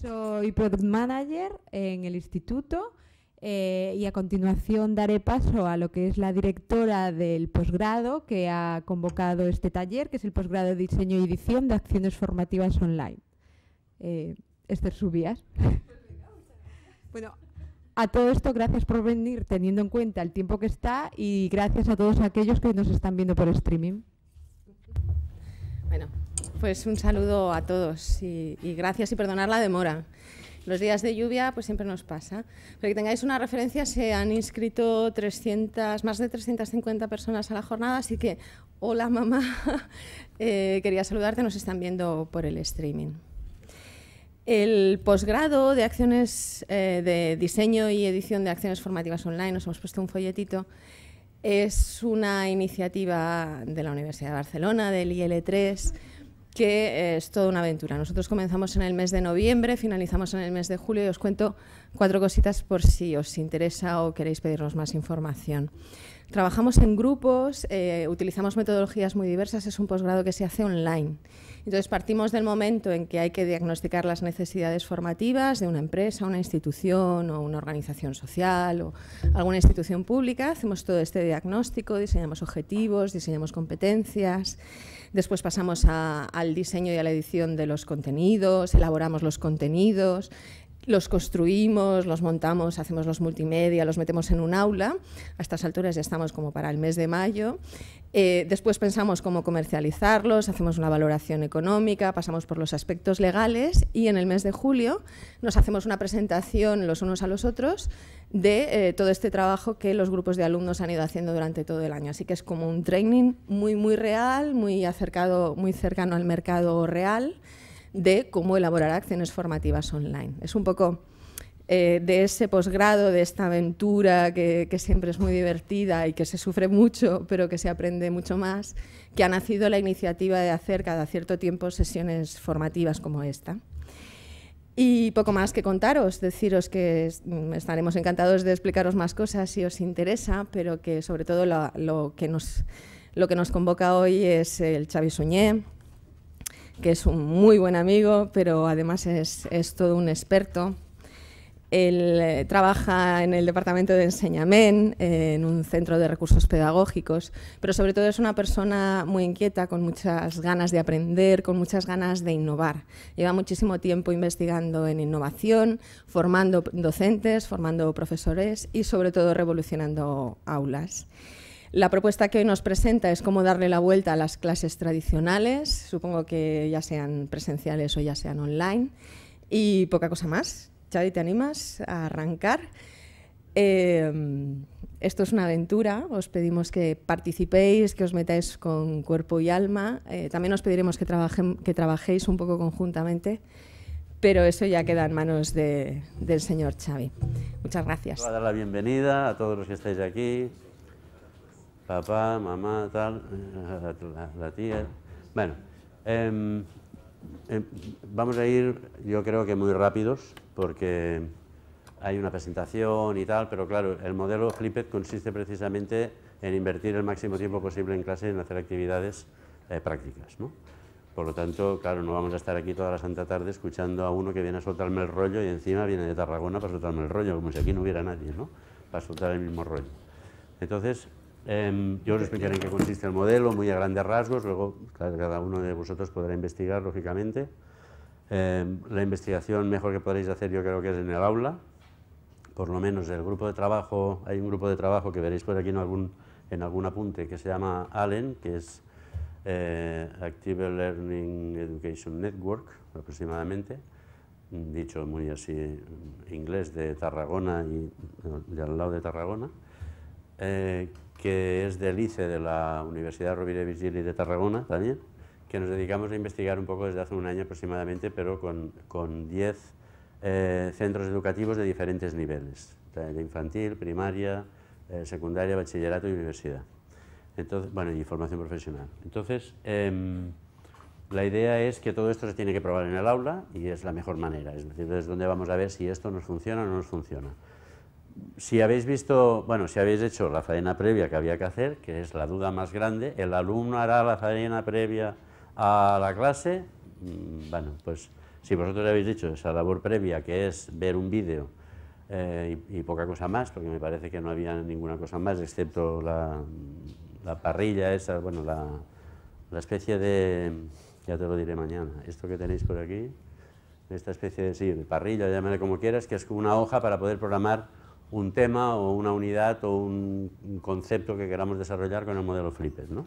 Soy product manager en el instituto eh, y a continuación daré paso a lo que es la directora del posgrado que ha convocado este taller, que es el posgrado de diseño y edición de acciones formativas online. Eh, Esther Subías. bueno, a todo esto, gracias por venir teniendo en cuenta el tiempo que está y gracias a todos aquellos que nos están viendo por streaming. Bueno, pues un saludo a todos y, gracias y perdonar la demora. Los días de lluvia pues siempre nos pasa. Para que tengáis una referencia, se han inscrito más de 350 personas a la jornada, así que hola mamá, eh, quería saludarte, nos están viendo por el streaming. El posgrado de acciones eh, de diseño y edición de acciones formativas online, nos hemos puesto un folletito, es una iniciativa de la Universidad de Barcelona, del IL3, que eh, es toda una aventura. Nosotros comenzamos en el mes de noviembre, finalizamos en el mes de julio y os cuento cuatro cositas por si os interesa o queréis pedirnos más información. Trabajamos en grupos, eh, utilizamos metodologías muy diversas, es un posgrado que se hace online. Entonces partimos del momento en que hay que diagnosticar las necesidades formativas de una empresa, una institución o una organización social o alguna institución pública. Hacemos todo este diagnóstico, diseñamos objetivos, diseñamos competencias. Después pasamos al diseño y a la edición de los contenidos, elaboramos los contenidos, los construimos, los montamos, hacemos los multimedia, los metemos en un aula. A estas alturas ya estamos como para el mes de mayo. Eh, después pensamos cómo comercializarlos, hacemos una valoración económica, pasamos por los aspectos legales y en el mes de julio nos hacemos una presentación los unos a los otros de eh, todo este trabajo que los grupos de alumnos han ido haciendo durante todo el año. Así que es como un training muy, muy real, muy acercado, muy cercano al mercado real de cómo elaborar acciones formativas online. Es un poco eh, de ese posgrado, de esta aventura que, siempre es muy divertida y que se sufre mucho, pero que se aprende mucho más, que ha nacido la iniciativa de hacer cada cierto tiempo sesiones formativas como esta. Y poco más que contaros, deciros que mm, estaremos encantados de explicaros más cosas si os interesa, pero que sobre todo lo, que, nos, lo que nos convoca hoy es el Xavi Suñé, que es un muy buen amigo, pero además es, todo un experto. Él eh, trabaja en el departamento de enseñamen, en un centro de recursos pedagógicos, pero sobre todo es una persona muy inquieta, con muchas ganas de aprender, con muchas ganas de innovar. Lleva muchísimo tiempo investigando en innovación, formando docentes, formando profesores y sobre todo revolucionando aulas. La propuesta que hoy nos presenta es cómo darle la vuelta a las clases tradicionales, supongo que ya sean presenciales o ya sean online. Y poca cosa más. Chavi, ¿te animas a arrancar? Eh, esto es una aventura, os pedimos que participéis, que os metáis con cuerpo y alma. Eh, también os pediremos que, trabajéis un poco conjuntamente, pero eso ya queda en manos del señor Xavi. Muchas gracias. Voy a dar la bienvenida a todos los que estáis aquí papá, mamá, tal, la, tía. Bueno, em, em, vamos a ir, yo creo que muy rápidos, porque hay una presentación y tal, pero claro, el modelo Flipped consiste precisamente en invertir el máximo tiempo posible en clase y en hacer actividades eh, prácticas. Por lo tanto, claro, no vamos a estar aquí toda la santa tarde escuchando a uno que viene a soltarme el rollo y encima viene de Tarragona para soltarme el rollo, como si aquí no hubiera nadie, ¿no? Para soltar el mismo rollo. Entonces, Em, yo os explicaré en qué consiste el modelo, muy a grandes rasgos, luego cada uno de vosotros podrá investigar, lógicamente. Em, la investigación mejor que podréis hacer yo creo que es en el aula, por lo menos el grupo de trabajo, hay un grupo de trabajo que veréis por aquí en algún, en apunte que se llama ALEN, que es eh, Active Learning Education Network aproximadamente, dicho muy así inglés de Tarragona y al lado de Tarragona. Eh, que es del ICE de la Universidad Rovira y de Tarragona también, que nos dedicamos a investigar un poco desde hace un año aproximadamente, pero con 10 eh, centros educativos de diferentes niveles, de infantil, primaria, eh, secundaria, bachillerato y universidad. Entonces, bueno, y formación profesional. Entonces, em, la idea es que todo esto se tiene que probar en el aula y es la mejor manera, es decir, es donde vamos a ver si esto nos funciona o no nos funciona si habéis visto, bueno, si habéis hecho la faena previa que había que hacer, que es la duda más grande, ¿el alumno hará la faena previa a la clase? Mm, bueno, pues si vosotros habéis dicho esa labor previa, que es ver un vídeo eh, y, poca cosa más, porque me parece que no había ninguna cosa más, excepto la, parrilla esa, bueno, la, especie de, ya te lo diré mañana, esto que tenéis por aquí, esta especie de, de parrilla, llámale como quieras, que es como una hoja para poder programar un tema o una unidad o un concepto que queramos desarrollar con el modelo Flipped. ¿no?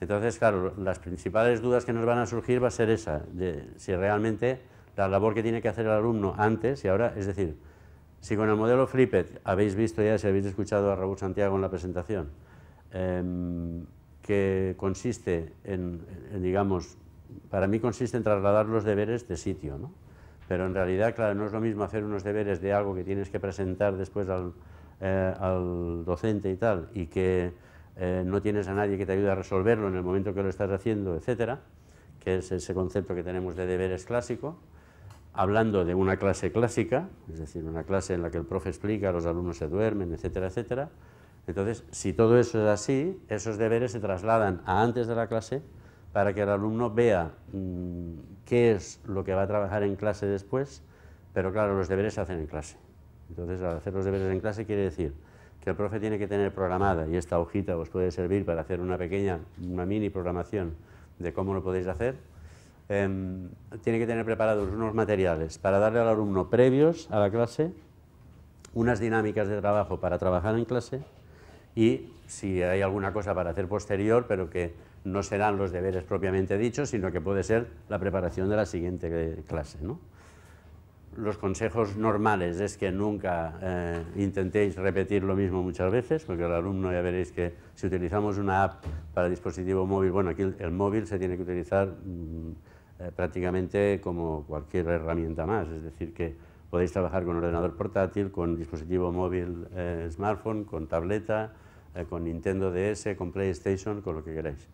Entonces, claro, las principales dudas que nos van a surgir va a ser esa, de si realmente la labor que tiene que hacer el alumno antes y ahora, es decir, si con el modelo Flipped habéis visto ya, si habéis escuchado a Raúl Santiago en la presentación, em, que consiste en, en, digamos, para mí consiste en trasladar los deberes de sitio, ¿no? Pero en realidad, claro, no es lo mismo hacer unos deberes de algo que tienes que presentar después al, eh, docente y tal, y que eh, no tienes a nadie que te ayude a resolverlo en el momento que lo estás haciendo, etcétera, que es ese concepto que tenemos de deberes clásico, hablando de una clase clásica, es decir, una clase en la que el profe explica, los alumnos se duermen, etcétera, etcétera. Entonces, si todo eso es así, esos deberes se trasladan a antes de la clase para que el alumno vea mm, qué es lo que va a trabajar en clase después, pero claro, los deberes se hacen en clase. Entonces, al hacer los deberes en clase quiere decir que el profe tiene que tener programada, y esta hojita os puede servir para hacer una pequeña, una mini programación de cómo lo podéis hacer, em, tiene que tener preparados unos materiales para darle al alumno previos a la clase, unas dinámicas de trabajo para trabajar en clase, y si hay alguna cosa para hacer posterior, pero que no serán los deberes propiamente dichos, sino que puede ser la preparación de la siguiente eh, clase. Los consejos normales es que nunca eh, intentéis repetir lo mismo muchas veces, porque el alumno ya veréis que si utilizamos una app para dispositivo móvil, bueno, aquí el, móvil se tiene que utilizar mm, eh, prácticamente como cualquier herramienta más, es decir, que podéis trabajar con ordenador portátil, con dispositivo móvil, smartphone, con tableta, con Nintendo DS, con PlayStation, con lo que queráis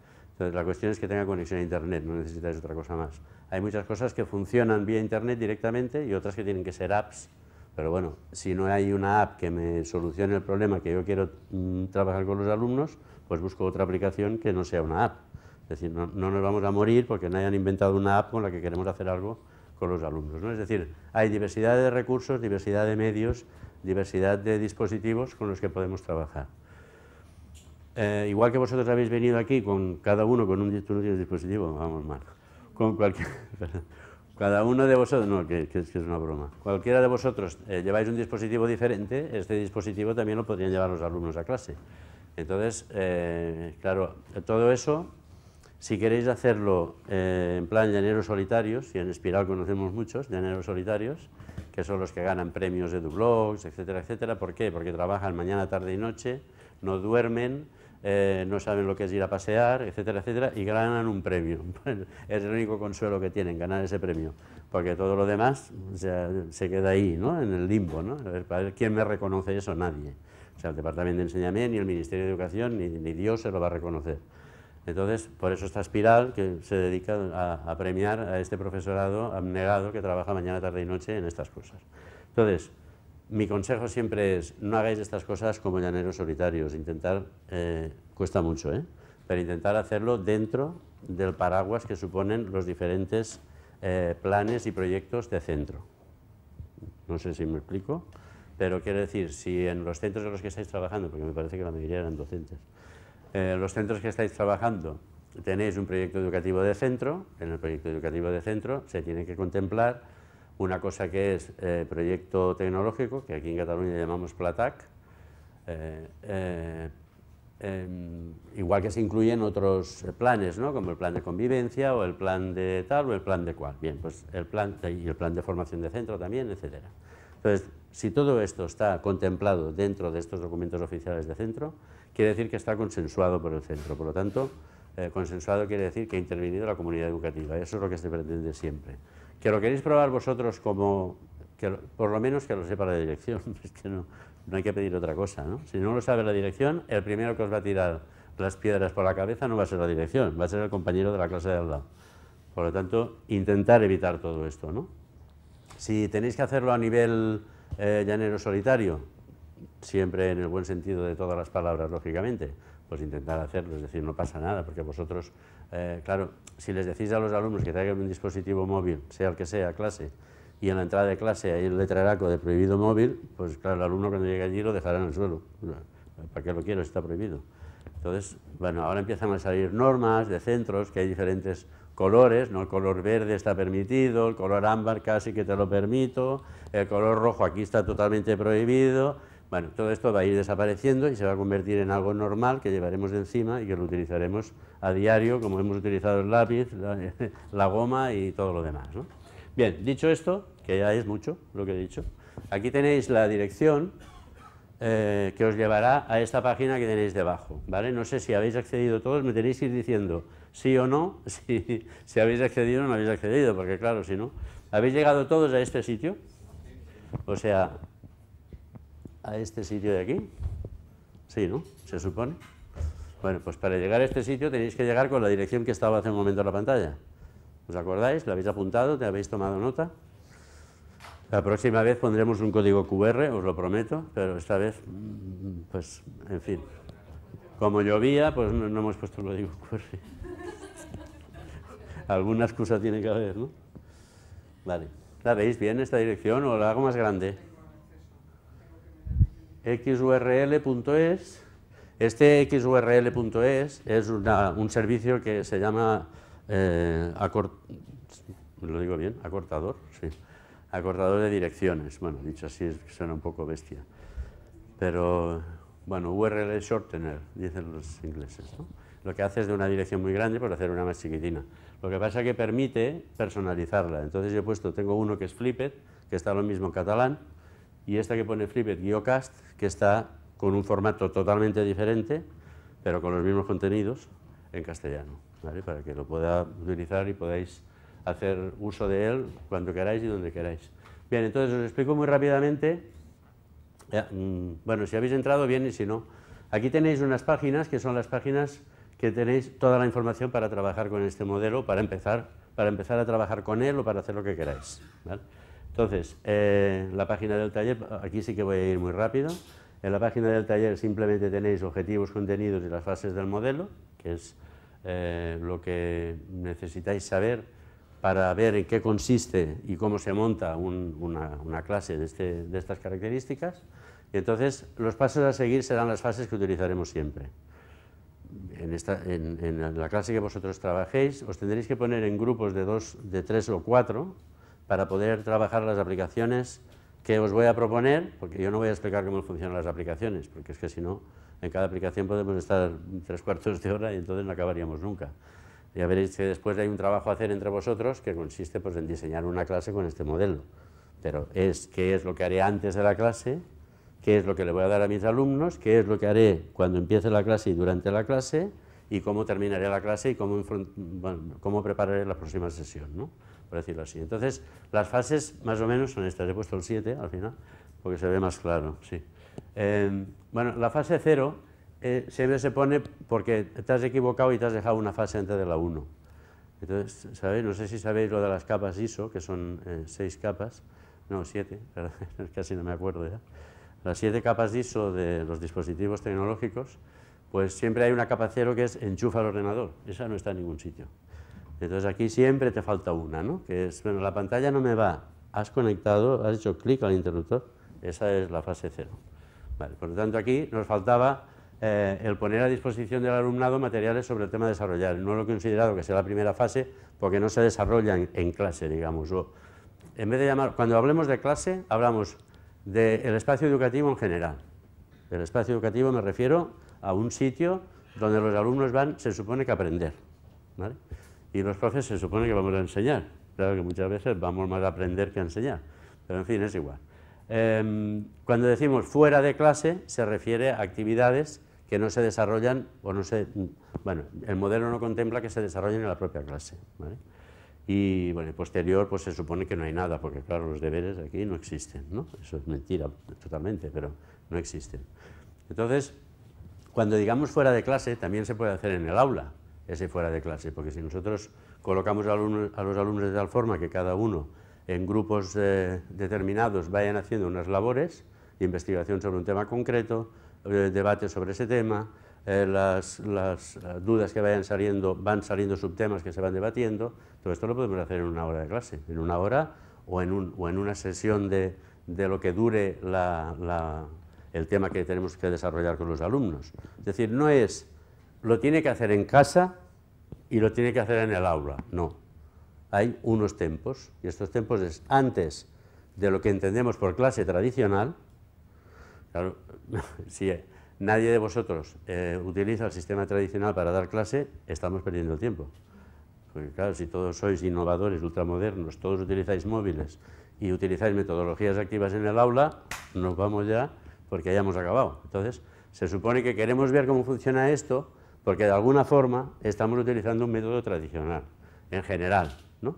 la cuestión es que tenga conexión a Internet, no necesitas otra cosa más. Hay muchas cosas que funcionan vía Internet directamente y otras que tienen que ser apps. Pero bueno, si no hay una app que me solucione el problema que yo quiero mm, trabajar con los alumnos, pues busco otra aplicación que no sea una app. Es decir, no, nos vamos a morir porque no hayan inventado una app con la que queremos hacer algo con los alumnos. Es decir, hay diversidad de recursos, diversidad de medios, diversidad de dispositivos con los que podemos trabajar. Eh, igual que vosotros habéis venido aquí con cada uno con un dispositivo, vamos mal, con cualquier, cada uno de vosotros, no, que, que, es una broma, cualquiera de vosotros eh, lleváis un dispositivo diferente, este dispositivo también lo podrían llevar los alumnos a clase. Entonces, eh, claro, todo eso, si queréis hacerlo en plan llaneros solitarios, y en Espiral conocemos muchos llaneros solitarios, que son los que ganan premios de Dublogs, etcétera, etcétera, ¿por qué? Porque trabajan mañana, tarde y noche, no duermen, eh, no saben lo que es ir a pasear, etcétera, etcétera, y ganan un premio. es el único consuelo que tienen, ganar ese premio, porque todo lo demás se queda ahí, ¿no? en el limbo. ¿Quién me reconoce eso? Nadie. O sea, el Departamento de Enseñamiento, ni el Ministerio de Educación, ni, Dios se lo va a reconocer. Entonces, por eso esta espiral que se dedica a, premiar a este profesorado abnegado que trabaja mañana, tarde y noche en estas cosas. Entonces, mi consejo siempre es, no hagáis estas cosas como llaneros solitarios, intentar, eh, cuesta mucho, ¿eh? pero intentar hacerlo dentro del paraguas que suponen los diferentes eh, planes y proyectos de centro. No sé si me explico, pero quiero decir, si en los centros en los que estáis trabajando, porque me parece que la mayoría eran docentes, eh, los centros que estáis trabajando tenéis un proyecto educativo de centro, en el proyecto educativo de centro se tiene que contemplar una cosa que es eh, proyecto tecnológico, que aquí en Cataluña llamamos PLATAC, eh, eh, em, igual que se incluyen otros planes, ¿no? como el plan de convivencia o el plan de tal o el plan de cual. Bien, pues el plan de, y el plan de formación de centro también, etcétera. Entonces, si todo esto está contemplado dentro de estos documentos oficiales de centro, quiere decir que está consensuado por el centro. Por lo tanto, consensuado quiere decir que ha intervenido la comunidad educativa. Eso es lo que se pretende siempre que lo queréis probar vosotros como, que, por lo menos que lo sepa la dirección, es que no, no hay que pedir otra cosa, ¿no? Si no lo sabe la dirección, el primero que os va a tirar las piedras por la cabeza no va a ser la dirección, va a ser el compañero de la clase de al lado. Por lo tanto, intentar evitar todo esto, ¿no? Si tenéis que hacerlo a nivel eh, llanero solitario, siempre en el buen sentido de todas las palabras, lógicamente, pues intentar hacerlo, es decir, no pasa nada, porque vosotros eh, claro, si les decís a los alumnos que traigan un dispositivo móvil, sea el que sea, clase, y en la entrada de clase hay el letreraco de prohibido móvil, pues claro, el alumno cuando llegue allí lo dejará en el suelo. ¿Para qué lo quiero? Está prohibido. Entonces, bueno, ahora empiezan a salir normas de centros, que hay diferentes colores, El color verde está permitido, el color ámbar casi que te lo permito, el color rojo aquí está totalmente prohibido, bueno, todo esto va a ir desapareciendo y se va a convertir en algo normal que llevaremos de encima y que lo utilizaremos a diario, como hemos utilizado el lápiz, la, goma y todo lo demás. Bien, dicho esto, que ya es mucho lo que he dicho, aquí tenéis la dirección eh, que os llevará a esta página que tenéis debajo. ¿vale? No sé si habéis accedido todos, me tenéis que ir diciendo sí o no, si, si habéis accedido o no habéis accedido, porque claro, si no. ¿Habéis llegado todos a este sitio? O sea, a este sitio de aquí. Sí, ¿no? Se supone. Bueno, pues para llegar a este sitio tenéis que llegar con la dirección que estaba hace un momento en la pantalla. ¿Os acordáis? ¿La habéis apuntado? ¿Te habéis tomado nota? La próxima vez pondremos un código QR, os lo prometo, pero esta vez, mm, pues, en fin. Como llovía, pues no, hemos puesto un código QR. Alguna excusa tiene que haber, ¿no? Vale. ¿La veis bien esta dirección o la hago más grande? xurl.es. Este xurl.es es un servicio que se llama eh, ¿lo digo bien? acortador, sí. de direcciones. Bueno, dicho así suena un poco bestia. Pero bueno, URL shortener, dicen los ingleses. Lo que hace es de una dirección muy grande por hacer una más chiquitina. Lo que pasa que permite personalizarla. Entonces yo he puesto, tengo uno que es Flipped, que está lo mismo en catalán, y esta que pone Flipped Geocast, que está con un formato totalmente diferente, pero con los mismos contenidos en castellano, para que lo pueda utilizar y podáis hacer uso de él cuando queráis y donde queráis. Bien, entonces os explico muy rápidamente, mm, bueno, si habéis entrado bien y si no, aquí tenéis unas páginas que son las páginas que tenéis toda la información para trabajar con este modelo, para empezar, para empezar a trabajar con él o para hacer lo que queráis. ¿vale? Entonces, eh, la página del taller, aquí sí que voy a ir muy rápido. En la página del taller simplemente tenéis objetivos, contenidos y las fases del modelo, que es eh, lo que necesitáis saber para ver en qué consiste y cómo se monta una, clase este, de, estas características. Y entonces, los pasos a seguir serán las fases que utilizaremos siempre. En, en la clase que vosotros trabajéis, os tendréis que poner en grupos de, dos, de tres o cuatro, para poder trabajar las aplicaciones que os voy a proponer, porque yo no voy a explicar cómo funcionan las aplicaciones, porque es que si no, en cada aplicación podemos estar tres cuartos de hora y entonces no acabaríamos nunca. Ya veréis que después hay un trabajo a hacer entre vosotros que consiste pues, en diseñar una clase con este modelo. Pero es qué es lo que haré antes de la clase, qué es lo que le voy a dar a mis alumnos, qué es lo que haré cuando empiece la clase y durante la clase, y cómo terminaré la clase y cómo, cómo prepararé la próxima sesión. ¿no? por decirlo así. Entonces, las fases más o menos son estas. He puesto el 7 al final, porque se ve más claro, sí. Em, bueno, la fase 0 eh, siempre se pone porque te has equivocado y te has dejado una fase antes de la 1. Entonces, ¿sabéis? No sé si sabéis lo de las capas ISO, que son 6 eh, capas, no, 7, casi no me acuerdo ya. Las 7 capas ISO de los dispositivos tecnológicos, pues siempre hay una capa 0 que es enchufa al ordenador. Esa no está en ningún sitio. Entonces aquí siempre te falta una, ¿no? Que es, bueno, la pantalla no me va, has conectado, has hecho clic al interruptor, esa es la fase cero. por lo tanto aquí nos faltaba eh, el poner a disposición del alumnado materiales sobre el tema de desarrollar. No lo he considerado que sea la primera fase porque no se desarrolla en, clase, digamos. en vez de llamar, cuando hablemos de clase, hablamos del espacio educativo en general. Del espacio educativo me refiero a un sitio donde los alumnos van, se supone que aprender. ¿vale? Y los profes se supone que vamos a enseñar. Claro que muchas veces vamos más a aprender que a enseñar, pero en fin, es igual. Em, cuando decimos fuera de clase, se refiere a actividades que no se desarrollan o no se... Bueno, el modelo no contempla que se desarrollen en la propia clase. ¿vale? Y bueno, posterior pues se supone que no hay nada, porque claro, los deberes aquí no existen, ¿no? Eso es mentira totalmente, pero no existen. Entonces, cuando digamos fuera de clase, también se puede hacer en el aula ese fuera de clase, porque si nosotros colocamos a, los alumnos de tal forma que cada uno en grupos eh, determinados vayan haciendo unas labores, investigación sobre un tema concreto, eh, debate sobre ese tema, eh, las, dudas que vayan saliendo, van saliendo subtemas que se van debatiendo, todo esto lo podemos hacer en una hora de clase, en una hora o en, una sesión de, lo que dure el tema que tenemos que desarrollar con los alumnos. Es decir, no es lo tiene que hacer en casa y lo tiene que hacer en el aula. No. Hay unos tempos. y estos tiempos es antes de lo que entendemos por clase tradicional. si nadie de vosotros eh, utiliza el sistema tradicional para dar clase, estamos perdiendo el tiempo. Porque claro, si todos sois innovadores, ultramodernos, todos utilizáis móviles y utilizáis metodologías activas en el aula, nos vamos ya porque hayamos acabado. Entonces, se supone que queremos ver cómo funciona esto, porque de alguna forma estamos utilizando un método tradicional, en general. ¿no?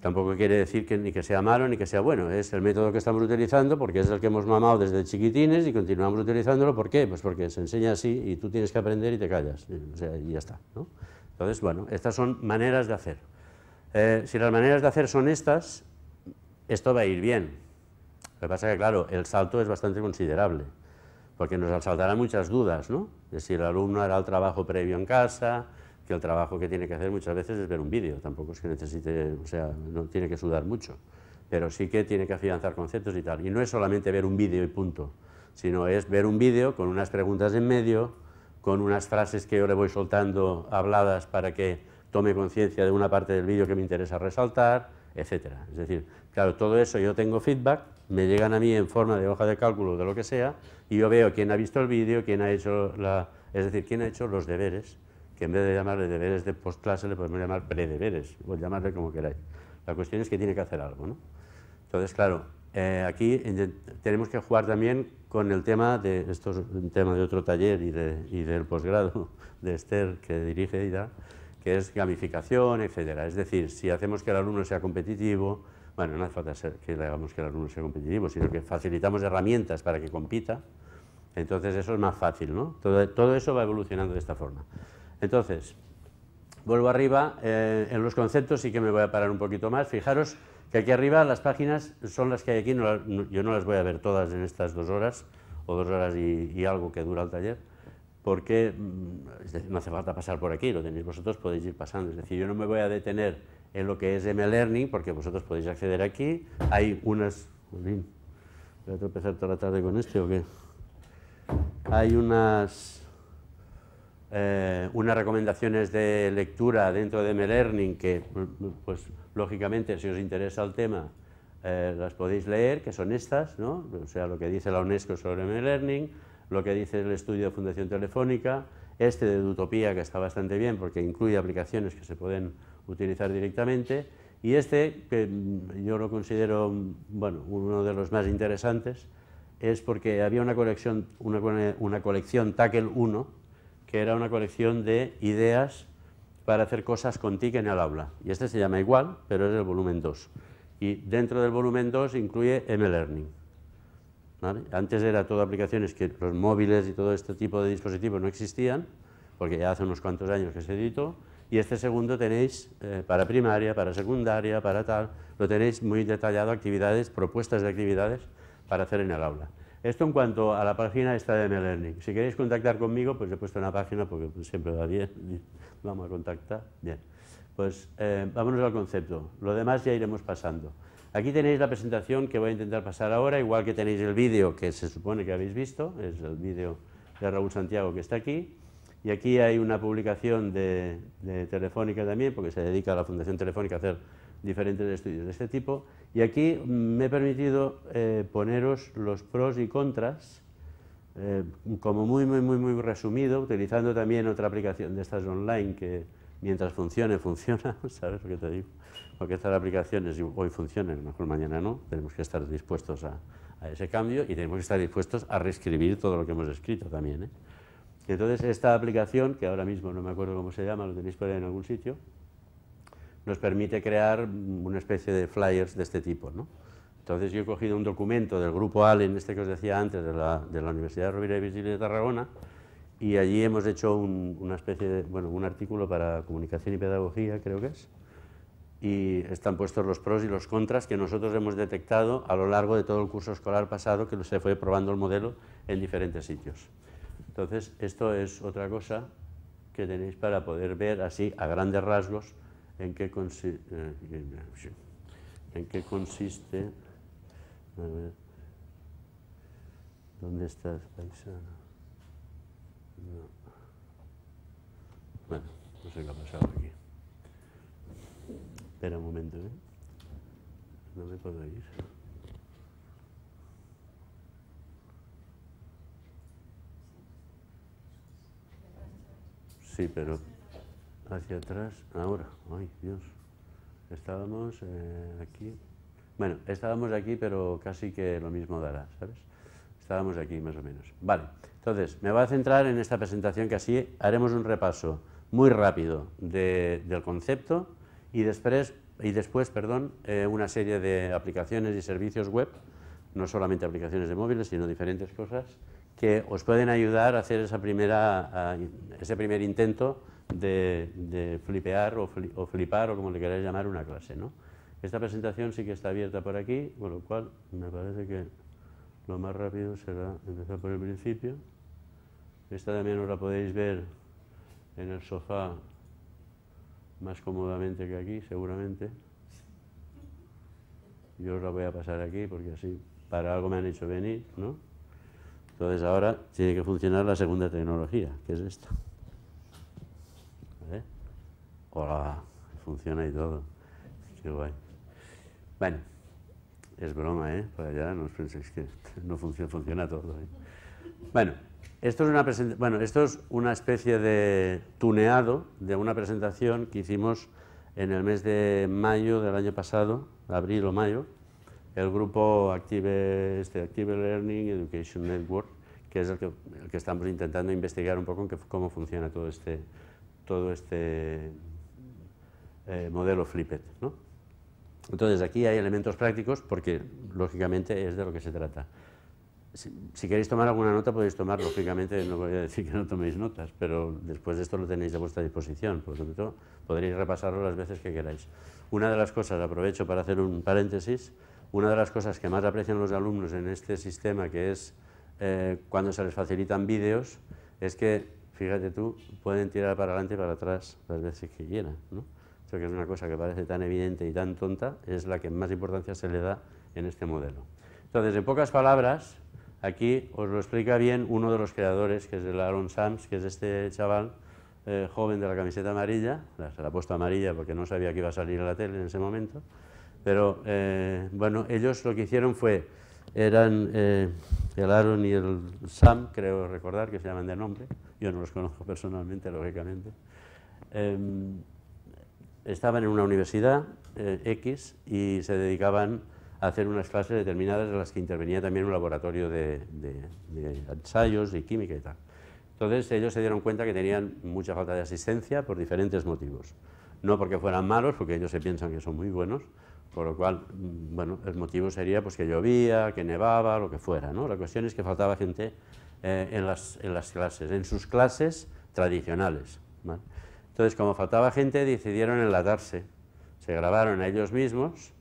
Tampoco quiere decir que ni que sea malo ni que sea bueno, es el método que estamos utilizando porque es el que hemos mamado desde chiquitines y continuamos utilizándolo. ¿Por qué? Pues porque se enseña así y tú tienes que aprender y te callas, o sea, y ya está. ¿no? Entonces, bueno, estas son maneras de hacer. Eh, si las maneras de hacer son estas, esto va a ir bien. Lo que pasa es que, claro, el salto es bastante considerable porque nos asaltarán muchas dudas, ¿no? De si el alumno hará el trabajo previo en casa, que el trabajo que tiene que hacer muchas veces es ver un vídeo, tampoco es que necesite, o sea, no tiene que sudar mucho, pero sí que tiene que afianzar conceptos y tal. Y no es solamente ver un vídeo y punto, sino es ver un vídeo con unas preguntas en medio, con unas frases que yo le voy soltando habladas para que tome conciencia de una parte del vídeo que me interesa resaltar, etc. Es decir, claro, todo eso yo tengo feedback, me llegan a mí en forma de hoja de cálculo de lo que sea, y yo veo quién ha visto el vídeo, quién ha hecho es decir, quién ha hecho los deberes, que en vez de llamarle deberes de postclase le podemos llamar predeberes, o llamarle como queráis. La cuestión es que tiene que hacer algo, ¿no? Entonces, claro, eh, aquí tenemos que jugar también con el tema de, esto es un tema de otro taller y, del posgrado de Esther que dirige Ida, que es gamificación, etcétera. Es decir, si hacemos que el alumno sea competitivo, bueno, no hace falta que le hagamos que el alumno sea competitivo, sino que facilitamos herramientas para que compita, entonces eso es más fácil, ¿no? Todo, eso va evolucionando de esta forma. Entonces, vuelvo arriba, eh, en los conceptos y que me voy a parar un poquito más, fijaros que aquí arriba las páginas son las que hay aquí, yo no las voy a ver todas en estas dos horas, o dos horas y, algo que dura el taller, porque mm, no hace falta pasar por aquí, lo tenéis vosotros, podéis ir pasando, es decir, yo no me voy a detener en lo que es M-Learning, porque vosotros podéis acceder aquí. Hay unas... tarde con este o qué. Hay unas... Eh, unas recomendaciones de lectura dentro de M-Learning que, pues, lógicamente, si os interesa el tema, eh, las podéis leer, que son estas, ¿no? O sea, lo que dice la UNESCO sobre M-Learning, lo que dice el estudio de Fundación Telefónica, este de Utopía, que está bastante bien porque incluye aplicaciones que se pueden utilizar directamente. Y este, que yo lo considero bueno, uno de los más interesantes, es porque había una colección, una, colección Tackle 1, que era una colección de ideas para hacer cosas con TIC en el aula. Y este se llama igual, pero es el volumen 2. Y dentro del volumen 2 incluye M-Learning. Antes era todo aplicaciones que los móviles y todo este tipo de dispositivos no existían, porque ya hace unos cuantos años que se editó, y este segundo tenéis eh, para primaria, para secundaria, para tal, lo tenéis muy detallado, actividades, propuestas de actividades para hacer en el aula. Esto en cuanto a la página esta de MLearning. Si queréis contactar conmigo, pues he puesto una página porque siempre va bien. Vamos a contactar. Bien. Pues eh, vámonos al concepto. Lo demás ya iremos pasando. Aquí tenéis la presentación que voy a intentar pasar ahora, igual que tenéis el vídeo que se supone que habéis visto, es el vídeo de Raúl Santiago que está aquí. Y aquí hay una publicación de, Telefónica también, porque se dedica a la Fundación Telefónica a hacer diferentes estudios de este tipo. Y aquí me he permitido eh, poneros los pros y contras, eh, como muy, muy, muy, muy resumido, utilizando también otra aplicación de estas online que mientras funcione, funciona, ¿sabes lo que te digo? Porque estas aplicaciones hoy funcionan, mejor mañana no, tenemos que estar dispuestos a, ese cambio y tenemos que estar dispuestos a reescribir todo lo que hemos escrito también. ¿eh? Entonces, esta aplicación, que ahora mismo no me acuerdo cómo se llama, lo tenéis por ahí en algún sitio, nos permite crear una especie de flyers de este tipo. ¿no? Entonces, yo he cogido un documento del grupo Allen, este que os decía antes, de la, Universidad de Rovira y Virgilio de Tarragona, y allí hemos hecho una especie bueno, un artículo para comunicación y pedagogía, creo que es, y están puestos los pros y los contras que nosotros hemos detectado a lo largo de todo el curso escolar pasado que se fue probando el modelo en diferentes sitios. Entonces, esto es otra cosa que tenéis para poder ver así a grandes rasgos en qué, en qué consiste. A ver, ¿Dónde estás, paisano? Bueno, no sé qué ha pasado aquí. Espera un momento, ¿eh? No me puedo ir. Sí, pero hacia atrás, ahora, ay Dios, estábamos eh, aquí, bueno, estábamos aquí, pero casi que lo mismo dará, ¿sabes? Estábamos aquí más o menos. Vale, entonces me voy a centrar en esta presentación que así haremos un repaso muy rápido del concepto y después, y después perdón, eh, una serie de aplicaciones y servicios web, no solamente aplicaciones de móviles, sino diferentes cosas que os pueden ayudar a hacer ese primer intento de, flipear o, flipar o como le queráis llamar una clase. ¿no? Esta presentación sí que está abierta por aquí, con lo cual me parece que lo más rápido será empezar por el principio. Esta también os la podéis ver en el sofá más cómodamente que aquí, seguramente. Yo os la voy a pasar aquí porque así para algo me han hecho venir, ¿no? Entonces ahora tiene que funcionar la segunda tecnología, que es esta. Hola, funciona y todo. Qué guay. Bueno, es broma, ¿eh? Para allá no os penséis que no funciona, funciona todo. ¿eh? Bueno, esto es, una bueno, esto es una especie de tuneado de una presentación que hicimos en el mes de mayo del año pasado, abril o mayo, el grupo Active, este, Active Learning Education Network, que es el que, estamos intentando investigar un poco cómo funciona todo este, todo este eh, modelo Flipped. Entonces aquí hay elementos prácticos porque lógicamente es de lo que se trata. Si, si, queréis tomar alguna nota podéis tomar, lógicamente no voy a decir que no toméis notas, pero después de esto lo tenéis a vuestra disposición, por lo tanto podréis repasarlo las veces que queráis. Una de las cosas, aprovecho para hacer un paréntesis, una de las cosas que más aprecian los alumnos en este sistema, que es eh, cuando se les facilitan vídeos, es que, fíjate tú, pueden tirar para adelante y para atrás las veces que quieran. ¿no? Esto que es una cosa que parece tan evidente y tan tonta, es la que más importancia se le da en este modelo. Entonces, en pocas palabras, aquí os lo explica bien uno de los creadores, que es el Aaron Sams, que es este chaval eh, joven de la camiseta amarilla, se la ha puesto amarilla porque no sabía que iba a salir a la tele en ese momento, pero eh, bueno, ellos lo que hicieron fue, eran eh, el Aaron y el Sam, creo recordar que se llaman de nombre, yo no los conozco personalmente, lógicamente. Em, estaban en una universidad eh, X y se dedicaban a hacer unas clases determinadas en las que intervenía también un laboratorio de ensayos y química y tal. Entonces ellos se dieron cuenta que tenían mucha falta de asistencia por diferentes motivos. No porque fueran malos, porque ellos se piensan que son muy buenos, por lo cual, mm, el motivo sería pues, que llovía, que nevaba, lo que fuera. ¿no? La cuestión es que faltaba gente eh, en, las, clases, en sus clases tradicionales. Entonces, como faltaba gente, decidieron enlatarse. Se grabaron a ellos mismos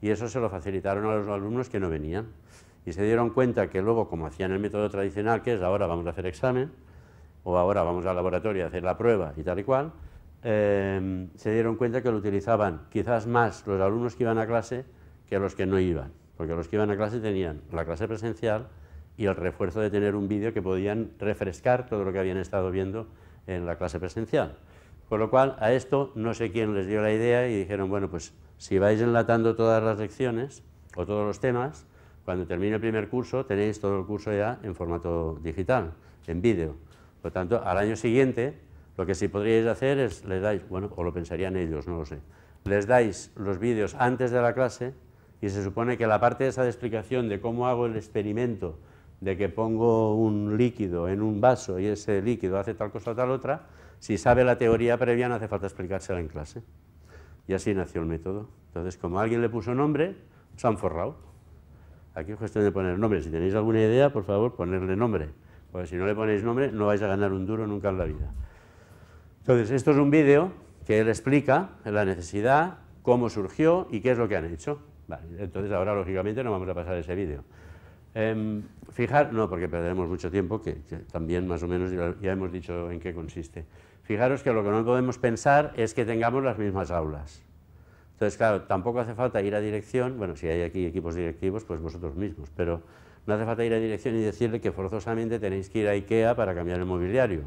y eso se lo facilitaron a los alumnos que no venían. Y se dieron cuenta que luego, como hacían el método tradicional, que es ahora vamos a hacer examen, o ahora vamos al laboratorio a hacer la prueba y tal y cual, Em, se dieron cuenta que lo utilizaban quizás más los alumnos que iban a clase que los que no iban, porque los que iban a clase tenían la clase presencial y el refuerzo de tener un vídeo que podían refrescar todo lo que habían estado viendo en la clase presencial. Con lo cual, a esto no sé quién les dio la idea y dijeron, bueno, pues si vais enlatando todas las lecciones o todos los temas, cuando termine el primer curso tenéis todo el curso ya en formato digital, en vídeo. Por tanto, al año siguiente lo que sí podríais hacer es, le dais, bueno, o lo pensarían ellos, no lo sé, les dais los vídeos antes de la clase y se supone que la parte de esa de explicación de cómo hago el experimento, de que pongo un líquido en un vaso y ese líquido hace tal cosa o tal otra, si sabe la teoría previa no hace falta explicársela en clase. Y así nació el método. Entonces, como alguien le puso nombre, se han forrado. Aquí es cuestión de poner nombre. Si tenéis alguna idea, por favor, ponerle nombre. Porque si no le ponéis nombre, no vais a ganar un duro nunca en la vida. Entonces, esto es un vídeo que él explica la necesidad, cómo surgió y qué es lo que han hecho. entonces, ahora, lógicamente, no vamos a pasar ese vídeo. Eh, fijar, no, porque perderemos mucho tiempo, que, también más o menos ya, ya hemos dicho en qué consiste. Fijaros que lo que no podemos pensar es que tengamos las mismas aulas. Entonces, claro, tampoco hace falta ir a dirección, bueno, si hay aquí equipos directivos, pues vosotros mismos, pero no hace falta ir a dirección y decirle que forzosamente tenéis que ir a IKEA para cambiar el mobiliario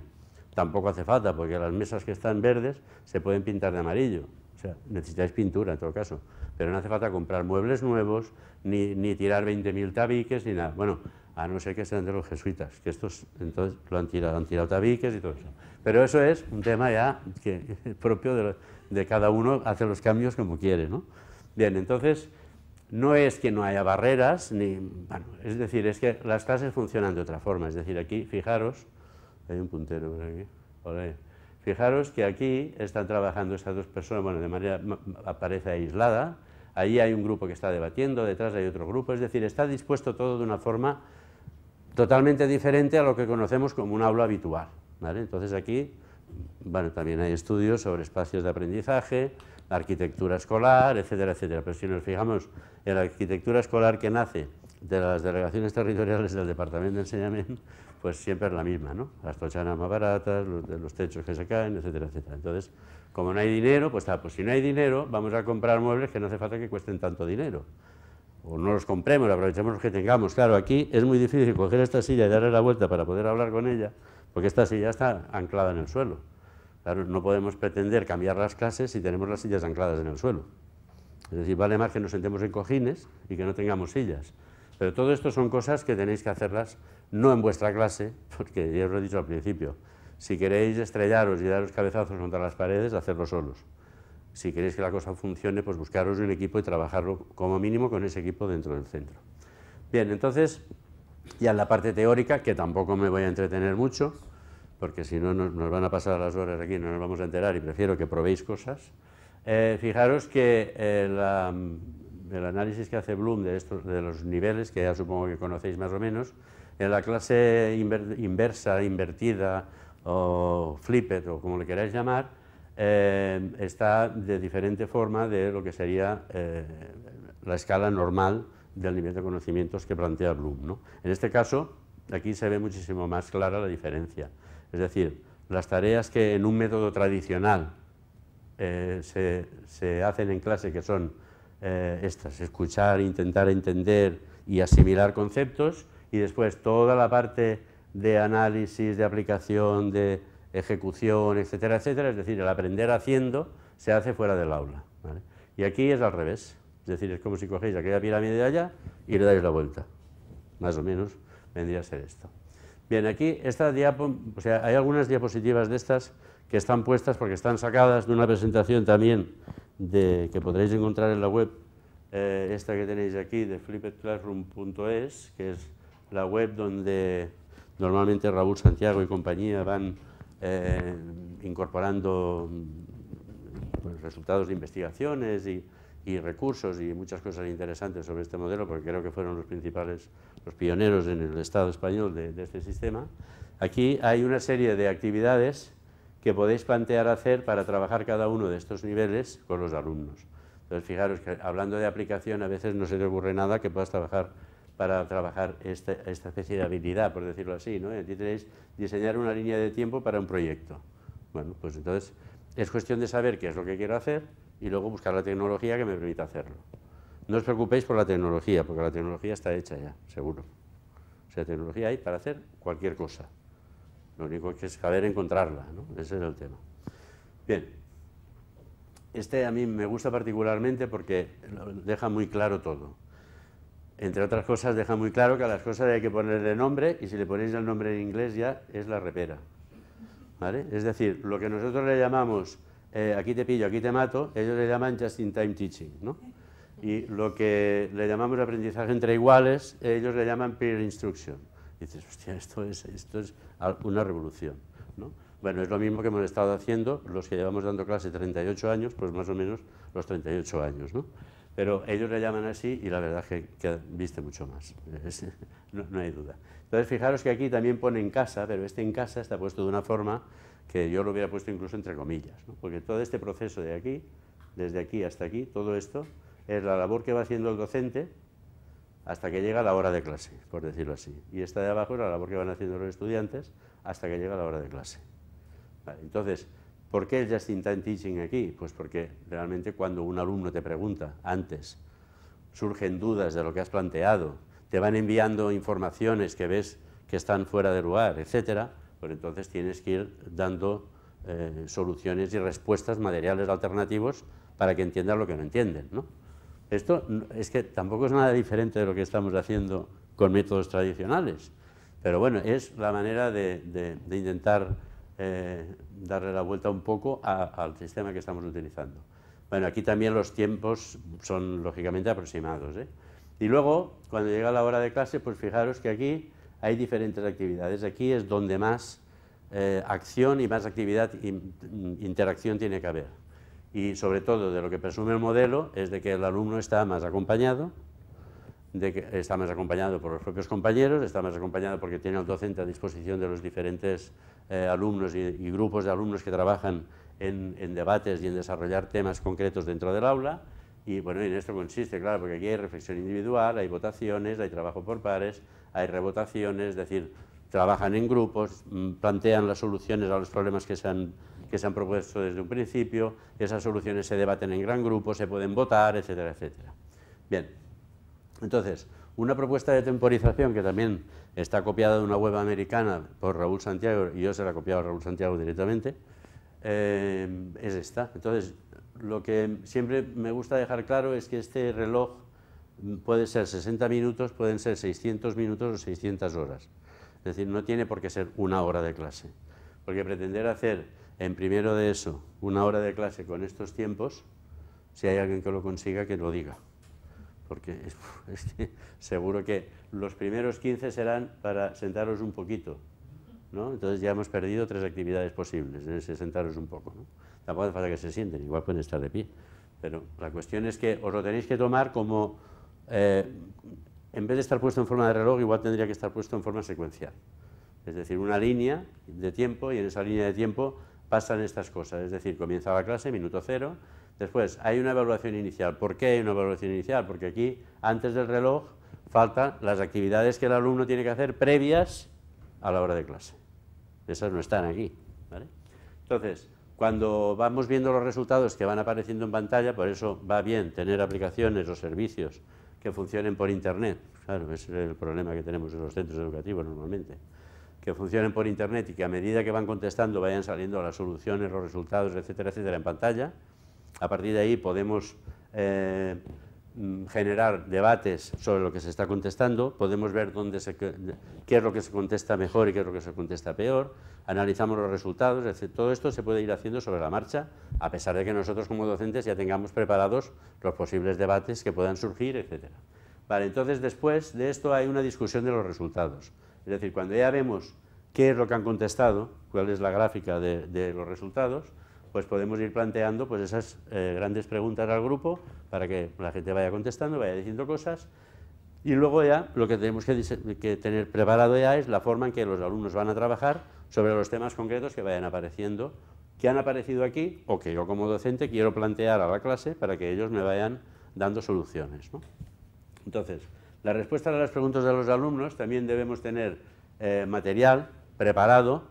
tampoco hace falta, porque las mesas que están verdes se pueden pintar de amarillo. O sea, necesitáis pintura en todo caso, pero no hace falta comprar muebles nuevos, ni, ni tirar 20.000 tabiques, ni nada. Bueno, a no ser que sean de los jesuitas, que estos entonces lo han tirado, han tirado tabiques y todo eso. Pero eso es un tema ya que, propio de, cada uno, hace los cambios como quiere. Bien, entonces, no es que no haya barreras, ni, es decir, es que las clases funcionan de otra forma. Es decir, aquí, fijaros, hay un puntero por aquí. Fijaros que aquí están trabajando estas dos personas, bueno, de manera aparece aislada. Allí hay un grupo que está debatiendo, detrás hay otro grupo. Es decir, está dispuesto todo de una forma totalmente diferente a lo que conocemos como un aula habitual. ¿vale? Entonces aquí bueno, también hay estudios sobre espacios de aprendizaje, arquitectura escolar, etcétera, etcétera. Pero si nos fijamos en la arquitectura escolar que nace de las delegaciones territoriales del Departamento de Enseñamiento, pues siempre es la misma, ¿no? Las tochanas más baratas, los, techos que se caen, etcétera, etcétera. Entonces, como no hay dinero, pues, pues si no hay dinero, vamos a comprar muebles que no hace falta que cuesten tanto dinero. O no los compremos, aprovechemos los que tengamos. Claro, aquí es muy difícil coger esta silla y darle la vuelta para poder hablar con ella, porque esta silla está anclada en el suelo. Claro, no podemos pretender cambiar las clases si tenemos las sillas ancladas en el suelo. Es decir, vale más que nos sentemos en cojines y que no tengamos sillas. Pero todo esto son cosas que tenéis que hacerlas, no en vuestra clase, porque ya os lo he dicho al principio, si queréis estrellaros y daros cabezazos contra las paredes, hacerlo solos. Si queréis que la cosa funcione, pues buscaros un equipo y trabajarlo como mínimo con ese equipo dentro del centro. Bien, entonces, ya en la parte teórica, que tampoco me voy a entretener mucho, porque si no nos, van a pasar las horas aquí, no nos vamos a enterar y prefiero que probéis cosas. Eh, fijaros que eh, la, el análisis que hace Bloom de, estos, de los niveles, que ya supongo que conocéis más o menos, en la clase inversa, invertida o flipped o como le queráis llamar, eh, está de diferente forma de lo que sería eh, la escala normal del nivel de conocimientos que plantea Bloom. ¿no? En este caso, aquí se ve muchísimo más clara la diferencia. Es decir, las tareas que en un método tradicional eh, se, se, hacen en clase, que son eh, estas, escuchar, intentar entender y asimilar conceptos, y después toda la parte de análisis, de aplicación, de ejecución, etcétera, etcétera, es decir, el aprender haciendo se hace fuera del aula. Y aquí es al revés, es decir, es como si cogéis aquella pirámide de allá y le dais la vuelta, más o menos vendría a ser esto. Bien, aquí esta hay algunas diapositivas de estas que están puestas porque están sacadas de una presentación también que podréis encontrar en la web, eh, esta que tenéis aquí, de flippedclassroom.es, que es la web donde normalmente Raúl Santiago y compañía van eh, incorporando mm, pues, resultados de investigaciones y, recursos y muchas cosas interesantes sobre este modelo, porque creo que fueron los principales, los pioneros en el Estado español de, de este sistema. Aquí hay una serie de actividades que podéis plantear hacer para trabajar cada uno de estos niveles con los alumnos. Entonces, fijaros que hablando de aplicación, a veces no se te ocurre nada que puedas trabajar para trabajar este, esta, especie de habilidad, por decirlo así. ¿no? título tenéis diseñar una línea de tiempo para un proyecto. Bueno, pues entonces es cuestión de saber qué es lo que quiero hacer y luego buscar la tecnología que me permita hacerlo. No os preocupéis por la tecnología, porque la tecnología está hecha ya, seguro. O sea, tecnología hay para hacer cualquier cosa. Lo único que es saber encontrarla, ¿no? Ese es el tema. Bien. Este a mí me gusta particularmente porque deja muy claro todo. Entre otras cosas, deja muy claro que a las cosas hay que ponerle nombre y si le ponéis el nombre en inglés ya es la repera. ¿Vale? Es decir, lo que nosotros le llamamos eh, aquí te pillo, aquí te mato, ellos le llaman just in time teaching. ¿no? Y lo que le llamamos aprendizaje entre iguales, ellos le llaman peer instruction. dices, hostia, esto esto es una revolución. ¿no? Bueno, es lo mismo que hemos estado haciendo los que llevamos dando clase 38 años, pues más o menos los 38 años, ¿no? Pero ellos le llaman así y la verdad es que, viste mucho más, no, hay duda. Entonces, fijaros que aquí también pone en casa, pero este en casa está puesto de una forma que yo lo hubiera puesto incluso entre comillas, porque todo este proceso de aquí, desde aquí hasta aquí, todo esto, es la labor que va haciendo el docente hasta que llega la hora de clase, por decirlo así. Y esta de abajo es la labor que van haciendo los estudiantes hasta que llega la hora de clase. entonces, ¿por qué el just-in-time teaching aquí? Pues porque realmente cuando un alumno te pregunta antes, surgen dudas de lo que has planteado, te van enviando informaciones que ves que están fuera de lugar, etc. pues entonces tienes que ir dando eh, soluciones y respuestas, materiales alternativos, para que entiendan lo que no entienden, ¿no? Esto es que tampoco es nada diferente de lo que estamos haciendo con métodos tradicionales, pero bueno, es la manera de, intentar eh, darle la vuelta un poco al sistema que estamos utilizando. Bueno, aquí también los tiempos son lógicamente aproximados. ¿eh? Y luego, cuando llega la hora de clase, pues fijaros que aquí hay diferentes actividades. Aquí es donde más eh, acción y más actividad, e interacción tiene que haber y sobre todo de lo que presume el modelo es de que el alumno está más acompañado, de que está más acompañado por los propios compañeros, está más acompañado porque tiene al docente a disposición de los diferentes eh, alumnos y, grupos de alumnos que trabajan en, debates y en desarrollar temas concretos dentro del aula. Y bueno, y en esto consiste, claro, porque aquí hay reflexión individual, hay votaciones, hay trabajo por pares, hay revotaciones, es decir, trabajan en grupos, mm, plantean las soluciones a los problemas que se han que se han propuesto desde un principio, esas soluciones se debaten en gran grupo, se pueden votar, etcétera, etcétera. Bien, entonces, una propuesta de temporización que también está copiada de una web americana por Raúl Santiago, y yo se la he copiado a Raúl Santiago directamente, eh, es esta. Entonces, lo que siempre me gusta dejar claro es que este reloj puede ser 60 minutos, pueden ser 600 minutos o 600 horas. Es decir, no tiene por qué ser una hora de clase. Porque pretender hacer en primero de eso, una hora de clase con estos tiempos, si hay alguien que lo consiga, que lo diga. Porque es, que seguro que los primeros 15 serán para sentaros un poquito. ¿no? Entonces ya hemos perdido tres actividades posibles en ese sentaros un poco. Tampoco hace falta que se sienten, igual pueden estar de pie. Pero la cuestión es que os lo tenéis que tomar como, eh, en vez de estar puesto en forma de reloj, igual tendría que estar puesto en forma secuencial. Es decir, una línea de tiempo y en esa línea de tiempo pasan estas cosas. Es decir, comienza la clase, minuto cero. Después hay una evaluación inicial. ¿Por qué hay una evaluación inicial? Porque aquí, antes del reloj, faltan las actividades que el alumno tiene que hacer previas a la hora de clase. Esas no están aquí. Entonces, cuando vamos viendo los resultados que van apareciendo en pantalla, por eso va bien tener aplicaciones o servicios que funcionen por Internet. Claro, es el problema que tenemos en los centros educativos normalmente que funcionen por Internet y que a medida que van contestando vayan saliendo las soluciones, los resultados, etcétera, etcétera, en pantalla. A partir de ahí podemos eh, mm, generar debates sobre lo que se está contestando, podemos ver dónde qué es lo que se contesta mejor y qué es lo que se contesta peor, analizamos los resultados, etcétera todo esto se puede ir haciendo sobre la marcha, a pesar de que nosotros como docentes ya tengamos preparados los posibles debates que puedan surgir, etcétera, Vale, entonces después de esto hay una discusión de los resultados. Es decir, cuando ya vemos qué es lo que han contestado, cuál es la gráfica de, los resultados, pues podemos ir planteando pues esas eh, grandes preguntas al grupo para que la gente vaya contestando, vaya diciendo cosas. Y luego ya lo que tenemos que, tener preparado ya es la forma en que los alumnos van a trabajar sobre los temas concretos que vayan apareciendo, que han aparecido aquí o que yo como docente quiero plantear a la clase para que ellos me vayan dando soluciones. ¿no? Entonces, la respuesta a las preguntas de los alumnos también debemos tener eh, material preparado,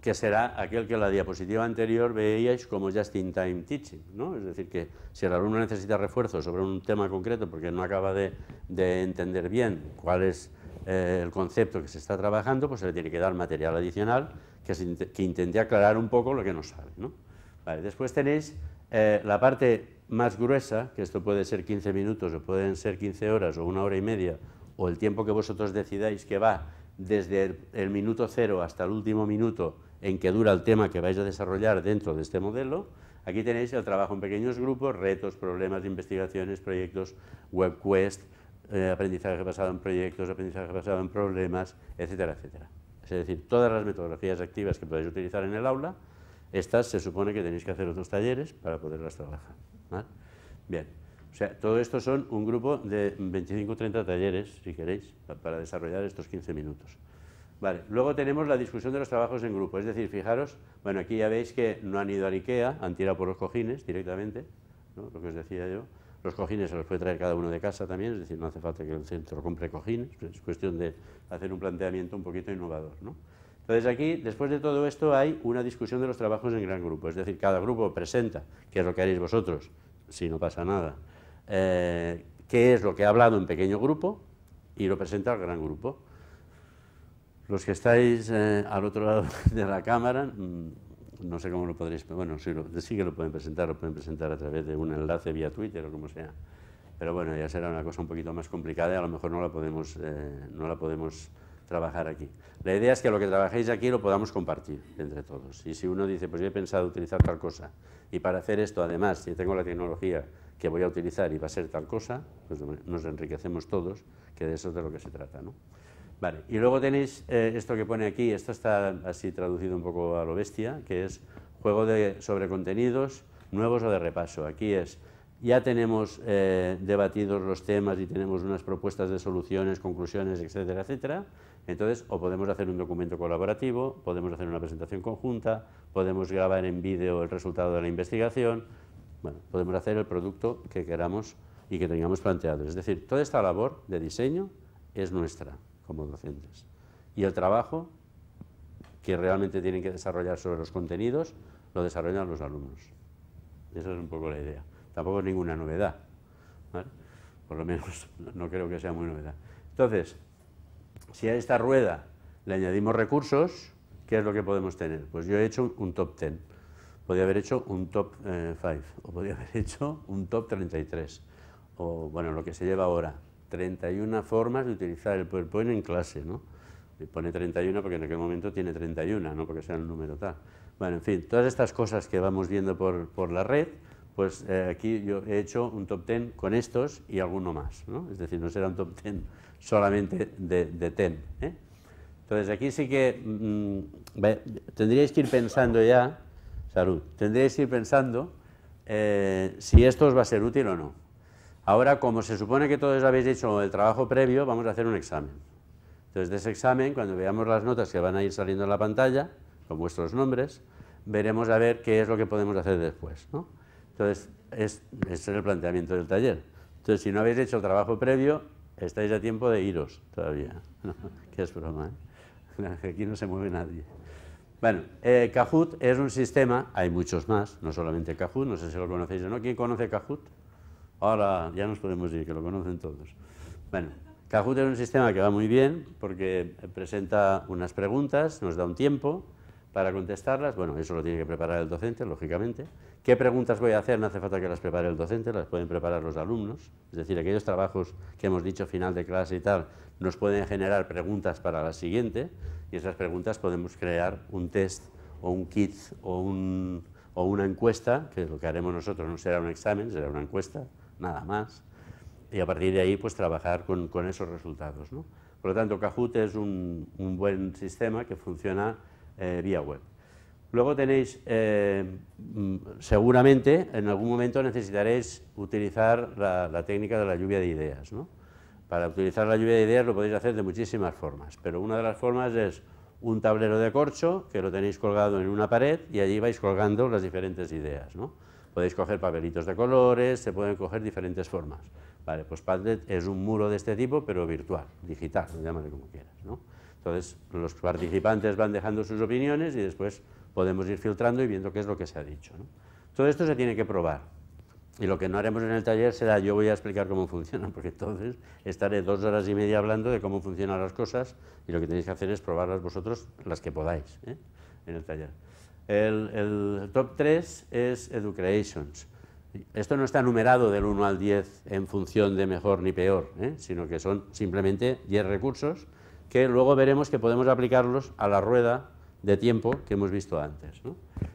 que será aquel que en la diapositiva anterior veíais como just-in-time teaching. Es decir, que si el alumno necesita refuerzo sobre un tema concreto porque no acaba de, entender bien cuál es eh, el concepto que se está trabajando, pues se le tiene que dar material adicional que, intente aclarar un poco lo que no sabe. después tenéis eh, la parte más gruesa, que esto puede ser 15 minutos o pueden ser 15 horas o una hora y media, o el tiempo que vosotros decidáis que va desde el, minuto cero hasta el último minuto en que dura el tema que vais a desarrollar dentro de este modelo, aquí tenéis el trabajo en pequeños grupos, retos, problemas, de investigaciones, proyectos, webquest eh, aprendizaje basado en proyectos, aprendizaje basado en problemas, etcétera, etcétera. Es decir, todas las metodologías activas que podéis utilizar en el aula, estas se supone que tenéis que hacer otros talleres para poderlas trabajar. Bien, o sea, todo esto son un grupo de 25 o 30 talleres, si queréis, para desarrollar estos 15 minutos. Vale, luego tenemos la discusión de los trabajos en grupo, es decir, fijaros, bueno, aquí ya veis que no han ido a Ikea, han tirado por los cojines directamente, lo que os decía yo, los cojines se los puede traer cada uno de casa también, es decir, no hace falta que el centro compre cojines, es cuestión de hacer un planteamiento un poquito innovador, ¿no? Entonces aquí, después de todo esto, hay una discusión de los trabajos en gran grupo, es decir, cada grupo presenta, qué es lo que haréis vosotros, si no pasa nada, eh, qué es lo que ha hablado en pequeño grupo y lo presenta al gran grupo. Los que estáis eh, al otro lado de la cámara, mm, no sé cómo lo podréis, bueno, sí, que lo pueden presentar, lo pueden presentar a través de un enlace vía Twitter o como sea. Pero bueno, ya será una cosa un poquito más complicada y a lo mejor no la podemos, eh, no la podemos trabajar aquí. La idea es que lo que trabajéis aquí lo podamos compartir entre todos. Y si uno dice, pues yo he pensado utilizar tal cosa, y para hacer esto, además, si tengo la tecnología que voy a utilizar y va a ser tal cosa, pues nos enriquecemos todos, que de eso es de lo que se trata. ¿no? Vale, y luego tenéis eh, esto que pone aquí, esto está así traducido un poco a lo bestia, que es juego de, sobre contenidos nuevos o de repaso. Aquí es, ya tenemos eh, debatidos los temas y tenemos unas propuestas de soluciones, conclusiones, etcétera, etcétera. Entonces, o podemos hacer un documento colaborativo, podemos hacer una presentación conjunta, podemos grabar en vídeo el resultado de la investigación, bueno, podemos hacer el producto que queramos y que tengamos planteado. Es decir, toda esta labor de diseño es nuestra como docentes. Y el trabajo que realmente tienen que desarrollar sobre los contenidos lo desarrollan los alumnos. Esa es un poco la idea. Tampoco es ninguna novedad. Por lo menos no creo que sea muy novedad. Entonces, si a esta rueda le añadimos recursos, ¿qué es lo que podemos tener? Pues yo he hecho un top 10, podría haber hecho un top 5, eh, o podría haber hecho un top 33, o bueno, lo que se lleva ahora, 31 formas de utilizar el PowerPoint en clase, ¿no? Y pone 31 porque en aquel momento tiene 31, no porque sea el número tal. Bueno, en fin, todas estas cosas que vamos viendo por, la red, pues eh, aquí yo he hecho un top 10 con estos y alguno más, ¿no? Es decir, no será un top 10 solamente de, de TEN. ¿eh? Entonces aquí sí que mm, tendríais que ir pensando ya, salud, tendríais que ir pensando eh, si esto os va a ser útil o no. Ahora, como se supone que todos habéis hecho el trabajo previo, vamos a hacer un examen. Entonces, de ese examen, cuando veamos las notas que van a ir saliendo en la pantalla, con vuestros nombres, veremos a ver qué es lo que podemos hacer después. Entonces, es, es el planteamiento del taller. Entonces, si no habéis hecho el trabajo previo, estáis a tiempo de iros todavía. qué es broma, ¿eh? aquí no se mueve nadie. Bueno, Cajut eh, es un sistema, hay muchos más, no solamente Kahoot, no sé si lo conocéis o no. ¿Quién conoce Kahoot? Ahora ya nos podemos ir, que lo conocen todos. Bueno, Kahoot es un sistema que va muy bien porque presenta unas preguntas, nos da un tiempo para contestarlas. Bueno, eso lo tiene que preparar el docente, lógicamente ¿Qué preguntas voy a hacer? No hace falta que las prepare el docente, las pueden preparar los alumnos. Es decir, aquellos trabajos que hemos dicho final de clase y tal, nos pueden generar preguntas para la siguiente y esas preguntas podemos crear un test o un kit o, o una encuesta, que lo que haremos nosotros no será un examen, será una encuesta, nada más. Y a partir de ahí, pues trabajar con, esos resultados. Por lo tanto, Kahoot es un, buen sistema que funciona eh, vía web. Luego tenéis, eh, mm, seguramente, en algún momento necesitaréis utilizar la, técnica de la lluvia de ideas. ¿no? Para utilizar la lluvia de ideas lo podéis hacer de muchísimas formas, pero una de las formas es un tablero de corcho que lo tenéis colgado en una pared y allí vais colgando las diferentes ideas. ¿no? Podéis coger papelitos de colores, se pueden coger diferentes formas. Vale, pues Padlet es un muro de este tipo, pero virtual, digital, llámale como quieras. ¿no? Entonces, los participantes van dejando sus opiniones y después podemos ir filtrando y viendo qué es lo que se ha dicho. Todo esto se tiene que probar. Y lo que no haremos en el taller será yo voy a explicar cómo funciona, porque entonces estaré dos horas y media hablando de cómo funcionan las cosas y lo que tenéis que hacer es probarlas vosotros las que podáis ¿eh? en el taller. El, top 3 es Educreations. Esto no está numerado del 1 al 10 en función de mejor ni peor, ¿eh? sino que son simplemente 10 recursos que luego veremos que podemos aplicarlos a la rueda de tiempo que hemos visto antes.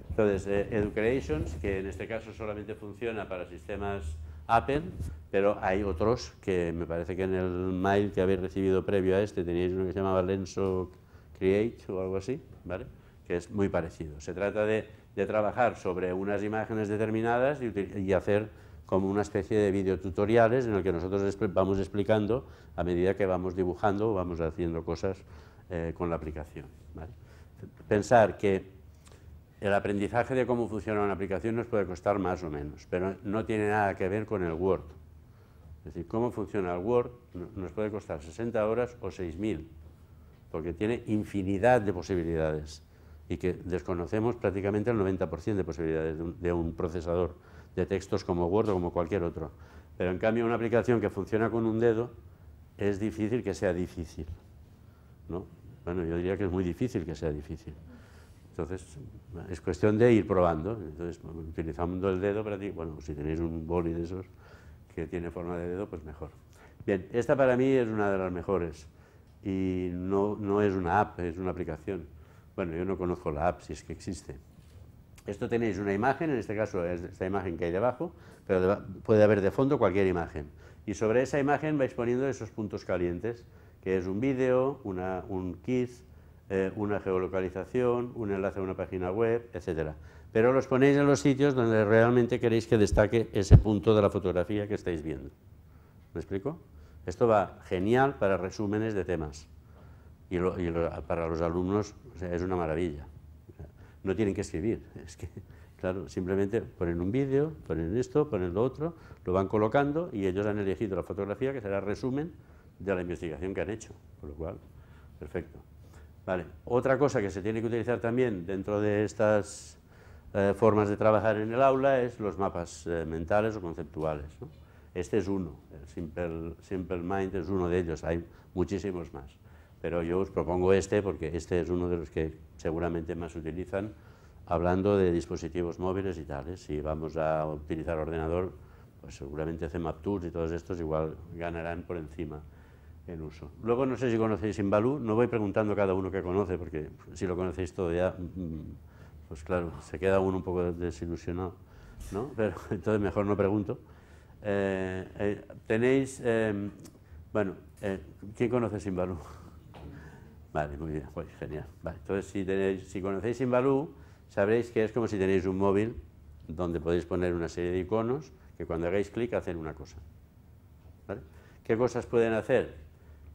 Entonces, eh, Educreations, que en este caso solamente funciona para sistemas Apple, pero hay otros que me parece que en el mail que habéis recibido previo a este teníais uno que se llamaba Lenso Create o algo así, ¿vale? que es muy parecido. Se trata de, trabajar sobre unas imágenes determinadas y, hacer como una especie de videotutoriales en el que nosotros vamos explicando a medida que vamos dibujando o vamos haciendo cosas eh, con la aplicación. ¿vale? pensar que el aprendizaje de cómo funciona una aplicación nos puede costar más o menos, pero no tiene nada que ver con el Word. Es decir, cómo funciona el Word nos puede costar 60 horas o 6.000, porque tiene infinidad de posibilidades y que desconocemos prácticamente el 90% de posibilidades de un, procesador de textos como Word o como cualquier otro. Pero en cambio una aplicación que funciona con un dedo es difícil que sea difícil. ¿no? Bueno, yo diría que es muy difícil que sea difícil. Entonces, es cuestión de ir probando. Entonces, utilizando el dedo para ti, bueno, si tenéis un boli de esos que tiene forma de dedo, pues mejor. Bien, esta para mí es una de las mejores. Y no, no es una app, es una aplicación. Bueno, yo no conozco la app, si es que existe. Esto tenéis una imagen, en este caso es esta imagen que hay debajo, pero puede haber de fondo cualquier imagen. Y sobre esa imagen vais poniendo esos puntos calientes que es un vídeo, un quiz, eh, una geolocalización, un enlace a una página web, etcétera. Pero los ponéis en los sitios donde realmente queréis que destaque ese punto de la fotografía que estáis viendo. ¿Me explico? Esto va genial para resúmenes de temas. Y, para los alumnos es una maravilla. No tienen que escribir, es que Claro, simplemente ponen un vídeo, ponen esto, ponen lo otro, lo van colocando y ellos han elegido la fotografía que será resumen de la investigación que han hecho, por lo cual, perfecto. Vale. Otra cosa que se tiene que utilizar también dentro de estas eh, formas de trabajar en el aula es los mapas eh, mentales o conceptuales. Este es uno, el Simple, Simple Mind es uno de ellos, hay muchísimos más. Pero yo os propongo este porque este es uno de los que seguramente más utilizan hablando de dispositivos móviles y tales. Si vamos a utilizar ordenador, pues seguramente CMAP Tools y todos estos igual ganarán por encima uso. Luego no sé si conocéis Invalú, no voy preguntando a cada uno que conoce, porque si lo conocéis todo ya, mm, mm, pues claro, se queda uno un poco desilusionado, ¿no? Pero entonces mejor no pregunto. Eh, eh, tenéis, em, bueno, eh, ¿quién conoce Simbalú? Vale, muy bien, pues, genial. entonces, si, conocéis Invalu sabréis que es como si tenéis un móvil donde podéis poner una serie de iconos que cuando hagáis clic hacen una cosa. ¿Qué cosas pueden hacer?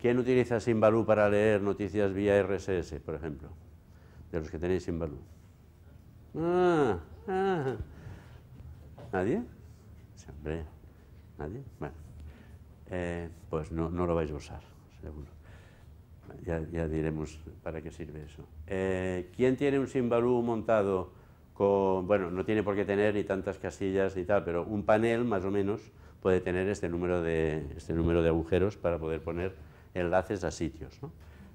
¿Quién utiliza Simbalú para leer noticias vía RSS, por ejemplo? De los que tenéis Simbalú. Ah, ah. ¿Nadie? Siempre. ¿Nadie? Bueno. Eh, pues no, lo vais a usar, seguro. Ya, diremos para qué sirve eso. Eh, ¿Quién tiene un Simbalú montado con, bueno, no tiene por qué tener ni tantas casillas ni tal, pero un panel más o menos puede tener este número de, este número de agujeros para poder poner enlaces a sitios.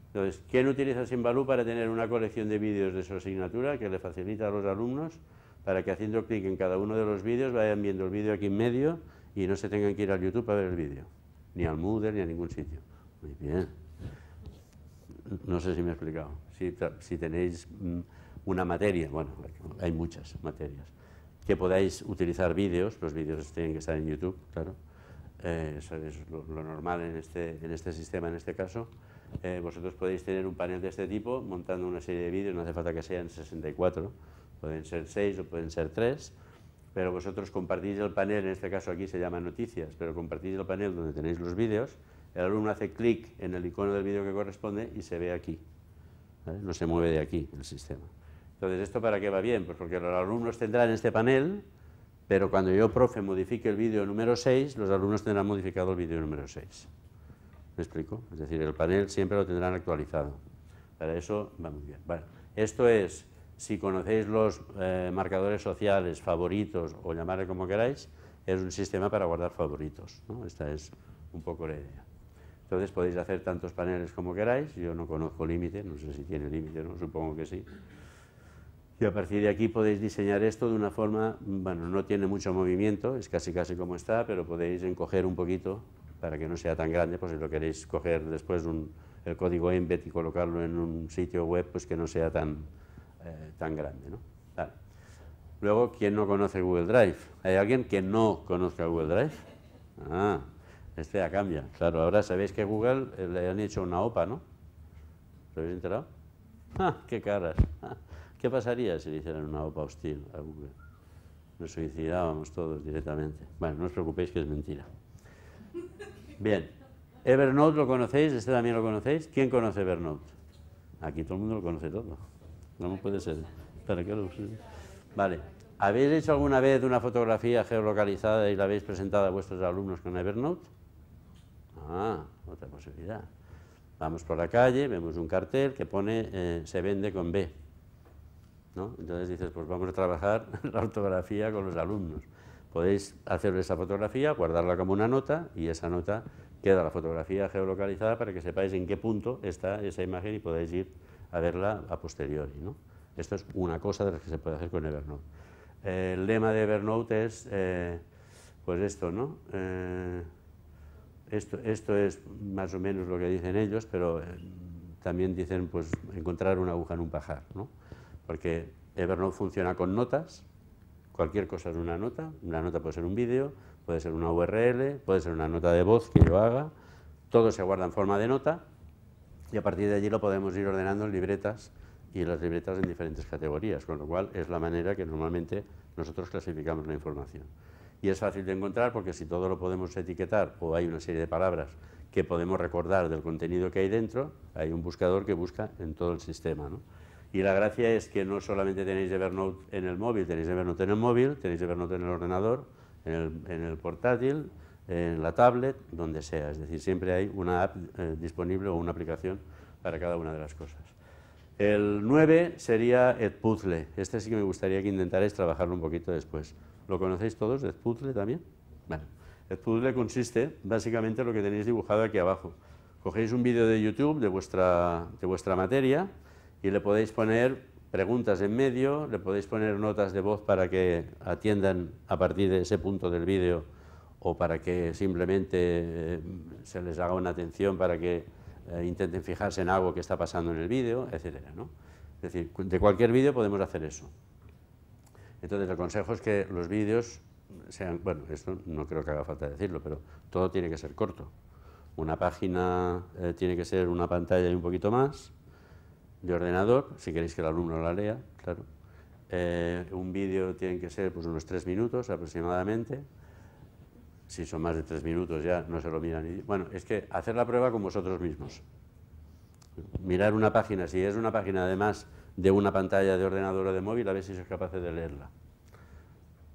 Entonces, ¿quién utiliza Simbalú para tener una colección de vídeos de su asignatura que le facilita a los alumnos para que haciendo clic en cada uno de los vídeos vayan viendo el vídeo aquí en medio y no se tengan que ir al YouTube a ver el vídeo, ni al Moodle ni a ningún sitio? Muy bien. No sé si me he explicado. Si, si tenéis mm, una materia, bueno, hay muchas materias, que podáis utilizar vídeos, los vídeos tienen que estar en YouTube, claro eh, eso es lo, normal en este, en este sistema, en este caso, eh, vosotros podéis tener un panel de este tipo montando una serie de vídeos, no hace falta que sean 64, pueden ser 6 o pueden ser 3, pero vosotros compartís el panel, en este caso aquí se llama noticias, pero compartís el panel donde tenéis los vídeos, el alumno hace clic en el icono del vídeo que corresponde y se ve aquí, no se mueve de aquí el sistema. Entonces, ¿esto para qué va bien? Pues porque los alumnos tendrán este panel, pero cuando yo, profe, modifique el vídeo número 6, los alumnos tendrán modificado el vídeo número 6. ¿Me explico? Es decir, el panel siempre lo tendrán actualizado. Para eso va muy bien. esto es, si conocéis los eh, marcadores sociales, favoritos o llamarle como queráis, es un sistema para guardar favoritos. Esta es un poco la idea. Entonces podéis hacer tantos paneles como queráis. Yo no conozco límite, no sé si tiene límite, ¿no? supongo que sí. Y a partir de aquí podéis diseñar esto de una forma, bueno, no tiene mucho movimiento, es casi casi como está, pero podéis encoger un poquito para que no sea tan grande, pues si lo queréis coger después el código embed y colocarlo en un sitio web, pues que no sea tan, eh, tan grande. ¿no? Luego, ¿quién no conoce Google Drive? ¿Hay alguien que no conozca Google Drive? Ah, este ya cambia. Claro, ahora sabéis que Google eh, le han hecho una OPA, ¿no? ¿Lo habéis enterado? Ah, qué caras! Ah. ¿Qué pasaría si le hicieran una OPA hostil a Google? Nos suicidábamos todos directamente. Bueno, no os preocupéis que es mentira. Bien, Evernote lo conocéis, este también lo conocéis. ¿Quién conoce Evernote? Aquí todo el mundo lo conoce todo. No puede ser. ¿Para qué lo Vale. ¿Habéis hecho alguna vez una fotografía geolocalizada y la habéis presentado a vuestros alumnos con Evernote? Ah, otra posibilidad. Vamos por la calle, vemos un cartel que pone eh, se vende con B. Entonces dices, pues vamos a trabajar la ortografía con los alumnos. Podéis hacer esa fotografía, guardarla como una nota y esa nota queda la fotografía geolocalizada para que sepáis en qué punto está esa imagen y podáis ir a verla a posteriori. Esto es una cosa de las que se puede hacer con Evernote. el lema de Evernote es, eh, pues esto, ¿no? Eh, esto, esto, es más o menos lo que dicen ellos, pero eh, también dicen, pues, encontrar una aguja en un pajar, ¿no? porque Evernote funciona con notas, cualquier cosa es una nota, una nota puede ser un vídeo, puede ser una URL, puede ser una nota de voz que yo haga, todo se guarda en forma de nota y a partir de allí lo podemos ir ordenando en libretas y las libretas en diferentes categorías, con lo cual es la manera que normalmente nosotros clasificamos la información. Y es fácil de encontrar porque si todo lo podemos etiquetar o hay una serie de palabras que podemos recordar del contenido que hay dentro, hay un buscador que busca en todo el sistema. ¿no? Y la gracia es que no solamente tenéis de Evernote en el móvil, tenéis Evernote en el móvil, tenéis Evernote en el ordenador, en el, portátil, en la tablet, donde sea. Es decir, siempre hay una app eh, disponible o una aplicación para cada una de las cosas. El 9 sería Edpuzzle. Este sí que me gustaría que intentarais trabajarlo un poquito después. ¿Lo conocéis todos, Edpuzzle también? Bueno, Edpuzzle consiste básicamente en lo que tenéis dibujado aquí abajo. Cogéis un vídeo de YouTube de de vuestra materia, y le podéis poner preguntas en medio, le podéis poner notas de voz para que atiendan a partir de ese punto del vídeo o para que simplemente eh, se les haga una atención para que eh, intenten fijarse en algo que está pasando en el vídeo, etc. Es decir, de cualquier vídeo podemos hacer eso. Entonces, el consejo es que los vídeos sean, bueno, esto no creo que haga falta decirlo, pero todo tiene que ser corto. Una página eh, tiene que ser una pantalla y un poquito más, de ordenador, si queréis que el alumno la lea, claro. Eh, un vídeo tiene que ser pues, unos tres minutos aproximadamente. Si son más de tres minutos ya no se lo miran. bueno, es que hacer la prueba con vosotros mismos. Mirar una página, si es una página además de una pantalla de ordenador o de móvil, a ver si sois capaces de leerla.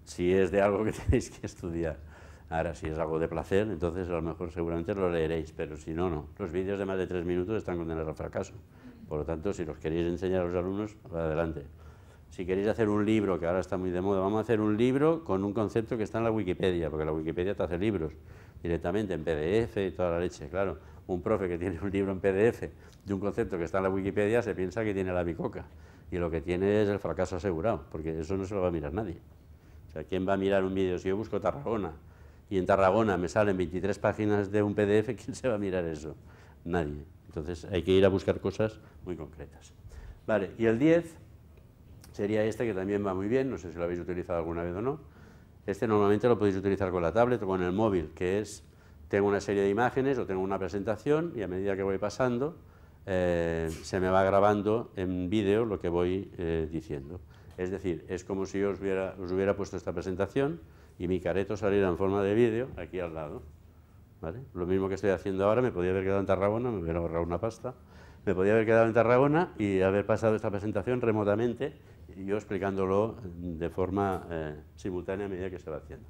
Si es de algo que tenéis que estudiar. Ahora, si es algo de placer, entonces a lo mejor seguramente lo leeréis, pero si no, no. Los vídeos de más de tres minutos están condenados al fracaso. Por lo tanto, si los queréis enseñar a los alumnos, adelante. Si queréis hacer un libro, que ahora está muy de moda, vamos a hacer un libro con un concepto que está en la Wikipedia, porque la Wikipedia te hace libros directamente en PDF y toda la leche, claro. Un profe que tiene un libro en PDF de un concepto que está en la Wikipedia se piensa que tiene la bicoca y lo que tiene es el fracaso asegurado, porque eso no se lo va a mirar nadie. O sea, ¿quién va a mirar un vídeo? Si yo busco Tarragona y en Tarragona me salen 23 páginas de un PDF, ¿quién se va a mirar eso? Nadie. Entonces hay que ir a buscar cosas muy concretas. Vale, y el 10 sería este que también va muy bien, no sé si lo habéis utilizado alguna vez o no. Este normalmente lo podéis utilizar con la tablet o con el móvil, que es, tengo una serie de imágenes o tengo una presentación y a medida que voy pasando, eh, se me va grabando en vídeo lo que voy eh, diciendo. Es decir, es como si yo os hubiera, os hubiera puesto esta presentación y mi careto saliera en forma de vídeo aquí al lado. Lo mismo que estoy haciendo ahora, me podía haber quedado en Tarragona, me hubiera ahorrado una pasta, me podía haber quedado en Tarragona y haber pasado esta presentación remotamente y yo explicándolo de forma eh, simultánea a medida que se va haciendo.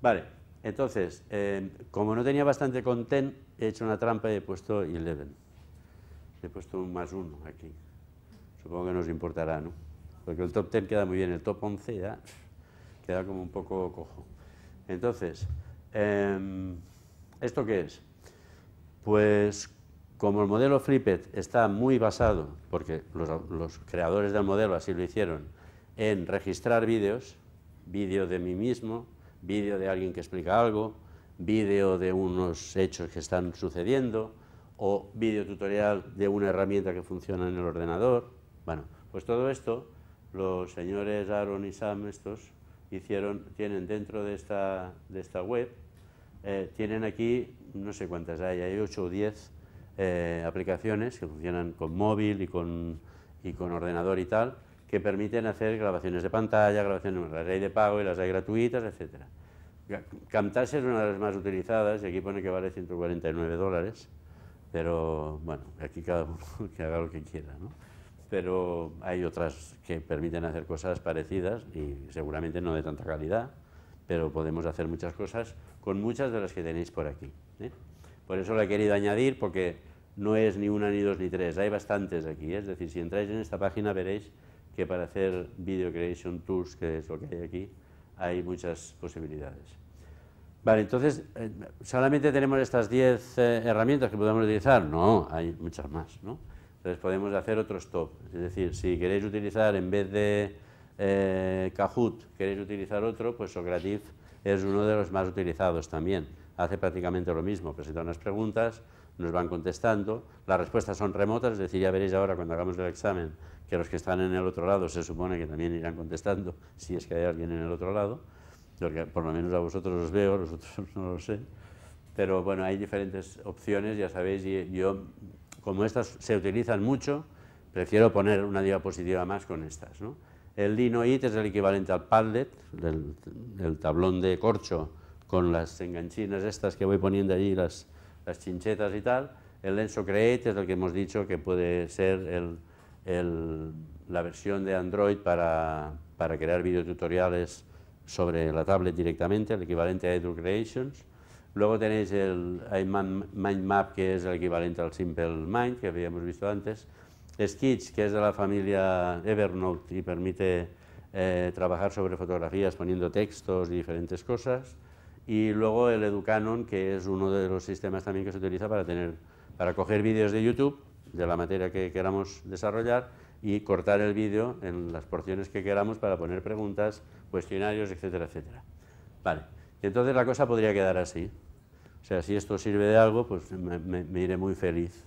Vale, entonces, em, como no tenía bastante content, he hecho una trampa y he puesto 11. He puesto un más uno aquí. Supongo que nos importará, ¿no? Porque el top 10 queda muy bien, el top 11 queda como un poco cojo. Entonces, em, ¿Esto qué es? Pues como el modelo Flipped está muy basado, porque los, creadores del modelo así lo hicieron, en registrar vídeos, vídeo de mí mismo, vídeo de alguien que explica algo, vídeo de unos hechos que están sucediendo, o vídeo tutorial de una herramienta que funciona en el ordenador. Bueno, pues todo esto los señores Aaron y Sam estos hicieron, tienen dentro de esta web eh, tienen aquí, no sé cuántas hay, hay 8 o 10 eh, aplicaciones que funcionan con móvil y con, y con ordenador y tal, que permiten hacer grabaciones de pantalla, grabaciones, las de pago y las hay gratuitas, etc. Camtasia es una de las más utilizadas y aquí pone que vale 149 dólares, pero bueno, aquí cada uno que haga lo que quiera, Pero hay otras que permiten hacer cosas parecidas y seguramente no de tanta calidad, pero podemos hacer muchas cosas con muchas de las que tenéis por aquí. ¿eh? Por eso lo he querido añadir, porque no es ni una, ni dos, ni tres, hay bastantes aquí. ¿eh? Es decir, si entráis en esta página veréis que para hacer Video Creation Tools, que es lo que hay aquí, hay muchas posibilidades. Vale, entonces, eh, ¿solamente tenemos estas 10 herramientas que podemos utilizar? No, hay muchas más, Entonces podemos hacer otros top. Es decir, si queréis utilizar en vez de Cajut, eh, queréis utilizar otro, pues Socrative es uno de los más utilizados también. Hace prácticamente lo mismo, presenta unas preguntas, nos van contestando, las respuestas son remotas, es decir, ya veréis ahora cuando hagamos el examen que los que están en el otro lado se supone que también irán contestando, si es que hay alguien en el otro lado, porque por lo menos a vosotros os veo, a los otros no lo sé, pero bueno, hay diferentes opciones, ya sabéis, y yo, como estas se utilizan mucho, prefiero poner una diapositiva más con estas, ¿no? El linoit es el equivalente al padlet, el, tablón de corcho con las enganchinas estas que voy poniendo allí, las, chinchetas y tal. El lenso create es el que hemos dicho que puede ser la versión de Android para, crear videotutoriales sobre la tablet directamente, el equivalente a Educreations. Creations. Luego tenéis el Mind Map, que es el equivalente al Simple Mind, que habíamos visto antes. Skitch, que es de la familia Evernote y permite eh, trabajar sobre fotografías poniendo textos y diferentes cosas. Y luego el Educanon, que es uno de los sistemas también que se utiliza para, tener, para coger vídeos de YouTube de la materia que queramos desarrollar y cortar el vídeo en las porciones que queramos para poner preguntas, cuestionarios, etcétera, etcétera. Vale, entonces la cosa podría quedar así. O sea, si esto sirve de algo, pues me iré muy feliz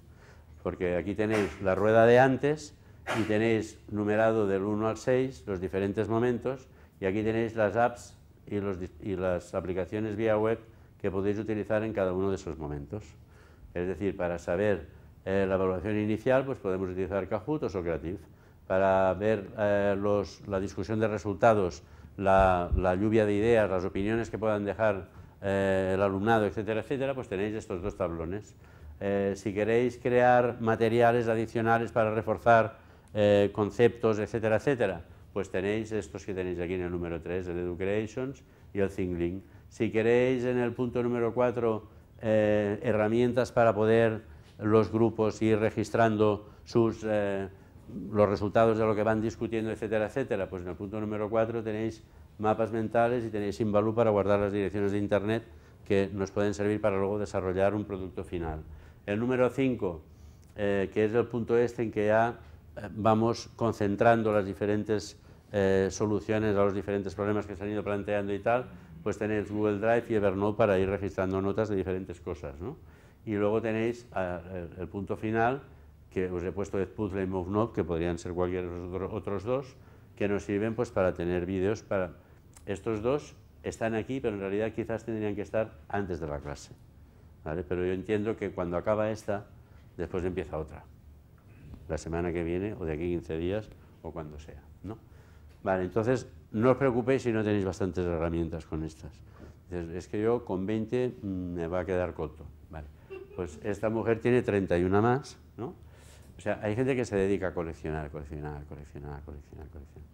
porque aquí tenéis la rueda de antes y tenéis numerado del 1 al 6 los diferentes momentos y aquí tenéis las apps y, las aplicaciones vía web que podéis utilizar en cada uno de esos momentos. Es decir, para saber eh, la evaluación inicial, pues podemos utilizar Kahoot o Socrative. Para ver eh, la discusión de resultados, la, lluvia de ideas, las opiniones que puedan dejar eh, el alumnado, etcétera, etcétera, pues tenéis estos dos tablones. Eh, si queréis crear materiales adicionales para reforzar eh, conceptos, etcétera, etcétera, pues tenéis estos que tenéis aquí en el número 3, el Educreations y el Thinglink. Si queréis en el punto número 4 eh, herramientas para poder los grupos ir registrando sus, los resultados de lo que van discutiendo, etcétera, etcétera, pues en el punto número 4 tenéis mapas mentales y tenéis Invalu para guardar las direcciones de Internet que nos pueden servir para luego desarrollar un producto final. El número 5, eh, que es el punto este en que ya eh, vamos concentrando las diferentes eh, soluciones a los diferentes problemas que se han ido planteando y tal, pues tenéis Google Drive y Evernote para ir registrando notas de diferentes cosas. Y luego tenéis ah, el, punto final, que os he puesto de Puzzle y MoveNote, que podrían ser cualquiera de los otros dos, que nos sirven pues, para tener vídeos. Para... Estos dos están aquí, pero en realidad quizás tendrían que estar antes de la clase. Pero yo entiendo que cuando acaba esta, después empieza otra. La semana que viene, o de aquí 15 días, o cuando sea, ¿no? Vale, entonces, no os preocupéis si no tenéis bastantes herramientas con estas. es que yo con 20 mm, me va a quedar corto, ¿vale? Pues esta mujer tiene 31 más, ¿no? O sea, hay gente que se dedica a coleccionar, coleccionar, coleccionar, coleccionar, coleccionar.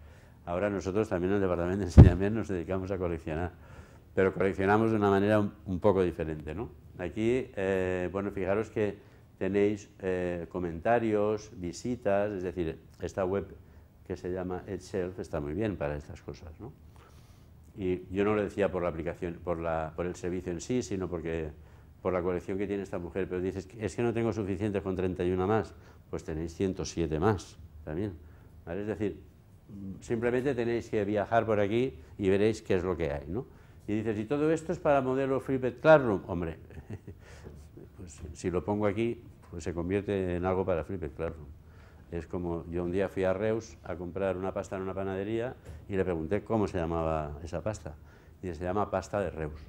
Ahora nosotros también en el Departamento de Enseñamiento nos dedicamos a coleccionar pero coleccionamos de una manera un, poco diferente. ¿no? Aquí, eh, bueno, fijaros que tenéis eh, comentarios, visitas, es decir, esta web que se llama Shelf está muy bien para estas cosas. ¿no? Y yo no lo decía por la aplicación, por, el servicio en sí, sino porque por la colección que tiene esta mujer, pero dices, es que no tengo suficiente con 31 más, pues tenéis 107 más también. Es decir, mm, simplemente tenéis que viajar por aquí y veréis qué es lo que hay. ¿no? Y dices, ¿y todo esto es para modelo Flipped Classroom? Hombre, pues si lo pongo aquí, pues se convierte en algo para Flipper Classroom. Es como yo un día fui a Reus a comprar una pasta en una panadería y le pregunté cómo se llamaba esa pasta. Y dice, se llama pasta de Reus.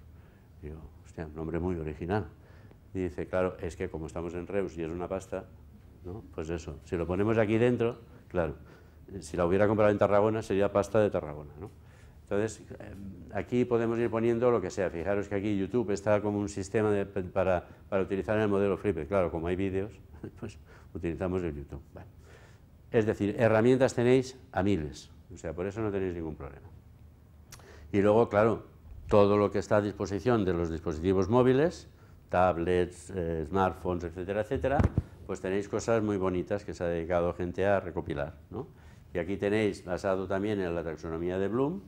Y digo, hostia, nombre muy original. Y dice, claro, es que como estamos en Reus y es una pasta, ¿no? pues eso, si lo ponemos aquí dentro, claro, si la hubiera comprado en Tarragona sería pasta de Tarragona. ¿no? Entonces, em, aquí podemos ir poniendo lo que sea. Fijaros que aquí YouTube está como un sistema para, utilizar el modelo Flipped. Claro, como hay vídeos, pues utilizamos el YouTube. Es decir, herramientas tenéis a miles. O sea, por eso no tenéis ningún problema. Y luego, claro, todo lo que está a disposición de los dispositivos móviles, tablets, eh, smartphones, etcétera, etcétera, pues tenéis cosas muy bonitas que se ha dedicado gente a recopilar. Y aquí tenéis, basado también en la taxonomía de Bloom,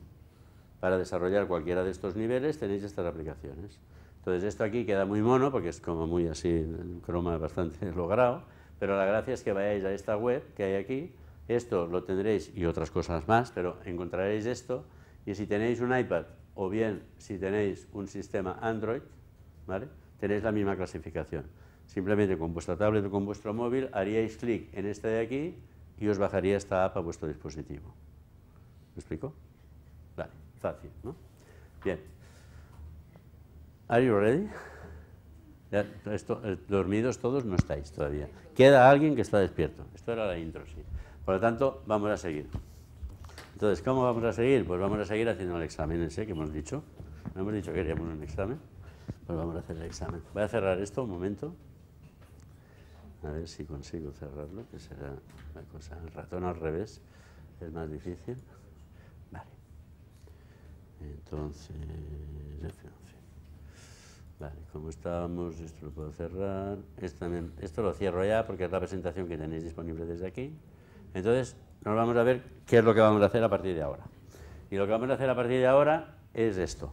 para desarrollar cualquiera de estos niveles tenéis estas aplicaciones. Entonces esto aquí queda muy mono porque es como muy así, un croma bastante logrado, pero la gracia es que vayáis a esta web que hay aquí, esto lo tendréis y otras cosas más, pero encontraréis esto y si tenéis un iPad o bien si tenéis un sistema Android, ¿vale? tenéis la misma clasificación. Simplemente con vuestra tablet o con vuestro móvil haríais clic en este de aquí y os bajaría esta app a vuestro dispositivo. ¿Me explico? fácil. ¿no? Bien. ¿Are you ready? Eh, dormidos todos no estáis todavía. Queda alguien que está despierto. Esto era la intro, sí. Por lo tanto, vamos a seguir. Entonces, ¿cómo vamos a seguir? Pues vamos a seguir haciendo el examen ese que hemos dicho. hemos dicho que haríamos un examen. Pues vamos a hacer el examen. Voy a cerrar esto un momento. A ver si consigo cerrarlo, que será la cosa. El ratón al revés es más difícil. Entonces, Vale, como estábamos, esto lo puedo cerrar. Esto, lo cierro ya porque es la presentación que tenéis disponible desde aquí. Entonces, nos vamos a ver qué es lo que vamos a hacer a partir de ahora. Y lo que vamos a hacer a partir de ahora es esto.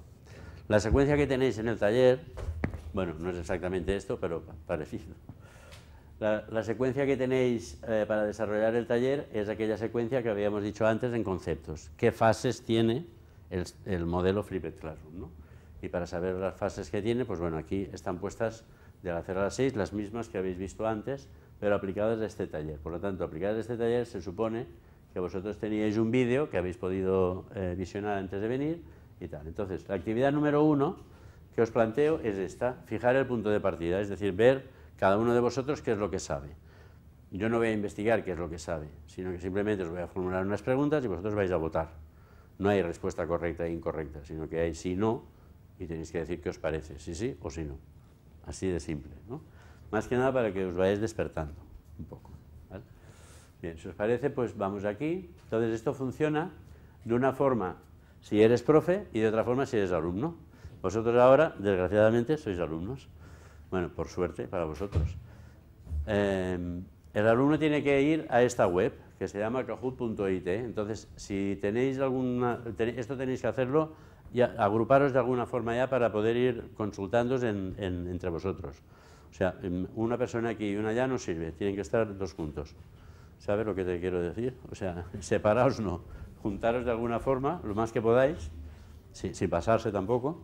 La secuencia que tenéis en el taller, bueno, no es exactamente esto, pero parecido. La, secuencia que tenéis eh, para desarrollar el taller es aquella secuencia que habíamos dicho antes en conceptos. ¿Qué fases tiene? el, modelo Flipped Classroom. Y para saber las fases que tiene, pues bueno, aquí están puestas de la 0 a la 6 las mismas que habéis visto antes, pero aplicadas a este taller. Por lo tanto, aplicadas a este taller se supone que vosotros teníais un vídeo que habéis podido eh, visionar antes de venir y tal. Entonces, la actividad número uno que os planteo es esta, fijar el punto de partida, es decir, ver cada uno de vosotros qué es lo que sabe. Yo no voy a investigar qué es lo que sabe, sino que simplemente os voy a formular unas preguntas y vosotros vais a votar. No hay respuesta correcta e incorrecta, sino que hay sí, no, y tenéis que decir qué os parece, sí, sí o sí, no. Así de simple, ¿no? Más que nada para que os vayáis despertando un poco. Bien, si os parece, pues vamos aquí. Entonces esto funciona de una forma si eres profe y de otra forma si eres alumno. Vosotros ahora, desgraciadamente, sois alumnos. Bueno, por suerte para vosotros. Em, el alumno tiene que ir a esta web que se llama kahoot.it. Entonces, si tenéis alguna, esto tenéis que hacerlo y agruparos de alguna forma ya para poder ir consultándos entre vosotros. O sea, em, una persona aquí y una allá no sirve, tienen que estar dos juntos. ¿Sabes lo que te quiero decir? O sea, separaos no, juntaros de alguna forma, lo más que podáis, sin, sin pasarse tampoco.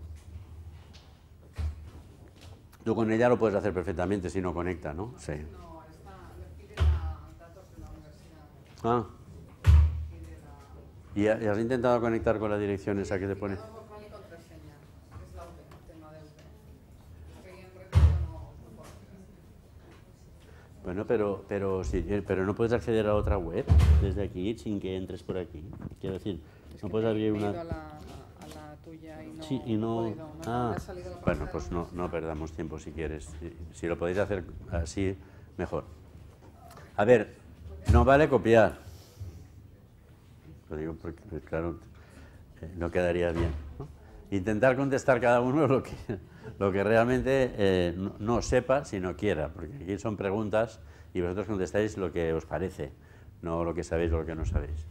Tú con ella lo puedes hacer perfectamente si no conecta, ¿no? Sí. Ah. ¿Y has intentado conectar con la dirección esa que te pone? Bueno, pero, pero, sí, eh, pero no puedes acceder a otra web desde aquí sin que entres por aquí. Quiero decir, no puedes abrir una... sí, y no... Ah. bueno, pues no, no perdamos tiempo si quieres. si lo podéis hacer así, mejor. A ver, no vale copiar. Lo digo porque, pues, claro, eh, no quedaría bien. Intentar contestar cada uno lo que, lo que realmente eh, no, sepa si no quiera, porque aquí son preguntas y vosotros contestáis lo que os parece, no lo que sabéis o lo que no sabéis.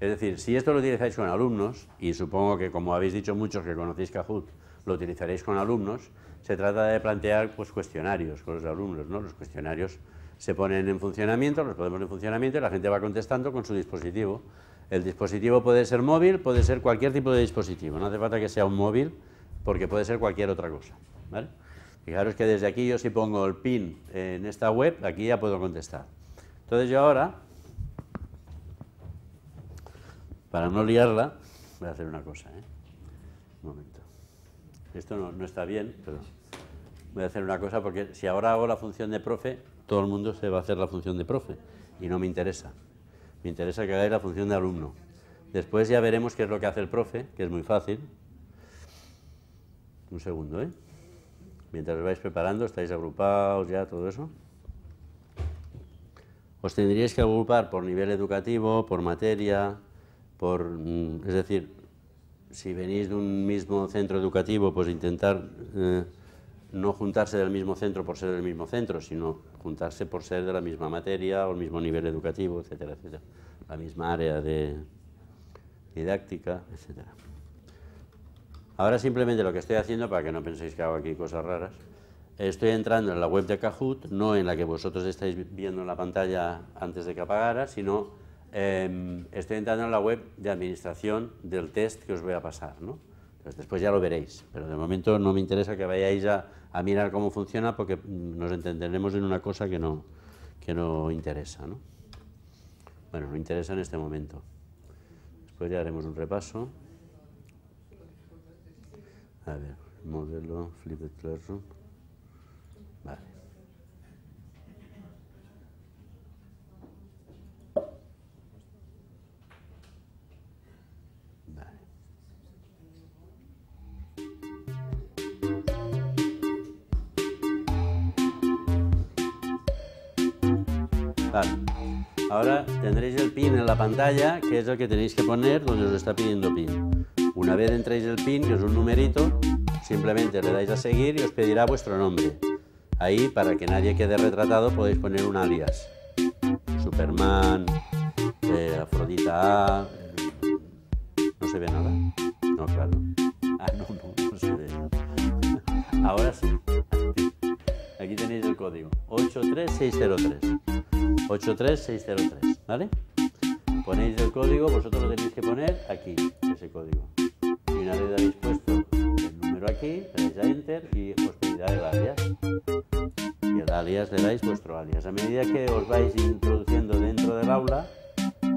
Es decir, si esto lo utilizáis con alumnos, y supongo que como habéis dicho muchos que conocéis Kahoot, lo utilizaréis con alumnos, se trata de plantear pues, cuestionarios con los alumnos, ¿no? Los cuestionarios se ponen en funcionamiento, los ponemos en funcionamiento y la gente va contestando con su dispositivo. El dispositivo puede ser móvil, puede ser cualquier tipo de dispositivo, no hace falta que sea un móvil, porque puede ser cualquier otra cosa. Fijaros que desde aquí yo si pongo el pin en esta web, aquí ya puedo contestar. Entonces yo ahora, para no liarla, voy a hacer una cosa. ¿eh? Un momento. Esto no, no está bien, pero voy a hacer una cosa porque si ahora hago la función de profe, todo el mundo se va a hacer la función de profe y no me interesa. Me interesa que hagáis la función de alumno. Después ya veremos qué es lo que hace el profe, que es muy fácil. Un segundo, ¿eh? Mientras os vais preparando, estáis agrupados ya, todo eso. Os tendríais que agrupar por nivel educativo, por materia, por... Mm, es decir, si venís de un mismo centro educativo, pues intentar eh, no juntarse del mismo centro por ser del mismo centro, sino juntarse por ser de la misma materia o el mismo nivel educativo, etcétera, etcétera, la misma área de didáctica, etcétera. Ahora simplemente lo que estoy haciendo, para que no penséis que hago aquí cosas raras, estoy entrando en la web de Kahoot, no en la que vosotros estáis viendo en la pantalla antes de que apagara, sino em, estoy entrando en la web de administración del test que os voy a pasar, ¿no? Pues después ya lo veréis, pero de momento no me interesa que vayáis a, mirar cómo funciona porque mm, nos entenderemos en una cosa que no, que no interesa. ¿no? Bueno, no interesa en este momento. Después ya haremos un repaso. A ver, modelo, flip the classroom. Vale. Ahora tendréis el pin en la pantalla, que es el que tenéis que poner donde os está pidiendo pin. Una vez entréis el pin, que es un numerito, simplemente le dais a seguir y os pedirá vuestro nombre. Ahí, para que nadie quede retratado, podéis poner un alias. Superman, eh, Afrodita A... Eh, no se ve nada. No, claro. Ah, no, no, no se ve. Ahora sí. Aquí tenéis el código 83603. 83603, ¿vale? Ponéis el código, vosotros lo tenéis que poner aquí, ese código. Y una vez habéis puesto el número aquí, le a Enter y os pedirá el alias. Y el alias le dais vuestro alias. A medida que os vais introduciendo dentro del aula,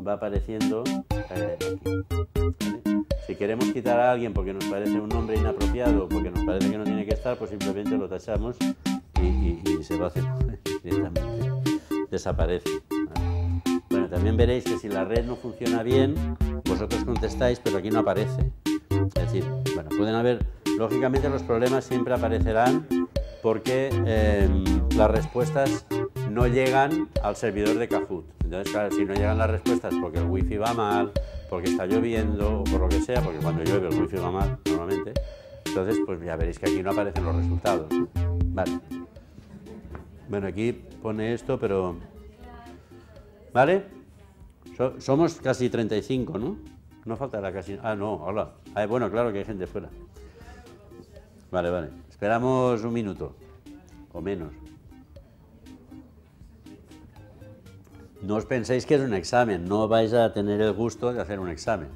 va apareciendo Si queremos quitar a alguien porque nos parece un nombre inapropiado, o porque nos parece que no tiene que estar, pues simplemente lo tachamos y, se va a directamente. Desaparece. Bueno, también veréis que si la red no funciona bien, vosotros contestáis, pero aquí no aparece. Es decir, bueno, pueden haber, lógicamente los problemas siempre aparecerán porque em, las respuestas no llegan al servidor de Kahoot. Entonces, claro, si no llegan las respuestas porque el wifi va mal, porque está lloviendo o por lo que sea, porque cuando llueve el wifi va mal normalmente, entonces pues ya veréis que aquí no aparecen los resultados. Vale. Bueno, aquí pone esto, pero... ¿Vale? somos casi 35, ¿no? No faltará casi... Ah, no, hola. Ah, bueno, claro que hay gente fuera. Vale, vale. Esperamos un minuto, o menos. No os penséis que es un examen, no vais a tener el gusto de hacer un examen.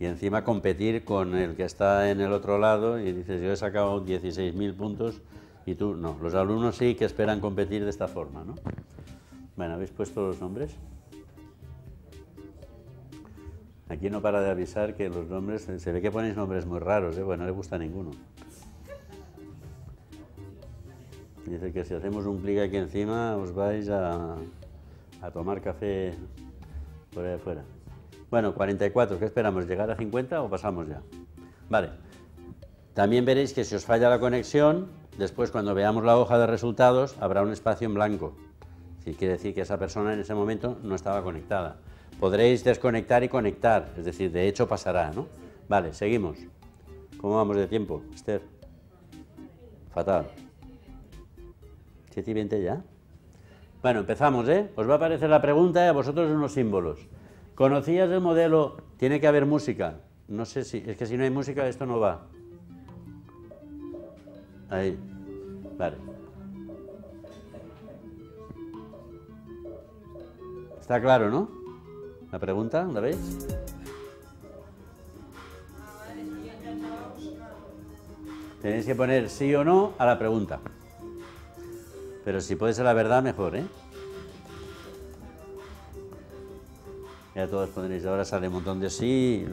Y encima competir con el que está en el otro lado y dices, yo he sacado 16.000 puntos y tú no. Los alumnos sí que esperan competir de esta forma, ¿no? Bueno, ¿habéis puesto los nombres? Aquí no para de avisar que los nombres, se ve que ponéis nombres muy raros, ¿eh? bueno, no le gusta ninguno. Dice que si hacemos un clic aquí encima os vais a, a tomar café por ahí afuera. Bueno, 44, ¿qué esperamos? ¿Llegar a 50 o pasamos ya? Vale. También veréis que si os falla la conexión, Después, cuando veamos la hoja de resultados, habrá un espacio en blanco. Si quiere decir que esa persona en ese momento no estaba conectada. Podréis desconectar y conectar, es decir, de hecho pasará, ¿no? Vale, seguimos. ¿Cómo vamos de tiempo, Esther? Fatal. ¿7 y 20 ya? Bueno, empezamos, ¿eh? Os va a aparecer la pregunta y a vosotros unos símbolos. ¿Conocías el modelo? Tiene que haber música. No sé si... Es que si no hay música esto no va. Ahí. Vale, Está claro, ¿no? ¿La pregunta? ¿La veis? Tenéis que poner sí o no a la pregunta. Pero si puede ser la verdad, mejor, ¿eh? Ya todos pondréis, ahora sale un montón de sí.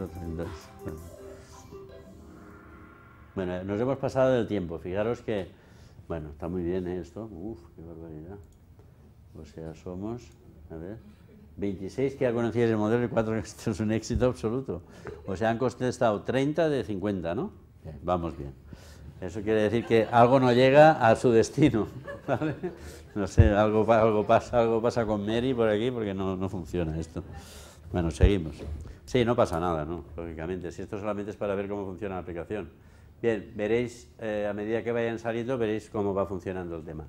Bueno, nos hemos pasado del tiempo. Fijaros que bueno, está muy bien esto. Uf, qué barbaridad. O sea, somos, a ver, 26 que ya conocíais el modelo y 4 que esto es un éxito absoluto. O sea, han contestado 30 de 50, ¿no? vamos bien. Eso quiere decir que algo no llega a su destino. No sé, algo, algo, pasa, algo pasa con Mary por aquí porque no, no funciona esto. Bueno, seguimos. Sí, no pasa nada, ¿no? Lógicamente, si esto solamente es para ver cómo funciona la aplicación. Bien, veréis, eh, a medida que vayan saliendo, veréis cómo va funcionando el tema.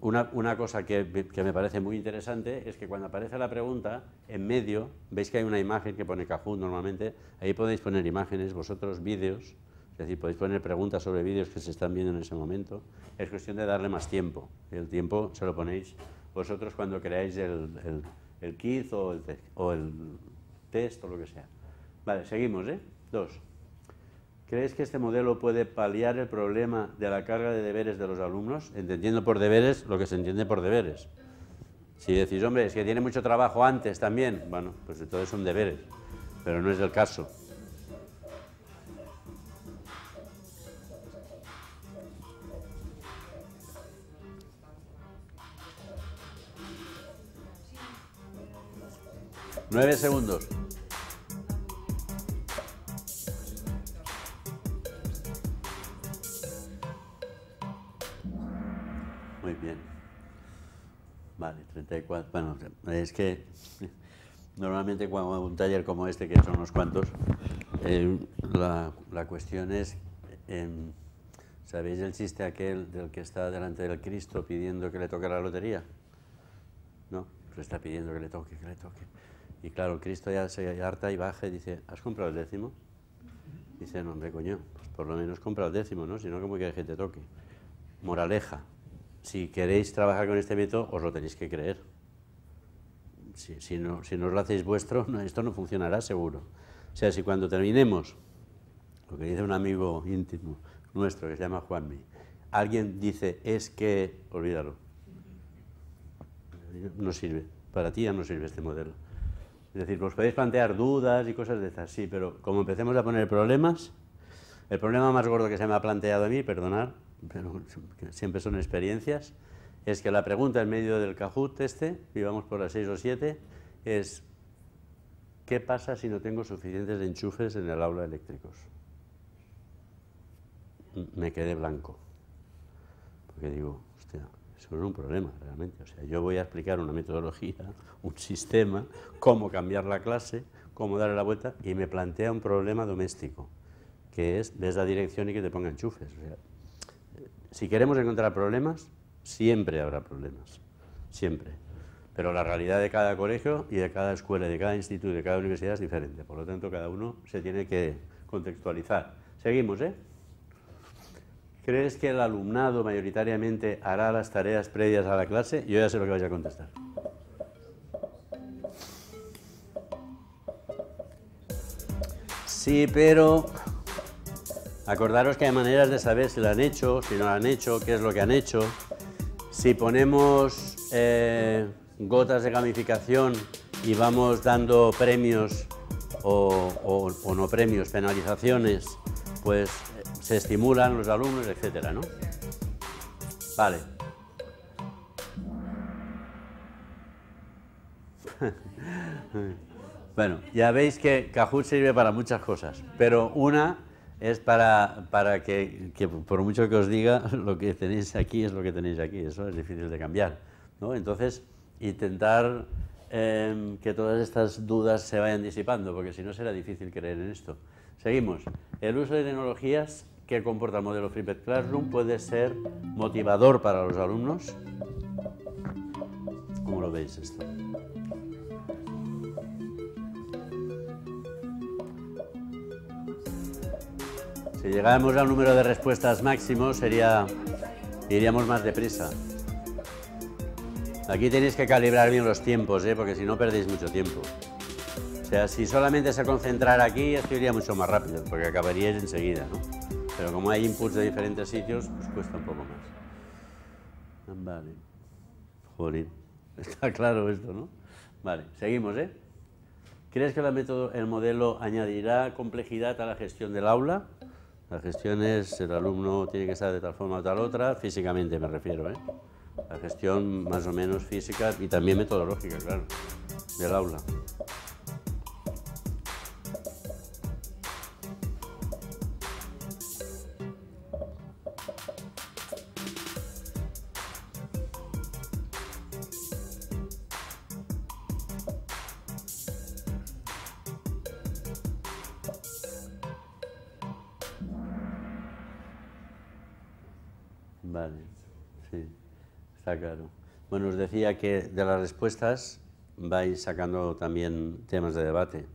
Una, cosa que, me parece muy interesante es que cuando aparece la pregunta, en medio, veis que hay una imagen que pone cajón normalmente, ahí podéis poner imágenes, vosotros vídeos, es decir, podéis poner preguntas sobre vídeos que se están viendo en ese momento. Es cuestión de darle más tiempo. El tiempo se lo ponéis vosotros cuando creáis el, el, o el, o el test o lo que sea. Vale, seguimos, ¿eh? Dos. ¿Crees que este modelo puede paliar el problema de la carga de deberes de los alumnos? Entendiendo por deberes lo que se entiende por deberes. Si decís, hombre, es que tiene mucho trabajo antes también, bueno, pues entonces son deberes, pero no es el caso. Nueve segundos. bueno, es que normalmente cuando un taller como este, que son unos cuantos, eh, la, cuestión es, em, ¿sabéis el chiste aquel del que está delante del Cristo pidiendo que le toque la lotería? No, le pues está pidiendo que le toque, que le toque. Y claro, el Cristo ya se harta y baje, y dice, ¿has comprado el décimo? Dice, no, hombre, coño, pues por lo menos compra el décimo, ¿no? Si no, como que te gente toque. Moraleja, si queréis trabajar con este método, os lo tenéis que creer. Si, no, si lo hacéis vuestro, esto no funcionará seguro. O sea, si cuando terminemos, lo que dice un amigo íntimo nuestro que se llama Juanmi, alguien dice, es que, olvídalo, no sirve, para ti ya no sirve este modelo. Es decir, os podéis plantear dudas y cosas de esas, sí, pero como empecemos a poner problemas, el problema más gordo que se me ha planteado a mí, perdonar, pero siempre son experiencias, es que la pregunta en medio del cajut este, y vamos por las 6 o 7, es ¿qué pasa si no tengo suficientes enchufes en el aula eléctricos? Me quedé blanco, porque digo, hostia, eso es un problema realmente. O sea, yo voy a explicar una metodología, un sistema, cómo cambiar la clase, cómo darle la vuelta, y me plantea un problema doméstico, que es ves la dirección y que te ponga enchufes. O sea, si queremos encontrar problemas, siempre habrá problemas, siempre. Pero la realidad de cada colegio y de cada escuela, de cada instituto y de cada universidad es diferente. Por lo tanto, cada uno se tiene que contextualizar. Seguimos, ¿eh? ¿Crees que el alumnado mayoritariamente hará las tareas previas a la clase? Yo ya sé lo que vais a contestar. Sí, pero Acordaros que hay maneras de saber si lo han hecho, si no lo han hecho, qué es lo que han hecho. Si ponemos eh, gotas de gamificación y vamos dando premios o, no premios, penalizaciones, pues eh, se estimulan los alumnos, etcétera, ¿no? Vale. bueno, ya veis que Kahoot sirve para muchas cosas, pero una es para, para que, por mucho que os diga, lo que tenéis aquí es lo que tenéis aquí, eso es difícil de cambiar. Entonces, intentar em, que todas estas dudas se vayan disipando, porque si no será difícil creer en esto. Seguimos. El uso de tecnologías que comporta el modelo Flipped Classroom puede ser motivador para los alumnos. ¿Cómo lo veis esto? Si llegáramos al número de respuestas máximo, sería, iríamos más deprisa. Aquí tenéis que calibrar bien los tiempos, ¿eh? porque si no perdéis mucho tiempo. O sea, si solamente se concentrara aquí, esto iría mucho más rápido, porque acabaría enseguida, ¿no? Pero como hay inputs de diferentes sitios, pues cuesta un poco más. Vale. Joder. está claro esto, ¿no? Vale, seguimos, ¿eh? ¿Crees que el modelo añadirá complejidad a la gestión del aula? La gestión es, el alumno tiene que estar de tal forma o tal otra, físicamente me refiero, ¿eh? La gestión más o menos física y también metodológica, claro, del aula. decía que de las respuestas vais sacando también temas de debate.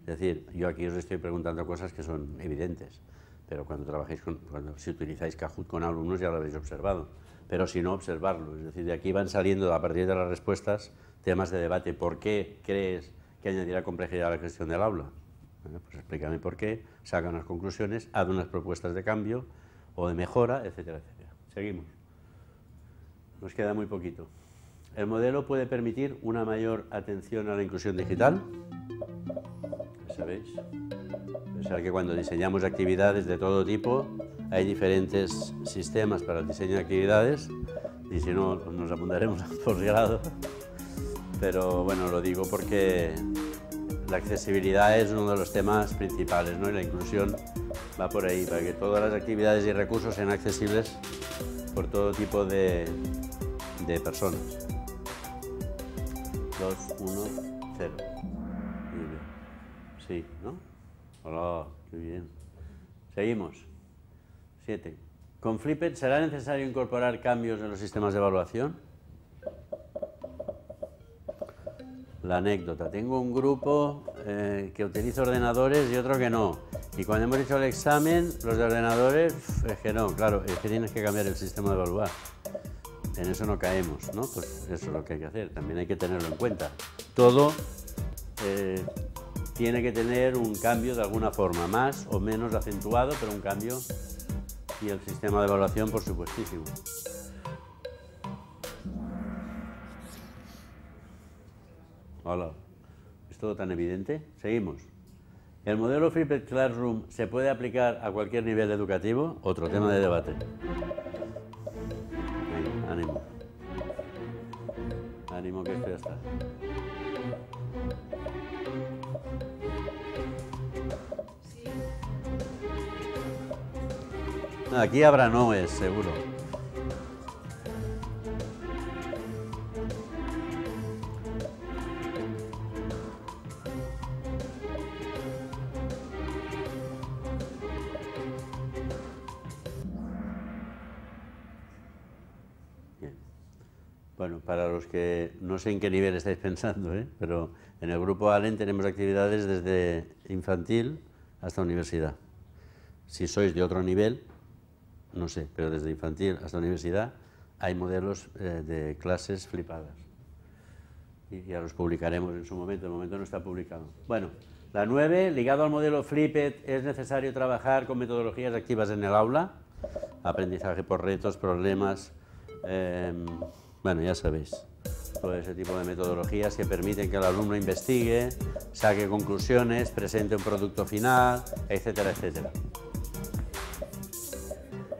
Es decir, yo aquí os estoy preguntando cosas que son evidentes, pero cuando trabajéis con, cuando si utilizáis Kahoot con alumnos ya lo habéis observado, pero si no, observarlo. Es decir, de aquí van saliendo a partir de las respuestas temas de debate. ¿Por qué crees que añadirá complejidad a la gestión del aula? pues explícame por qué, saca unas conclusiones, haz unas propuestas de cambio o de mejora, etcétera, etcétera. Seguimos. Nos queda muy poquito. El modelo puede permitir una mayor atención a la inclusión digital. ¿Sabéis? sea que cuando diseñamos actividades de todo tipo, hay diferentes sistemas para el diseño de actividades y si no, nos apuntaremos a posgrado. Pero bueno, lo digo porque la accesibilidad es uno de los temas principales ¿no? y la inclusión va por ahí, para que todas las actividades y recursos sean accesibles por todo tipo de personas. 2, 1, 0. Sí, ¿no? Hola, qué bien. Seguimos. 7. Con Flippet, ¿será necesario incorporar cambios en los sistemas de evaluación? La anécdota. Tengo un grupo eh, que utiliza ordenadores y otro que no. Y cuando hemos hecho el examen, los de ordenadores, es que no, claro, es que tienes que cambiar el sistema de evaluar en eso no caemos, ¿no? Pues eso es lo que hay que hacer, también hay que tenerlo en cuenta. Todo eh, tiene que tener un cambio de alguna forma, más o menos acentuado, pero un cambio y el sistema de evaluación, por supuestísimo. Hola, ¿es todo tan evidente? Seguimos. ¿El modelo Flipped Classroom se puede aplicar a cualquier nivel educativo? Otro tema de debate. Ánimo que es fiesta. Aquí habrá noes, seguro. Bueno, para los que no sé en qué nivel estáis pensando, ¿eh? pero en el grupo ALEN tenemos actividades desde infantil hasta universidad. Si sois de otro nivel, no sé, pero desde infantil hasta universidad hay modelos eh, de clases flipadas. Y ya los publicaremos en su momento, de momento no está publicado. Bueno, la nueve, ligado al modelo Flipped, es necesario trabajar con metodologías activas en el aula, aprendizaje por retos, problemas. Em, bueno, ya sabéis, todo ese tipo de metodologías que permiten que el alumno investigue, saque conclusiones, presente un producto final, etcétera, etcétera.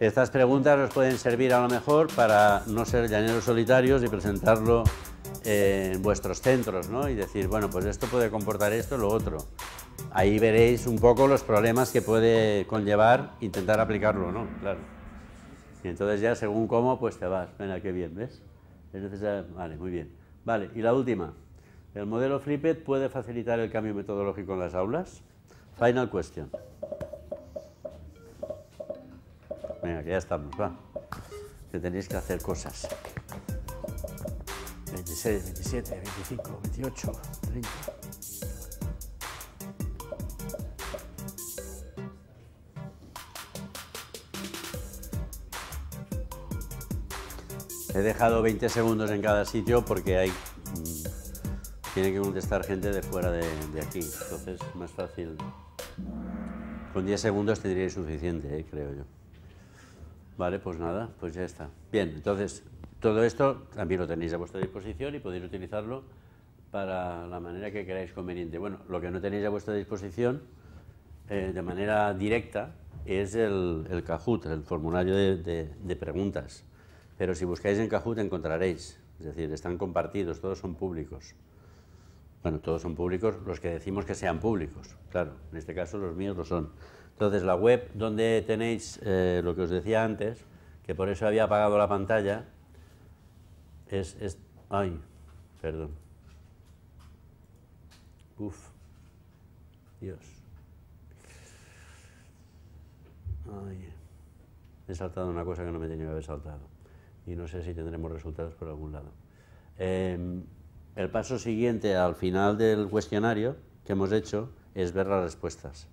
Estas preguntas os pueden servir a lo mejor para no ser llaneros solitarios y presentarlo en vuestros centros, ¿no? Y decir, bueno, pues esto puede comportar esto, lo otro. Ahí veréis un poco los problemas que puede conllevar intentar aplicarlo, ¿no? Claro. Y entonces ya según cómo, pues te vas. Mira, qué bien, ¿ves? Es necesario... Vale, muy bien. Vale, y la última. ¿El modelo Flipped puede facilitar el cambio metodológico en las aulas? Final question. Venga, que ya estamos, va. Que tenéis que hacer cosas. 26, 27, 25, 28, 30. He dejado 20 segundos en cada sitio porque hay mm, tiene que contestar gente de fuera de, aquí, entonces más fácil. Con 10 segundos tendríais suficiente, eh, creo yo. Vale, pues nada, pues ya está. Bien, entonces todo esto también lo tenéis a vuestra disposición y podéis utilizarlo para la manera que queráis conveniente. Bueno, lo que no tenéis a vuestra disposición eh, de manera directa es el, el el formulario de preguntas. Pero si buscáis en Kahoot encontraréis, es decir, están compartidos, todos son públicos. Bueno, todos son públicos, los que decimos que sean públicos, claro, en este caso los míos lo son. Entonces, la web donde tenéis eh, lo que os decía antes, que por eso había apagado la pantalla, es, es ay, perdón. Uf, Dios. Ay, he saltado una cosa que no me tenía que haber saltado y no sé si tendremos resultados por algún lado. Em, el paso siguiente al final del cuestionario que hemos hecho es ver las respuestas.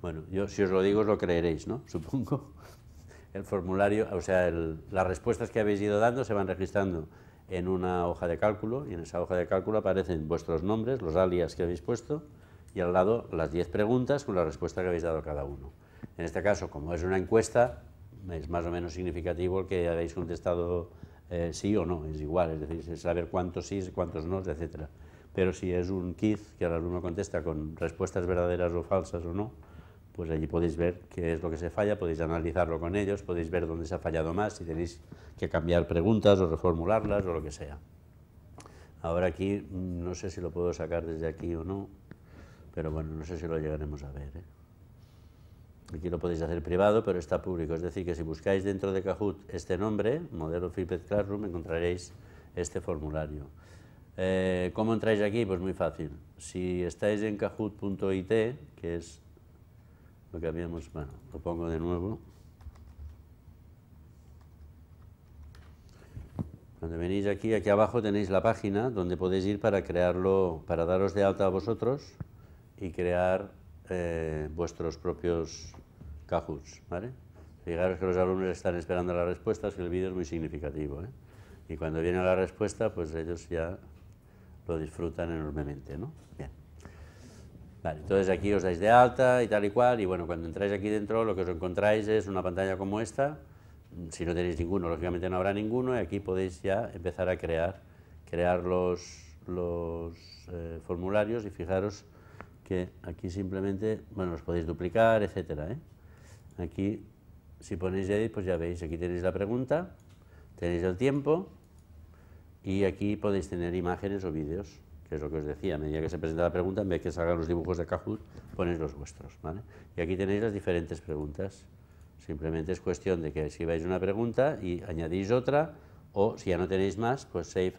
Bueno, yo si os lo digo os lo creeréis, ¿no? Supongo. El formulario, o sea, las respuestas que habéis ido dando se van registrando en una hoja de cálculo y en esa hoja de cálculo aparecen vuestros nombres, los alias que habéis puesto y al lado las 10 preguntas con la respuesta que habéis dado cada uno. En este caso, como es una encuesta, es más o menos significativo el que habéis contestado eh, sí o no, es igual, es decir, saber cuántos sí, cuántos no, etc. Pero si es un quiz que el alumno contesta con respuestas verdaderas o falsas o no, pues allí podéis ver qué es lo que se falla, podéis analizarlo con ellos, podéis ver dónde se ha fallado más, si tenéis que cambiar preguntas o reformularlas o lo que sea. Ahora aquí, mm, no sé si lo puedo sacar desde aquí o no, pero bueno, no sé si lo llegaremos a ver. ¿eh? Aquí lo podéis hacer privado, pero está público. Es decir, que si buscáis dentro de Kahoot este nombre, modelo Flipped Classroom, encontraréis este formulario. Eh, ¿Cómo entráis aquí? Pues muy fácil. Si estáis en kahoot.it, que es lo que habíamos... Bueno, lo pongo de nuevo. Cuando venís aquí, aquí abajo tenéis la página donde podéis ir para crearlo, para daros de alta a vosotros y crear eh, vuestros propios Kahoot, ¿vale? Fijaros que los alumnos están esperando las respuestas, que el vídeo es muy significativo, ¿eh? Y cuando viene la respuesta, pues ellos ya lo disfrutan enormemente, ¿no? Bien. Vale, entonces aquí os dais de alta y tal y cual, y bueno, cuando entráis aquí dentro lo que os encontráis es una pantalla como esta, si no tenéis ninguno, lógicamente no habrá ninguno, y aquí podéis ya empezar a crear, crear los, eh, formularios, y fijaros que aquí simplemente, bueno, los podéis duplicar, etcétera, ¿eh? Aquí, si ponéis edit, pues ya veis, aquí tenéis la pregunta, tenéis el tiempo y aquí podéis tener imágenes o vídeos, que es lo que os decía, a medida que se presenta la pregunta, en vez de que salgan los dibujos de Kahoot, ponéis los vuestros, ¿vale? Y aquí tenéis las diferentes preguntas. Simplemente es cuestión de que escribáis una pregunta y añadís otra, o si ya no tenéis más, pues save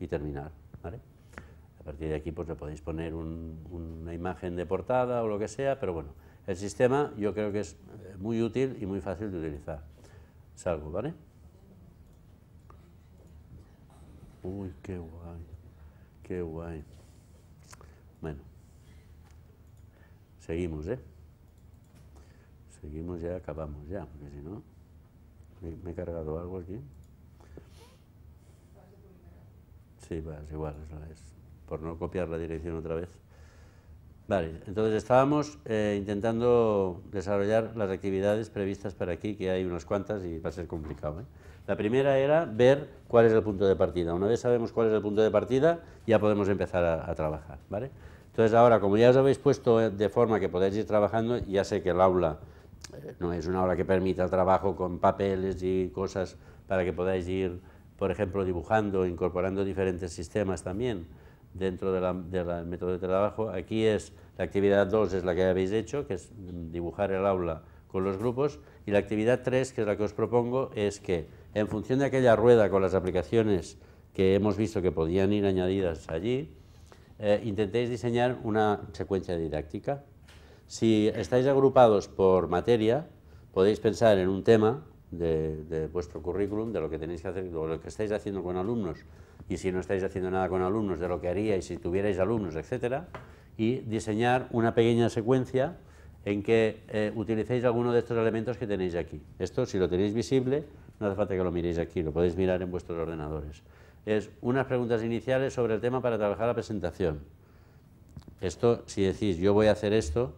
y terminar, ¿vale? A partir de aquí pues le podéis poner una imagen de portada o lo que sea, pero bueno, el sistema yo creo que es eh, muy útil y muy fácil de utilizar. Salgo, ¿vale? Uy, qué guay, qué guay. Bueno, seguimos, ¿eh? Seguimos ya, acabamos ya, porque si no, me he cargado algo aquí. Sí, va, es igual, es, por no copiar la dirección otra vez. Vale, entonces estábamos eh, intentando desarrollar las actividades previstas para aquí, que hay unas cuantas y va a ser complicado. ¿eh? La primera era ver cuál es el punto de partida. Una vez sabemos cuál es el punto de partida, ya podemos empezar a, trabajar. Entonces ahora, como ya os habéis puesto eh, de forma que podáis ir trabajando, ya sé que el aula no es una aula que permita el trabajo con papeles y cosas para que podáis ir, por ejemplo, dibujando, incorporando diferentes sistemas también dentro de la, del método de trabajo. Aquí es la actividad 2, es la que habéis hecho, que es dibujar el aula con los grupos, y la actividad 3, que es la que os propongo, es que en función de aquella rueda con las aplicaciones que hemos visto que podían ir añadidas allí, eh, intentéis diseñar una secuencia didáctica. Si estáis agrupados por materia, podéis pensar en un tema de, de vuestro currículum, de lo que tenéis que hacer, o lo que estáis haciendo con alumnos, y si no estáis haciendo nada con alumnos de lo que haríais si tuvierais alumnos, etcétera, y diseñar una pequeña secuencia en que eh, utilicéis alguno de estos elementos que tenéis aquí. Esto, si lo tenéis visible, no hace falta que lo miréis aquí, lo podéis mirar en vuestros ordenadores. Es unas preguntas iniciales sobre el tema para trabajar la presentación. Esto, si decís, yo voy a hacer esto,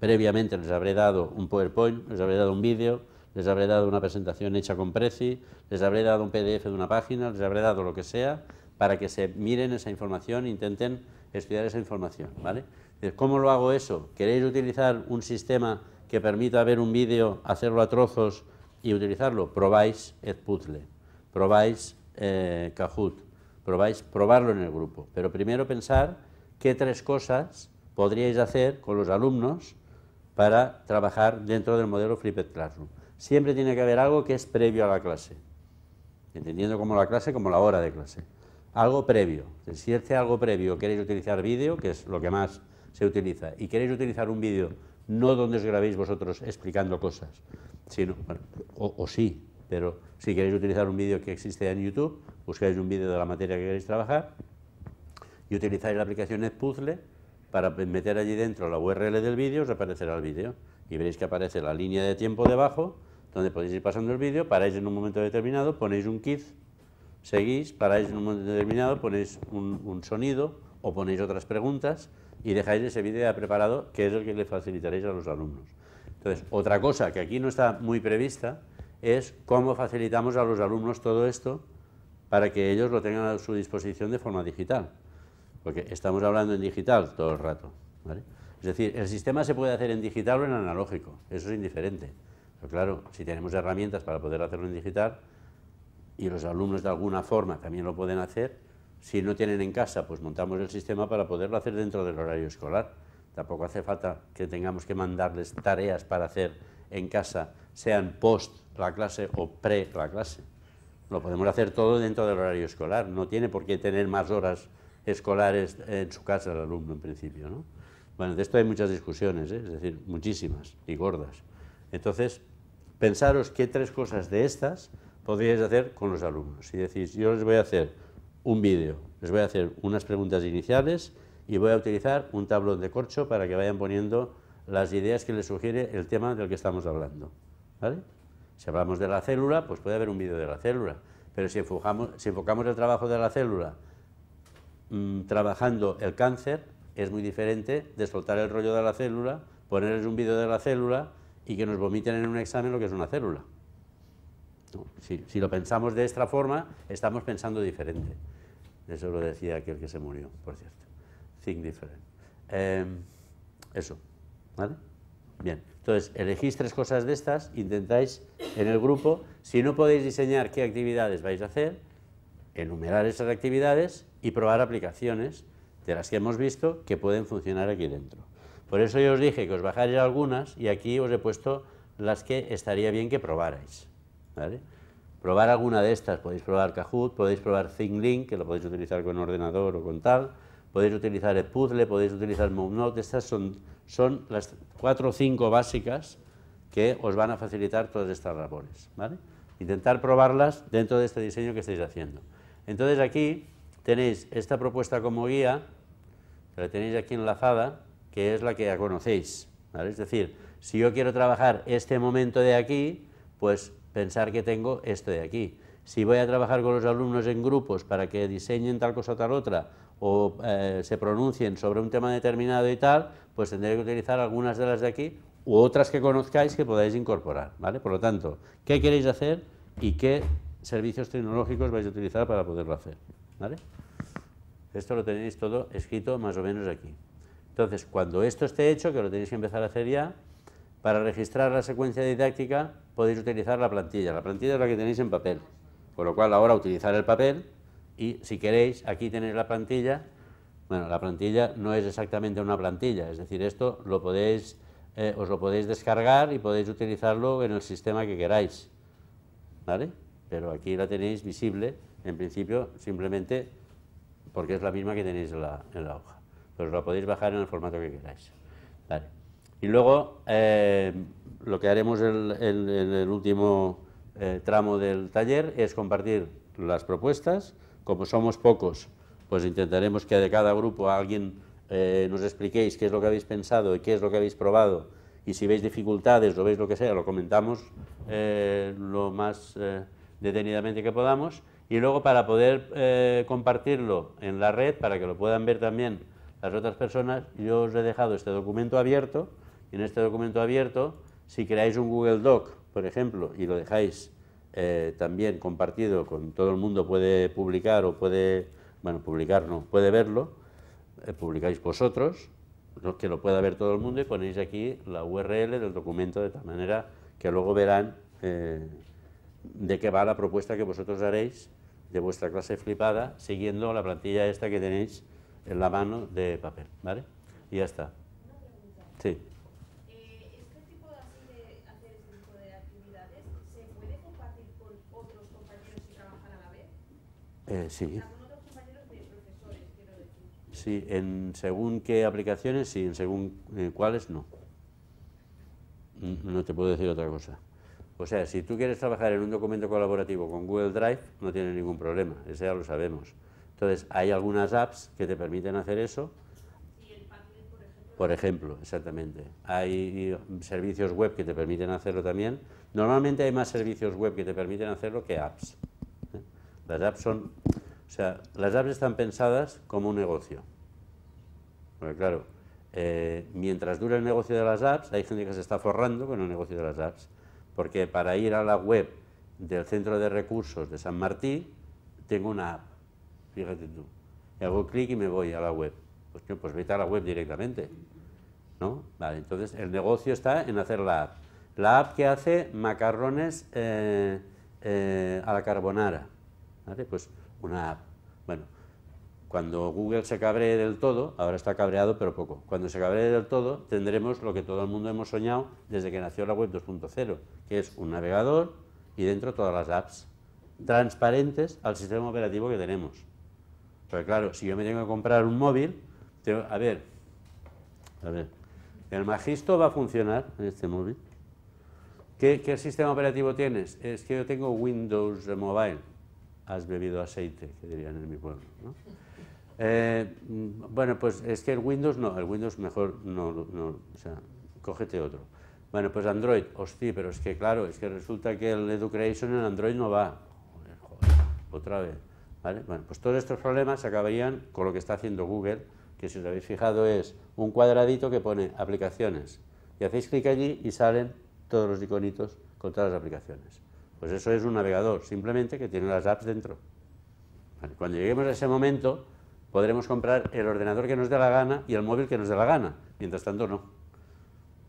previamente les habré dado un PowerPoint, les habré dado un vídeo, les habré dado una presentación hecha con Prezi, les habré dado un PDF de una página, les habré dado lo que sea, para que se miren esa información, intenten estudiar esa información, ¿vale? ¿Cómo lo hago eso? ¿Queréis utilizar un sistema que permita ver un vídeo, hacerlo a trozos y utilizarlo? Probáis Edpuzzle, probáis eh, Kahoot, probáis probarlo en el grupo, pero primero pensar qué tres cosas podríais hacer con los alumnos para trabajar dentro del modelo Flipped Classroom siempre tiene que haber algo que es previo a la clase, entendiendo como la clase como la hora de clase. Algo previo, si este algo previo queréis utilizar vídeo, que es lo que más se utiliza, y queréis utilizar un vídeo no donde os grabéis vosotros explicando cosas, sino, o, sí, pero si queréis utilizar un vídeo que existe en YouTube, buscáis un vídeo de la materia que queréis trabajar y utilizáis la aplicación Edpuzzle para meter allí dentro la URL del vídeo, os aparecerá el vídeo y veréis que aparece la línea de tiempo debajo, donde podéis ir pasando el vídeo, paráis en un momento determinado, ponéis un kit, seguís, paráis en un momento determinado, ponéis un, sonido o ponéis otras preguntas y dejáis ese vídeo preparado, que es el que le facilitaréis a los alumnos. Entonces, otra cosa que aquí no está muy prevista es cómo facilitamos a los alumnos todo esto para que ellos lo tengan a su disposición de forma digital, porque estamos hablando en digital todo el rato. Es decir, el sistema se puede hacer en digital o en analógico, eso es indiferente. Pero claro, si tenemos herramientas para poder hacerlo en digital y los alumnos de alguna forma también lo pueden hacer, si no tienen en casa, pues montamos el sistema para poderlo hacer dentro del horario escolar. Tampoco hace falta que tengamos que mandarles tareas para hacer en casa, sean post la clase o pre la clase. Lo podemos hacer todo dentro del horario escolar, no tiene por qué tener más horas escolares en su casa el alumno en principio, ¿no? Bueno, de esto hay muchas discusiones, ¿eh? es decir, muchísimas y gordas. Entonces, pensaros qué tres cosas de estas podríais hacer con los alumnos. Si decís, yo les voy a hacer un vídeo, les voy a hacer unas preguntas iniciales y voy a utilizar un tablón de corcho para que vayan poniendo las ideas que les sugiere el tema del que estamos hablando. Si hablamos de la célula, pues puede haber un vídeo de la célula, pero si enfocamos, si enfocamos el trabajo de la célula mm, trabajando el cáncer, es muy diferente de soltar el rollo de la célula, ponerles un vídeo de la célula y que nos vomiten en un examen lo que es una célula. Si, lo pensamos de esta forma, estamos pensando diferente. Eso lo decía aquel que se murió, por cierto. Think different. Em, eso, ¿vale? Bien, entonces elegís tres cosas de estas, intentáis en el grupo, si no podéis diseñar qué actividades vais a hacer, enumerar esas actividades y probar aplicaciones de las que hemos visto que pueden funcionar aquí dentro. Por eso yo os dije que os bajaréis algunas y aquí os he puesto las que estaría bien que probarais. Probar alguna de estas, podéis probar Kahoot, podéis probar ThingLink, que lo podéis utilizar con ordenador o con tal, podéis utilizar el Puzzle, podéis utilizar MoveNote, estas son, son las cuatro o cinco básicas que os van a facilitar todas estas labores. ¿vale? Intentar probarlas dentro de este diseño que estáis haciendo. Entonces aquí tenéis esta propuesta como guía, que la tenéis aquí enlazada, que es la que ya conocéis. ¿vale? Es decir, si yo quiero trabajar este momento de aquí, pues pensar que tengo esto de aquí. Si voy a trabajar con los alumnos en grupos para que diseñen tal cosa o tal otra, o eh, se pronuncien sobre un tema determinado y tal, pues tendré que utilizar algunas de las de aquí u otras que conozcáis que podáis incorporar. ¿vale? Por lo tanto, ¿qué queréis hacer y qué servicios tecnológicos vais a utilizar para poderlo hacer? ¿vale? Esto lo tenéis todo escrito más o menos aquí. Entonces, cuando esto esté hecho, que lo tenéis que empezar a hacer ya, para registrar la secuencia didáctica podéis utilizar la plantilla. La plantilla es la que tenéis en papel. Con lo cual, ahora utilizar el papel y si queréis, aquí tenéis la plantilla. Bueno, la plantilla no es exactamente una plantilla, es decir, esto lo podéis, eh, os lo podéis descargar y podéis utilizarlo en el sistema que queráis. ¿Vale? Pero aquí la tenéis visible, en principio, simplemente porque es la misma que tenéis en la, hoja. Pero la podéis bajar en el formato que queráis. Y luego eh, lo que haremos en el, último eh, tramo del taller es compartir las propuestas. Como somos pocos, pues intentaremos que de cada grupo alguien eh, nos expliquéis qué es lo que habéis pensado y qué es lo que habéis probado. Y si veis dificultades o veis lo que sea, lo comentamos lo más detenidamente que podamos y luego para poder eh, compartirlo en la red, para que lo puedan ver también las otras personas, yo os he dejado este documento abierto, y en este documento abierto, si creáis un Google Doc, por ejemplo, y lo dejáis eh, también compartido con todo el mundo, puede publicar o puede, bueno, publicar no, puede verlo, eh, publicáis vosotros, que lo pueda ver todo el mundo, y ponéis aquí la URL del documento, de tal manera que luego verán de qué va la propuesta que vosotros haréis de vuestra clase flipada, siguiendo la plantilla esta que tenéis en la mano de papel, ¿vale? Y ya está. Sí. Eh, sí. Sí, en según qué aplicaciones sí, en según eh, cuáles no. No te puedo decir otra cosa. O sea, si tú quieres trabajar en un documento colaborativo con Google Drive, no tiene ningún problema, eso ya lo sabemos. Entonces, hay algunas apps que te permiten hacer eso. por ejemplo? exactamente. Hay servicios web que te permiten hacerlo también. Normalmente hay más servicios web que te permiten hacerlo que apps. ¿eh? Las apps son, o sea, las apps están pensadas como un negocio. Porque claro, eh, mientras dura el negocio de las apps, hay gente que se está forrando con el negocio de las apps porque para ir a la web del Centro de Recursos de San Martín tengo una app, fíjate tú, hago clic y me voy a la web. Pues, yo pues vete a la web directamente, ¿no? Vale, entonces el negocio está en hacer la app. La app que hace macarrones eh, eh, a la carbonara, ¿vale? Pues una app cuando Google se cabree del todo, ahora está cabreado pero poco, cuando se cabree del todo tendremos lo que todo el mundo hemos soñado desde que nació la web 2.0, que es un navegador y dentro todas las apps transparentes al sistema operativo que tenemos. Porque claro, si yo me tengo que comprar un móvil, a ver, a ver, el Magisto va a funcionar en este móvil. ¿Qué, ¿Qué, sistema operativo tienes? Es que yo tengo Windows Mobile. Has bebido aceite, que dirían en mi pueblo. Eh, bueno, pues es que el Windows no, el Windows mejor no, o sea, cógete otro. Bueno, pues Android, hostia, pero es que claro, es que resulta que el Education en Android no va. joder, otra vez. ¿vale? Bueno, pues todos estos problemas se acabarían con lo que está haciendo Google, que si os habéis fijado es un cuadradito que pone aplicaciones. Y hacéis clic allí y salen todos los iconitos con todas las aplicaciones. Pues eso es un navegador, simplemente que tiene las apps dentro. Cuando lleguemos a ese momento, podremos comprar el ordenador que nos dé la gana y el móvil que nos dé la gana. Mientras tanto, no.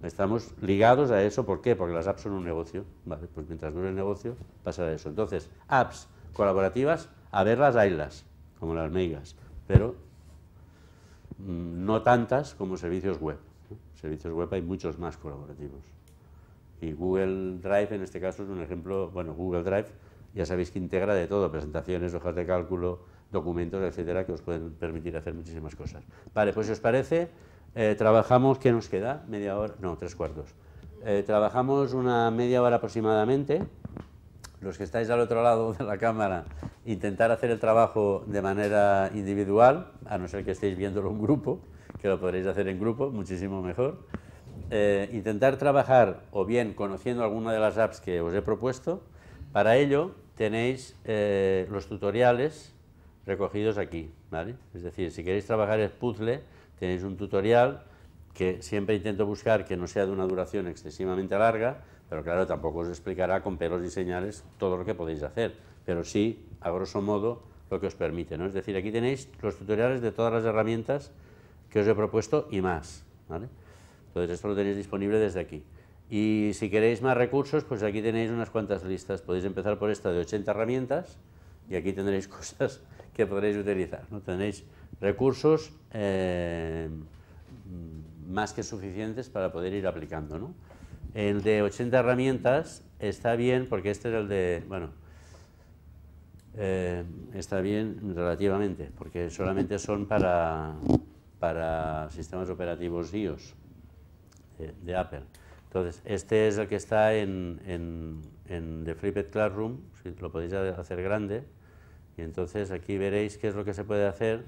Estamos ligados a eso. ¿Por qué? Porque las apps son un negocio. Vale, pues mientras no el negocio, pasará eso. Entonces, apps colaborativas, a verlas, haylas, como las megas, pero mm, no tantas como servicios web. Servicios web hay muchos más colaborativos. Y Google Drive, en este caso, es un ejemplo, bueno, Google Drive, ya sabéis que integra de todo, presentaciones, hojas de cálculo, documentos, etcétera, que os pueden permitir hacer muchísimas cosas. Vale, pues si os parece, eh, trabajamos, ¿qué nos queda? Media hora, no, tres cuartos. Eh, trabajamos una media hora aproximadamente. Los que estáis al otro lado de la cámara, intentar hacer el trabajo de manera individual, a no ser que estéis viéndolo en grupo, que lo podréis hacer en grupo, muchísimo mejor. Eh, intentar trabajar o bien conociendo alguna de las apps que os he propuesto. Para ello tenéis los tutoriales recogidos aquí, ¿vale? Es decir, si queréis trabajar el puzzle, tenéis un tutorial que siempre intento buscar que no sea de una duración excesivamente larga, pero claro, tampoco os explicará con pelos y señales todo lo que podéis hacer, pero sí, a grosso modo, lo que os permite, ¿no? Es decir, aquí tenéis los tutoriales de todas las herramientas que os he propuesto y más, Entonces, esto lo tenéis disponible desde aquí. Y si queréis más recursos, pues aquí tenéis unas cuantas listas. Podéis empezar por esta de 80 herramientas y aquí tendréis cosas que podréis utilizar. ¿no? Tenéis recursos eh, más que suficientes para poder ir aplicando. ¿no? El de 80 herramientas está bien porque este es el de, bueno, eh, está bien relativamente, porque solamente son para, para sistemas operativos iOS eh, de, Apple. Entonces, este es el que está en, en, en The Flipped Classroom, si lo podéis hacer grande, y entonces aquí veréis qué es lo que se puede hacer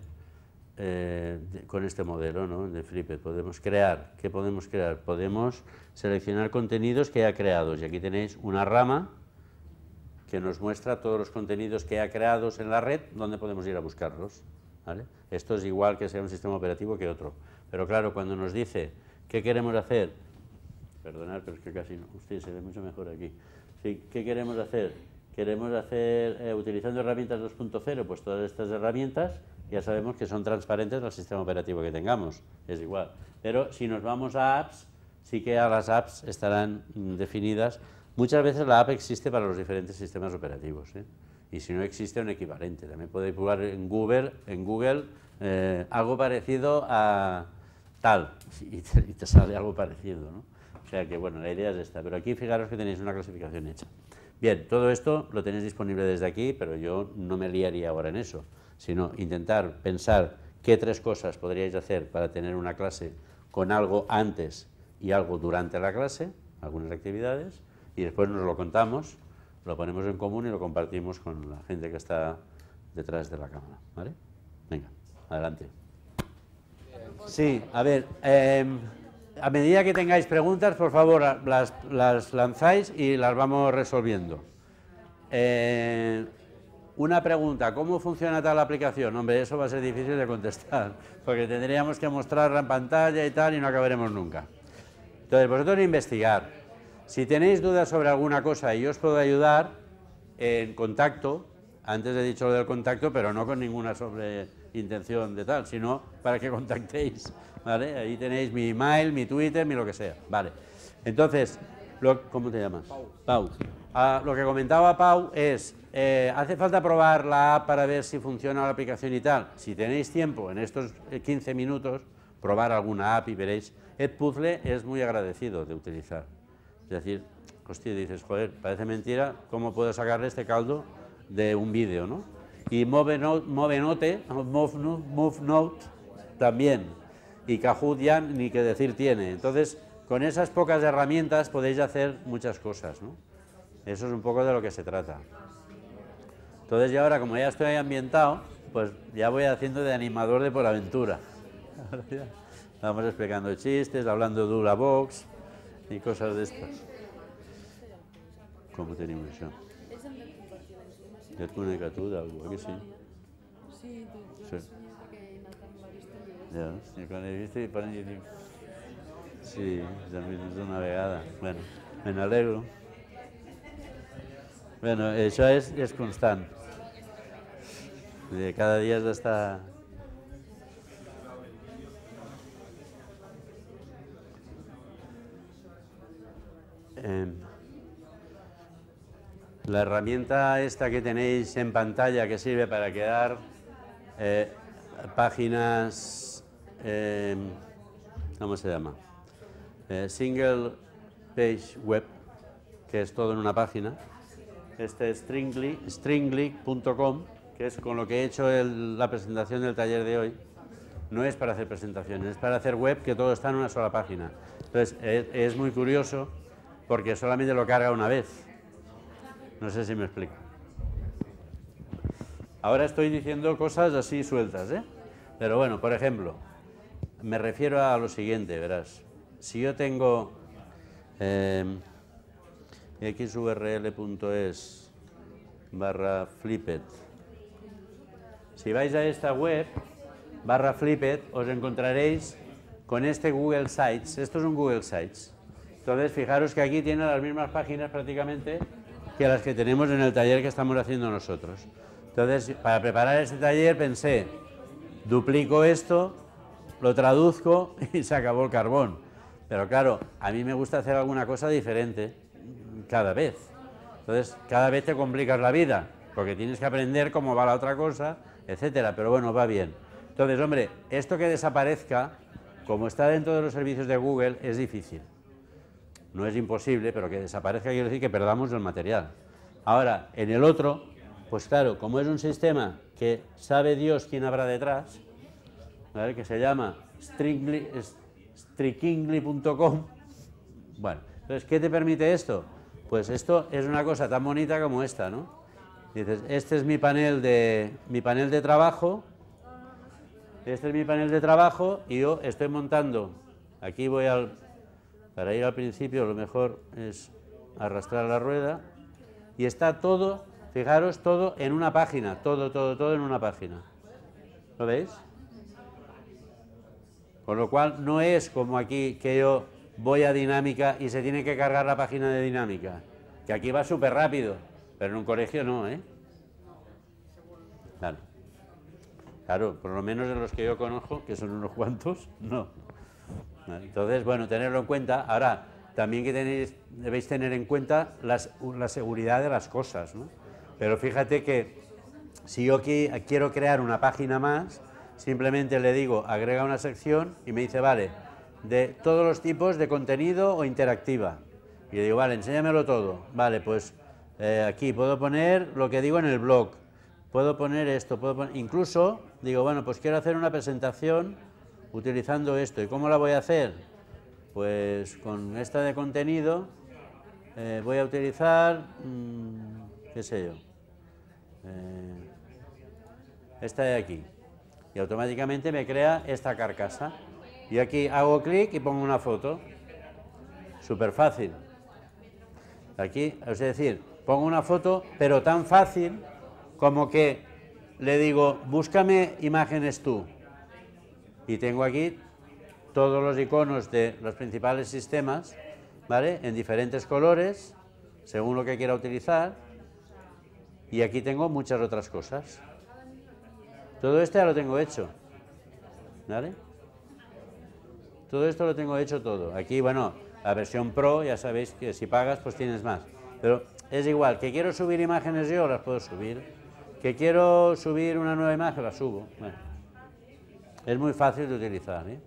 eh, con este modelo de Flipped. Podemos crear, ¿qué podemos crear? Podemos seleccionar contenidos que ha creado. Y aquí tenéis una rama que nos muestra todos los contenidos que ha creado en la red, donde podemos ir a buscarlos. Esto es igual que sea un sistema operativo que otro. Pero claro, cuando nos dice qué queremos hacer, perdonad, pero es que casi no, usted se ve mucho mejor aquí. Sí, ¿Qué queremos hacer? queremos hacer, eh, utilizando herramientas 2.0, pues todas estas herramientas ya sabemos que son transparentes al sistema operativo que tengamos, es igual. Pero si nos vamos a apps, sí que a las apps estarán mm, definidas. Muchas veces la app existe para los diferentes sistemas operativos, ¿eh? y si no existe un equivalente. También podéis buscar en Google, en Google eh, algo parecido a tal, y te, y te sale algo parecido. ¿no? O sea que, bueno, la idea es esta, pero aquí fijaros que tenéis una clasificación hecha. Bien, todo esto lo tenéis disponible desde aquí, pero yo no me liaría ahora en eso, sino intentar pensar qué tres cosas podríais hacer para tener una clase con algo antes y algo durante la clase, algunas actividades, y después nos lo contamos, lo ponemos en común y lo compartimos con la gente que está detrás de la cámara. ¿vale? Venga, adelante. Sí, a ver. Em, a medida que tengáis preguntas, por favor, las, lanzáis y las vamos resolviendo. Eh, una pregunta, ¿cómo funciona tal aplicación? Hombre, eso va a ser difícil de contestar, porque tendríamos que mostrarla en pantalla y tal y no acabaremos nunca. Entonces, vosotros investigar. Si tenéis dudas sobre alguna cosa y yo os puedo ayudar, en contacto, antes he dicho lo del contacto, pero no con ninguna sobre intención de tal, sino para que contactéis. Ahí tenéis mi email, mi Twitter, mi lo que sea, ¿vale? Entonces, ¿cómo te llamas? Pau. Ah, lo que comentaba Pau es, eh, ¿hace falta probar la app para ver si funciona la aplicación y tal? Si tenéis tiempo en estos 15 eh, minutos, probar alguna app y veréis. Edpuzzle es muy agradecido de utilizar. Es decir, hostia, dices, joder, parece mentira, ¿cómo puedo sacarle este caldo de un vídeo, no? Y Move Move Note, Move Note también, y Kahoot ya ni qué decir tiene. Entonces, con esas pocas herramientas podéis hacer muchas cosas, ¿no? Eso es un poco de lo que se trata. Entonces, ya ahora, como ya estoy ambientado, pues ya voy haciendo de animador de por aventura. Vamos explicando chistes, hablando de una box y cosas de estas. ¿Cómo tenemos eso? algo que sí. Ya, cuando y para y digo, sí, ya me es una vegada. Bueno, me alegro. Bueno, eso es constante Cada día es la herramienta esta que tenéis en pantalla que sirve para quedar eh, páginas Em, ¿cómo se llama? Eh, single Page Web, que es todo en una página. Este es Stringly, stringly.com, que es con lo que he hecho la presentación del taller de hoy. No es para hacer presentaciones, es para hacer web que todo está en una sola página. Entonces, es, es muy curioso porque solamente lo carga una vez. No sé si me explico. Ahora estoy diciendo cosas así sueltas, ¿eh? Pero bueno, por ejemplo, me refiero a lo siguiente, verás. Si yo tengo eh, xurl.es barra flipet, si vais a esta web barra flipet, os encontraréis con este Google Sites. Esto es un Google Sites. Entonces, fijaros que aquí tiene las mismas páginas prácticamente que las que tenemos en el taller que estamos haciendo nosotros. Entonces, para preparar este taller pensé, duplico esto lo traduzco y se acabó el carbón. Pero claro, a mí me gusta hacer alguna cosa diferente cada vez. Entonces, cada vez te complicas la vida, porque tienes que aprender cómo va la otra cosa, etcétera. Pero bueno, va bien. Entonces, hombre, esto que desaparezca, como está dentro de los servicios de Google, es difícil. No es imposible, pero que desaparezca quiere decir que perdamos el material. Ahora, en el otro, pues claro, como es un sistema que sabe Dios quién habrá detrás, que se llama strikingly.com. Bueno, entonces, ¿qué te permite esto? Pues esto es una cosa tan bonita como esta, ¿no? Dices, este es mi panel de, mi panel de trabajo, este es mi panel de trabajo y yo estoy montando. Aquí voy al, para ir al principio lo mejor es arrastrar la rueda y está todo, fijaros, todo en una página, todo, todo, todo en una página. ¿Lo veis? Con lo cual no es como aquí que yo voy a dinámica y se tiene que cargar la página de dinámica, que aquí va súper rápido, pero en un colegio no, ¿eh? Claro. Claro, por lo menos de los que yo conozco, que son unos cuantos, no. Entonces, bueno, tenerlo en cuenta. Ahora, también que tenéis, debéis tener en cuenta la seguridad de las cosas, ¿no? Pero fíjate que si yo quiero crear una página más, Simplemente le digo, agrega una sección y me dice, vale, de todos los tipos de contenido o interactiva. Y le digo, vale, enséñamelo todo. Vale, pues eh, aquí puedo poner lo que digo en el blog, puedo poner esto, puedo Incluso digo, bueno, pues quiero hacer una presentación utilizando esto. ¿Y cómo la voy a hacer? Pues con esta de contenido eh, voy a utilizar, mm, qué sé yo, eh, esta de aquí y automáticamente me crea esta carcasa. Y aquí hago clic y pongo una foto. Súper fácil. Aquí, es decir, pongo una foto, pero tan fácil como que le digo, búscame imágenes tú. Y tengo aquí todos los iconos de los principales sistemas, ¿vale? En diferentes colores, según lo que quiera utilizar. Y aquí tengo muchas otras cosas. Todo esto ya lo tengo hecho. ¿Vale? Todo esto lo tengo hecho todo. Aquí, bueno, la versión Pro, ya sabéis que si pagas, pues tienes más. Pero es igual, que quiero subir imágenes yo, las puedo subir. Que quiero subir una nueva imagen, la subo. es muy fácil de utilizar. ¿eh?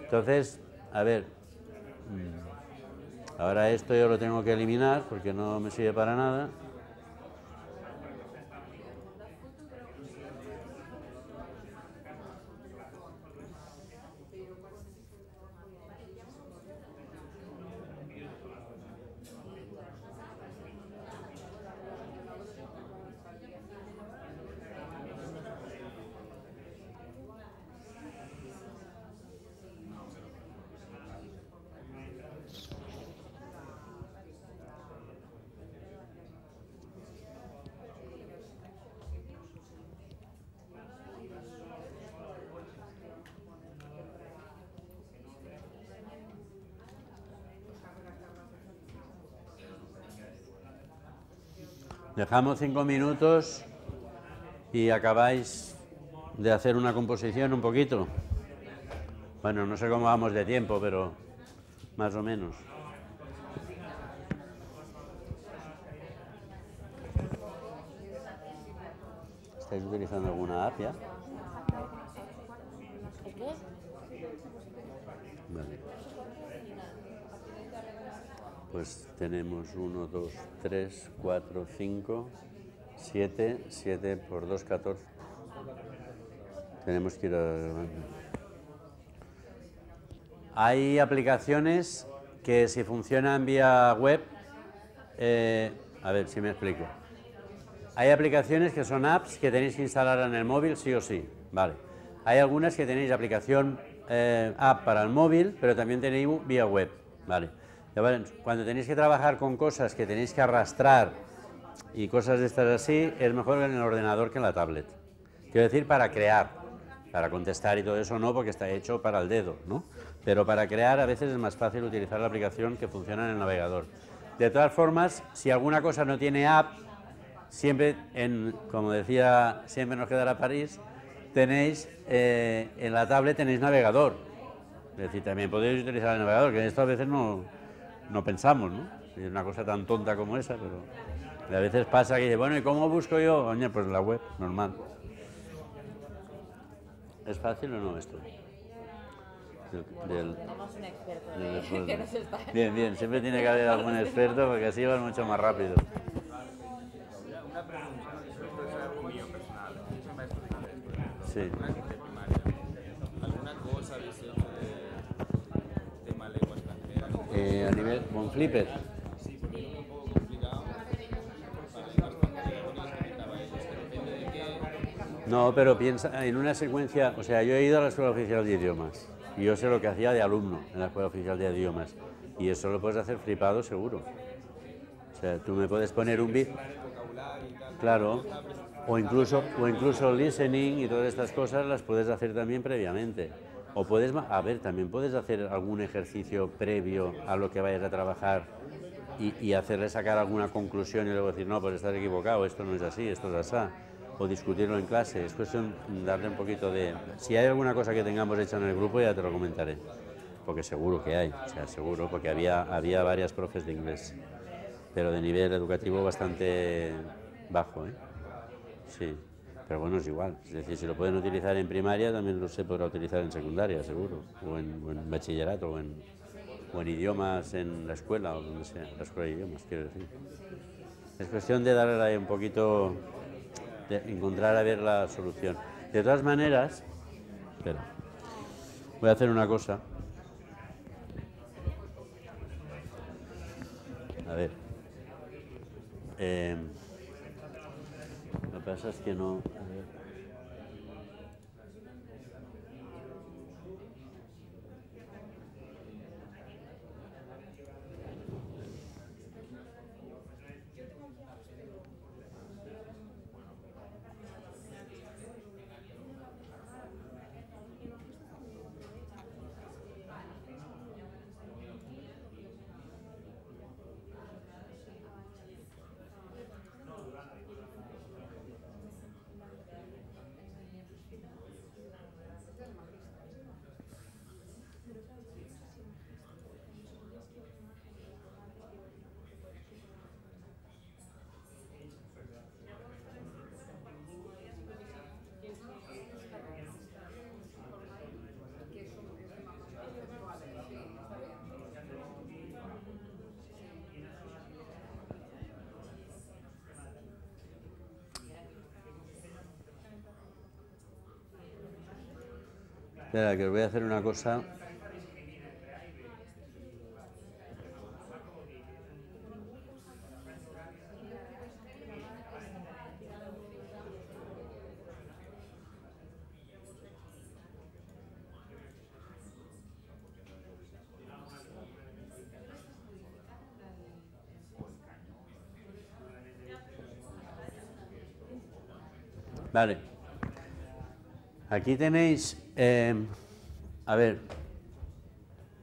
Entonces, a ver, mm, ahora esto yo lo tengo que eliminar porque no me sirve para nada. Dejamos cinco minutos y acabáis de hacer una composición un poquito. Bueno, no sé cómo vamos de tiempo, pero más o menos. 1, 2, 3, 4, 5, 7, 7 por 2, 14. Tenemos que ir a... Hay aplicaciones que si funcionan vía web, eh, a ver si me explico. Hay aplicaciones que son apps que tenéis que instalar en el móvil sí o sí, vale. Hay algunas que tenéis aplicación eh, app para el móvil, pero también tenéis vía web, vale. Cuando tenéis que trabajar con cosas que tenéis que arrastrar y cosas de estas así, es mejor en el ordenador que en la tablet. Quiero decir, para crear, para contestar y todo eso no, porque está hecho para el dedo, Pero para crear a veces es más fácil utilizar la aplicación que funciona en el navegador. De todas formas, si alguna cosa no tiene app, siempre, como decía, siempre nos quedará París, tenéis, eh, en la tablet tenéis navegador. Es decir, también podéis utilizar el navegador, que esto a veces no, no pensamos, ¿no? Es una cosa tan tonta como esa, pero a veces pasa que, dice, bueno, ¿y cómo busco yo? Oye, pues la web, normal. ¿Es fácil o no esto? Bien, bien, siempre tiene que haber algún experto porque así va mucho más rápido. Una pregunta, esto es algo mío personal, Sí. Eh, a nivel con flipper. No, pero piensa en una secuencia, o sea, yo he ido a la Escuela Oficial de Idiomas y yo sé lo que hacía de alumno en la Escuela Oficial de Idiomas y eso lo puedes hacer flipado seguro. O sea, tú me puedes poner un bit, claro, o incluso, o incluso listening y todas estas cosas las puedes hacer también previamente. O puedes, a ver, también puedes hacer algún ejercicio previo a lo que vayas a trabajar y, hacerle sacar alguna conclusión y luego decir, no, pues estás equivocado, esto no es así, esto es así. O discutirlo en clase. Es cuestión darle un poquito de. Si hay alguna cosa que tengamos hecha en el grupo, ya te lo comentaré. Porque seguro que hay, o sea, seguro, porque había, había varias profes de inglés. Pero de nivel educativo bastante bajo, ¿eh? Sí. Pero bueno, es igual. Es decir, si lo pueden utilizar en primaria, también lo se podrá utilizar en secundaria, seguro. O en, bachillerato, o en, o idiomas en la escuela, o donde sea. La escuela de idiomas, quiero decir. Es cuestión de darle ahí un poquito, de encontrar a ver la solución. De todas maneras, espera, voy a hacer una cosa. A ver. Eh, pasa es que no... Espera, que os voy a hacer una cosa. Vale. Aquí tenéis Em, a ver,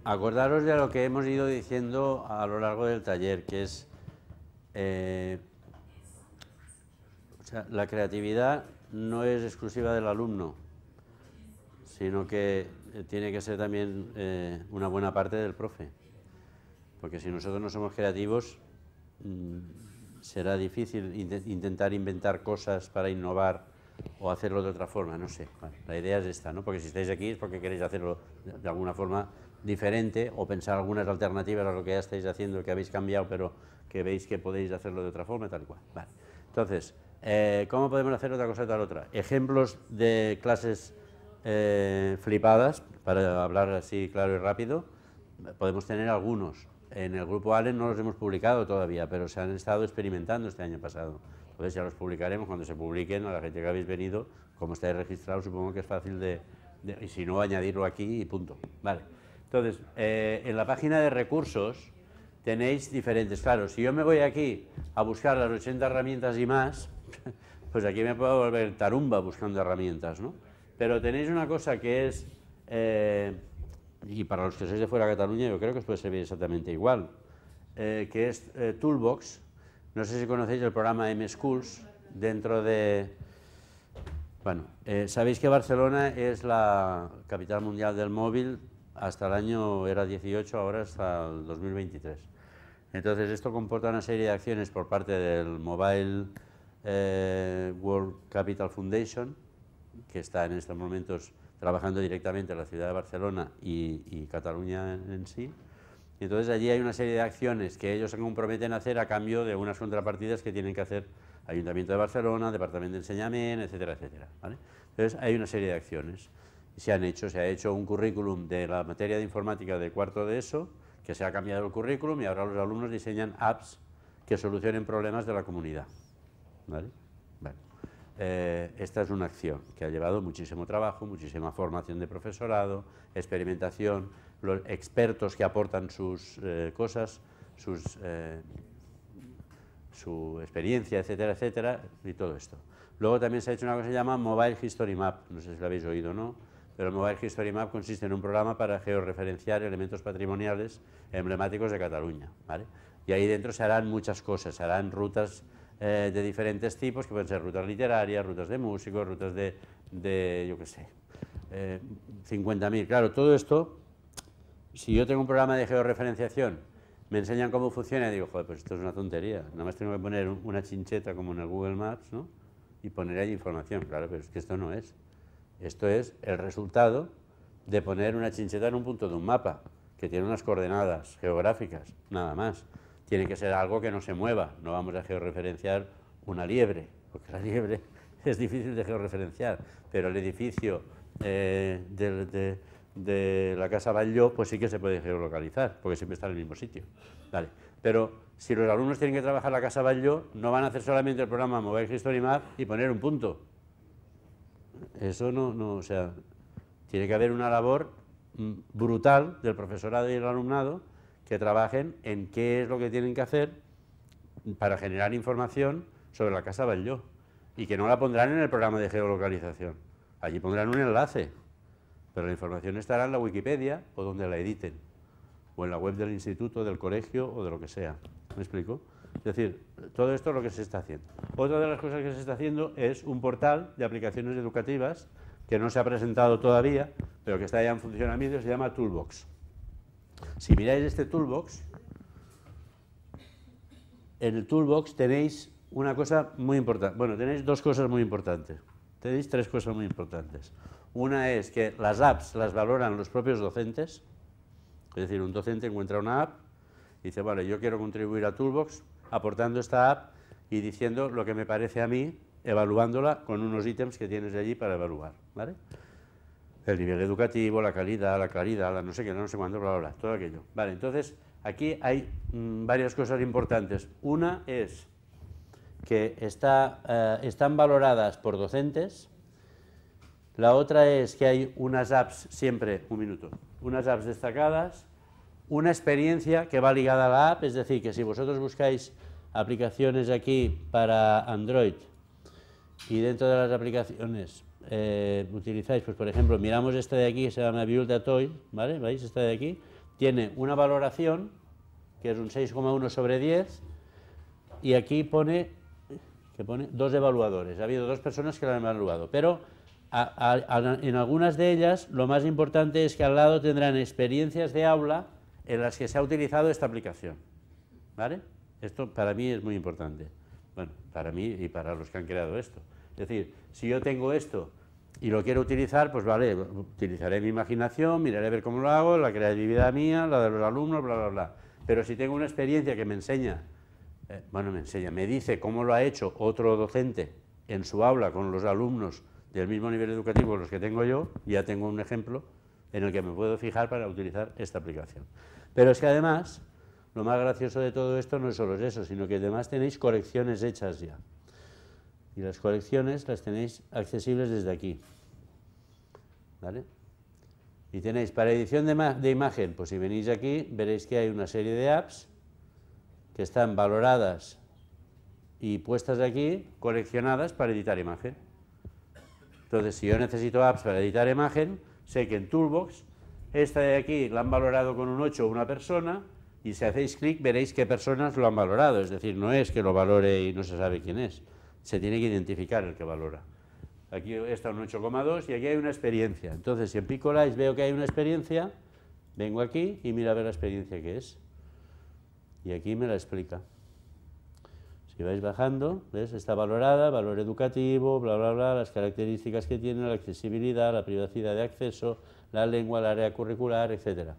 acordaros de lo que hemos ido diciendo a lo largo del taller, que es eh, la creatividad no es exclusiva del alumno, sino que eh, tiene que ser también eh, una buena parte del profe, porque si nosotros no somos creativos mm, será difícil intentar inventar cosas para innovar o hacerlo de otra forma, no sé. la idea es esta, ¿no? Porque si estáis aquí es porque queréis hacerlo de alguna forma diferente o pensar algunas alternativas a lo que ya estáis haciendo, que habéis cambiado, pero que veis que podéis hacerlo de otra forma, tal y cual. Vale. Entonces, eh, ¿cómo podemos hacer otra cosa tal otra? Ejemplos de clases eh, flipadas, para hablar así claro y rápido, podemos tener algunos. En el grupo Allen no los hemos publicado todavía, pero se han estado experimentando este año pasado. Entonces ya los publicaremos cuando se publiquen a la gente que habéis venido, como estáis registrados, supongo que es fácil de, y si no, añadirlo aquí y punto. Vale. Entonces, eh, en la página de recursos tenéis diferentes. Claro, si yo me voy aquí a buscar las 80 herramientas y más, pues aquí me puedo volver tarumba buscando herramientas, ¿no? Pero tenéis una cosa que es, eh, y para los que sois de fuera de Cataluña, yo creo que os puede servir exactamente igual, eh, que es Toolbox, no sé si conocéis el programa M-Schools dentro de... Bueno, eh, sabéis que Barcelona es la capital mundial del móvil hasta el año, era 18, ahora hasta el 2023. Entonces esto comporta una serie de acciones por parte del Mobile eh, World Capital Foundation, que está en estos momentos trabajando directamente en la ciudad de Barcelona y, Cataluña en sí, y entonces allí hay una serie de acciones que ellos se comprometen a hacer a cambio de unas contrapartidas que tienen que hacer Ayuntamiento de Barcelona, Departamento de Enseñamiento, etcétera, etcétera. Entonces hay una serie de acciones. Se han hecho, se ha hecho un currículum de la materia de informática del cuarto de ESO, que se ha cambiado el currículum y ahora los alumnos diseñan apps que solucionen problemas de la comunidad. Eh, esta es una acción que ha llevado muchísimo trabajo, muchísima formación de profesorado, experimentación, los expertos que aportan sus eh, cosas, sus, eh, su experiencia, etcétera, etcétera, y todo esto. Luego también se ha hecho una cosa que se llama Mobile History Map, no sé si lo habéis oído no, pero Mobile History Map consiste en un programa para georreferenciar elementos patrimoniales emblemáticos de Cataluña, ¿vale? Y ahí dentro se harán muchas cosas, se harán rutas eh, de diferentes tipos, que pueden ser rutas literarias, rutas de músicos, rutas de, de yo qué sé, 50.000. Claro, todo esto si yo tengo un programa de georreferenciación, me enseñan cómo funciona y digo, joder, pues esto es una tontería. Nada más tengo que poner una chincheta como en el Google Maps, ¿no? Y poner ahí información. Claro, pero es que esto no es. Esto es el resultado de poner una chincheta en un punto de un mapa, que tiene unas coordenadas geográficas, nada más. Tiene que ser algo que no se mueva. No vamos a georreferenciar una liebre, porque la liebre es difícil de georreferenciar, pero el edificio eh, del... De, de la Casa vallejo pues sí que se puede geolocalizar, porque siempre está en el mismo sitio. Vale. Pero si los alumnos tienen que trabajar la Casa vallejo no van a hacer solamente el programa Mover History Map y poner un punto. Eso no, no, o sea, tiene que haber una labor mm, brutal del profesorado y del alumnado que trabajen en qué es lo que tienen que hacer para generar información sobre la Casa vallejo y que no la pondrán en el programa de geolocalización. Allí pondrán un enlace, pero la información estará en la Wikipedia o donde la editen, o en la web del instituto, del colegio o de lo que sea. ¿Me explico? Es decir, todo esto es lo que se está haciendo. Otra de las cosas que se está haciendo es un portal de aplicaciones educativas que no se ha presentado todavía, pero que está ya en funcionamiento, se llama Toolbox. Si miráis este Toolbox, en el Toolbox tenéis una cosa muy importante. Bueno, tenéis dos cosas muy importantes. Tenéis tres cosas muy importantes. Una es que las apps las valoran los propios docentes, es decir, un docente encuentra una app y dice, vale, yo quiero contribuir a Toolbox aportando esta app y diciendo lo que me parece a mí, evaluándola con unos ítems que tienes allí para evaluar, ¿vale? El nivel educativo, la calidad, la claridad, la no sé qué, no sé cuándo, bla, bla, todo aquello. Vale, entonces aquí hay mm, varias cosas importantes. Una es que eh, están valoradas por docentes, la otra es que hay unas apps, siempre, un minuto, unas apps destacadas, una experiencia que va ligada a la app, es decir, que si vosotros buscáis aplicaciones aquí para Android y dentro de las aplicaciones eh, utilizáis, pues por ejemplo, miramos esta de aquí, que se llama Build a Toy, ¿vale? ¿Veis? Esta de aquí tiene una valoración que es un 6,1 sobre 10 y aquí pone, que pone dos evaluadores. Ha habido dos personas que la han evaluado, pero en algunas de ellas lo más importante es que al lado tendrán experiencias de aula en las que se ha utilizado esta aplicación. ¿Vale? Esto para mí es muy importante. Bueno, para mí y para los que han creado esto. Es decir, si yo tengo esto y lo quiero utilizar, pues vale, utilizaré mi imaginación, miraré a ver cómo lo hago, la creatividad mía, la de los alumnos, bla, bla, bla. Pero si tengo una experiencia que me enseña, eh, bueno, me enseña, me dice cómo lo ha hecho otro docente en su aula con los alumnos del mismo nivel educativo los que tengo yo, ya tengo un ejemplo en el que me puedo fijar para utilizar esta aplicación. Pero es que además, lo más gracioso de todo esto no es solo eso, sino que además tenéis colecciones hechas ya. Y las colecciones las tenéis accesibles desde aquí. ¿Vale? Y tenéis para edición de, de imagen, pues si venís aquí veréis que hay una serie de apps que están valoradas y puestas aquí, coleccionadas para editar imagen. Entonces, si yo necesito apps para editar imagen, sé que en Toolbox, esta de aquí la han valorado con un 8 una persona, y si hacéis clic veréis qué personas lo han valorado, es decir, no es que lo valore y no se sabe quién es, se tiene que identificar el que valora. Aquí está un 8,2 y aquí hay una experiencia. Entonces, si en Picolize veo que hay una experiencia, vengo aquí y mira a ver la experiencia que es. Y aquí me la explica vais bajando, ¿ves? Está valorada, valor educativo, bla, bla, bla, las características que tiene, la accesibilidad, la privacidad de acceso, la lengua, el área curricular, etc.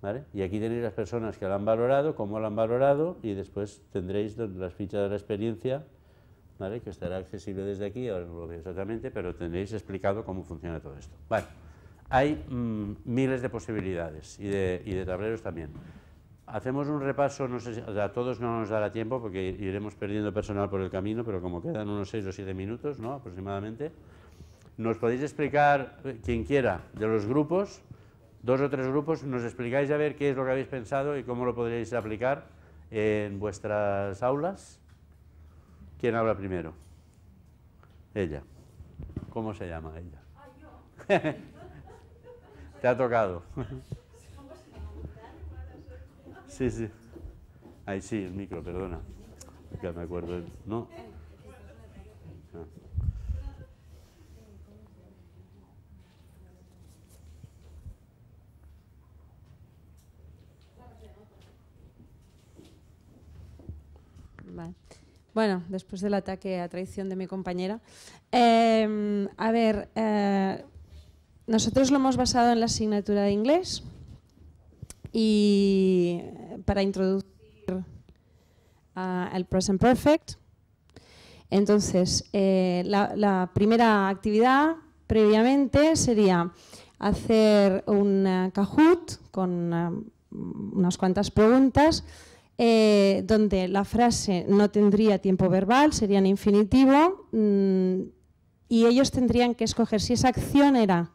¿Vale? Y aquí tenéis las personas que la han valorado, cómo la han valorado, y después tendréis las fichas de la experiencia, ¿vale? Que estará accesible desde aquí, ahora no lo veo exactamente, pero tendréis explicado cómo funciona todo esto. Vale, hay mm, miles de posibilidades y de, y de tableros también. Hacemos un repaso, no sé a todos no nos dará tiempo porque iremos perdiendo personal por el camino, pero como quedan unos 6 o 7 minutos ¿no? aproximadamente, nos podéis explicar, eh, quien quiera, de los grupos, dos o tres grupos, nos explicáis a ver qué es lo que habéis pensado y cómo lo podríais aplicar en vuestras aulas. ¿Quién habla primero? Ella. ¿Cómo se llama ella? Ah, Te ha tocado. Sí, sí. Ahí sí, el micro, perdona. Ya me acuerdo. No. Ah. Bueno, después del ataque a traición de mi compañera. Em, a ver, eh, nosotros lo hemos basado en la asignatura de inglés y para introducir el present perfect. Entonces, eh, la, primera actividad previamente sería hacer un Kahoot con um, unas cuantas preguntas, eh, donde la frase no tendría tiempo verbal, sería en infinitivo, mm, y ellos tendrían que escoger si esa acción era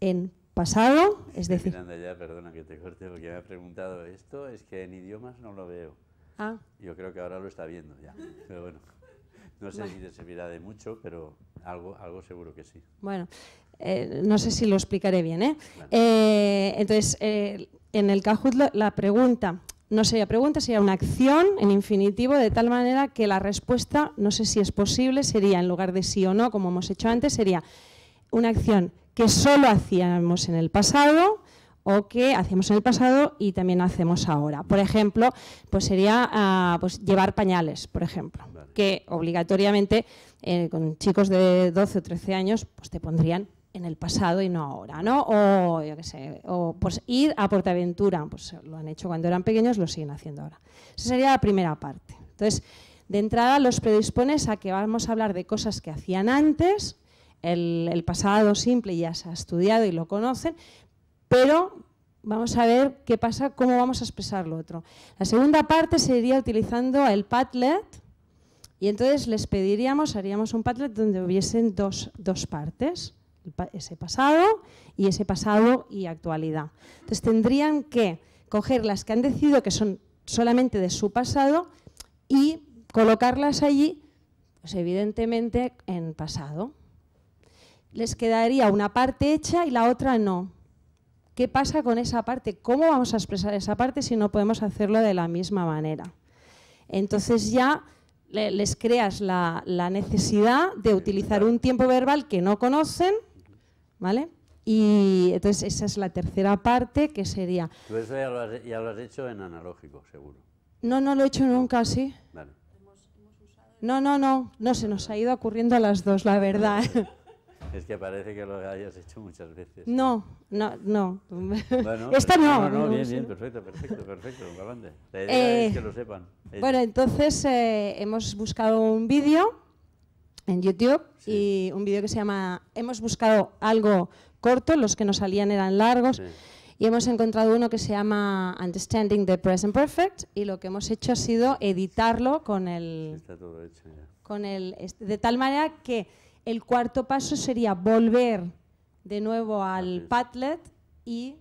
en pasado, es decir... perdona que te corte, porque me ha preguntado esto, es que en idiomas no lo veo. Ah. Yo creo que ahora lo está viendo ya, pero bueno. No sé si te servirá de mucho, pero algo, algo seguro que sí. Bueno, eh, no sé si lo explicaré bien. ¿eh? eh entonces, eh, en el Kahoot la, la pregunta no sería pregunta, sería una acción en infinitivo, de tal manera que la respuesta, no sé si es posible, sería, en lugar de sí o no, como hemos hecho antes, sería una acción que solo hacíamos en el pasado o que hacíamos en el pasado y también hacemos ahora. Por ejemplo, pues sería ah, pues llevar pañales, por ejemplo, que obligatoriamente eh, con chicos de 12 o 13 años pues te pondrían en el pasado y no ahora, ¿no? O, o pues ir a Portaventura, pues lo han hecho cuando eran pequeños, lo siguen haciendo ahora. Esa sería la primera parte. Entonces, de entrada los predispones a que vamos a hablar de cosas que hacían antes, el, pasado simple ya se ha estudiado y lo conocen, pero vamos a ver qué pasa, cómo vamos a expresar lo otro. La segunda parte sería utilizando el Padlet y entonces les pediríamos, haríamos un Padlet donde hubiesen dos, dos partes, ese pasado y ese pasado y actualidad. Entonces tendrían que coger las que han decidido que son solamente de su pasado y colocarlas allí, pues evidentemente en pasado les quedaría una parte hecha y la otra no. ¿Qué pasa con esa parte? ¿Cómo vamos a expresar esa parte si no podemos hacerlo de la misma manera? Entonces ya les creas la, necesidad de utilizar un tiempo verbal que no conocen, ¿vale? Y entonces esa es la tercera parte que sería... Tú eso ya lo has, hecho en analógico, seguro. No, no lo he hecho nunca sí. No, no, no, no se nos ha ido ocurriendo a las dos, la verdad. Es que parece que lo hayas hecho muchas veces. No, no, no. Bueno, Esta no. No, bien, bien, perfecto, perfecto, perfecto, eh, que lo sepan. Bueno, entonces eh, hemos buscado un vídeo en YouTube y un vídeo que se llama Hemos buscado algo corto, los que nos salían eran largos. Y hemos encontrado uno que se llama Understanding the Present Perfect y lo que hemos hecho ha sido editarlo con el... Está todo hecho ya. Con el, de tal manera que el cuarto paso sería volver de nuevo al Padlet y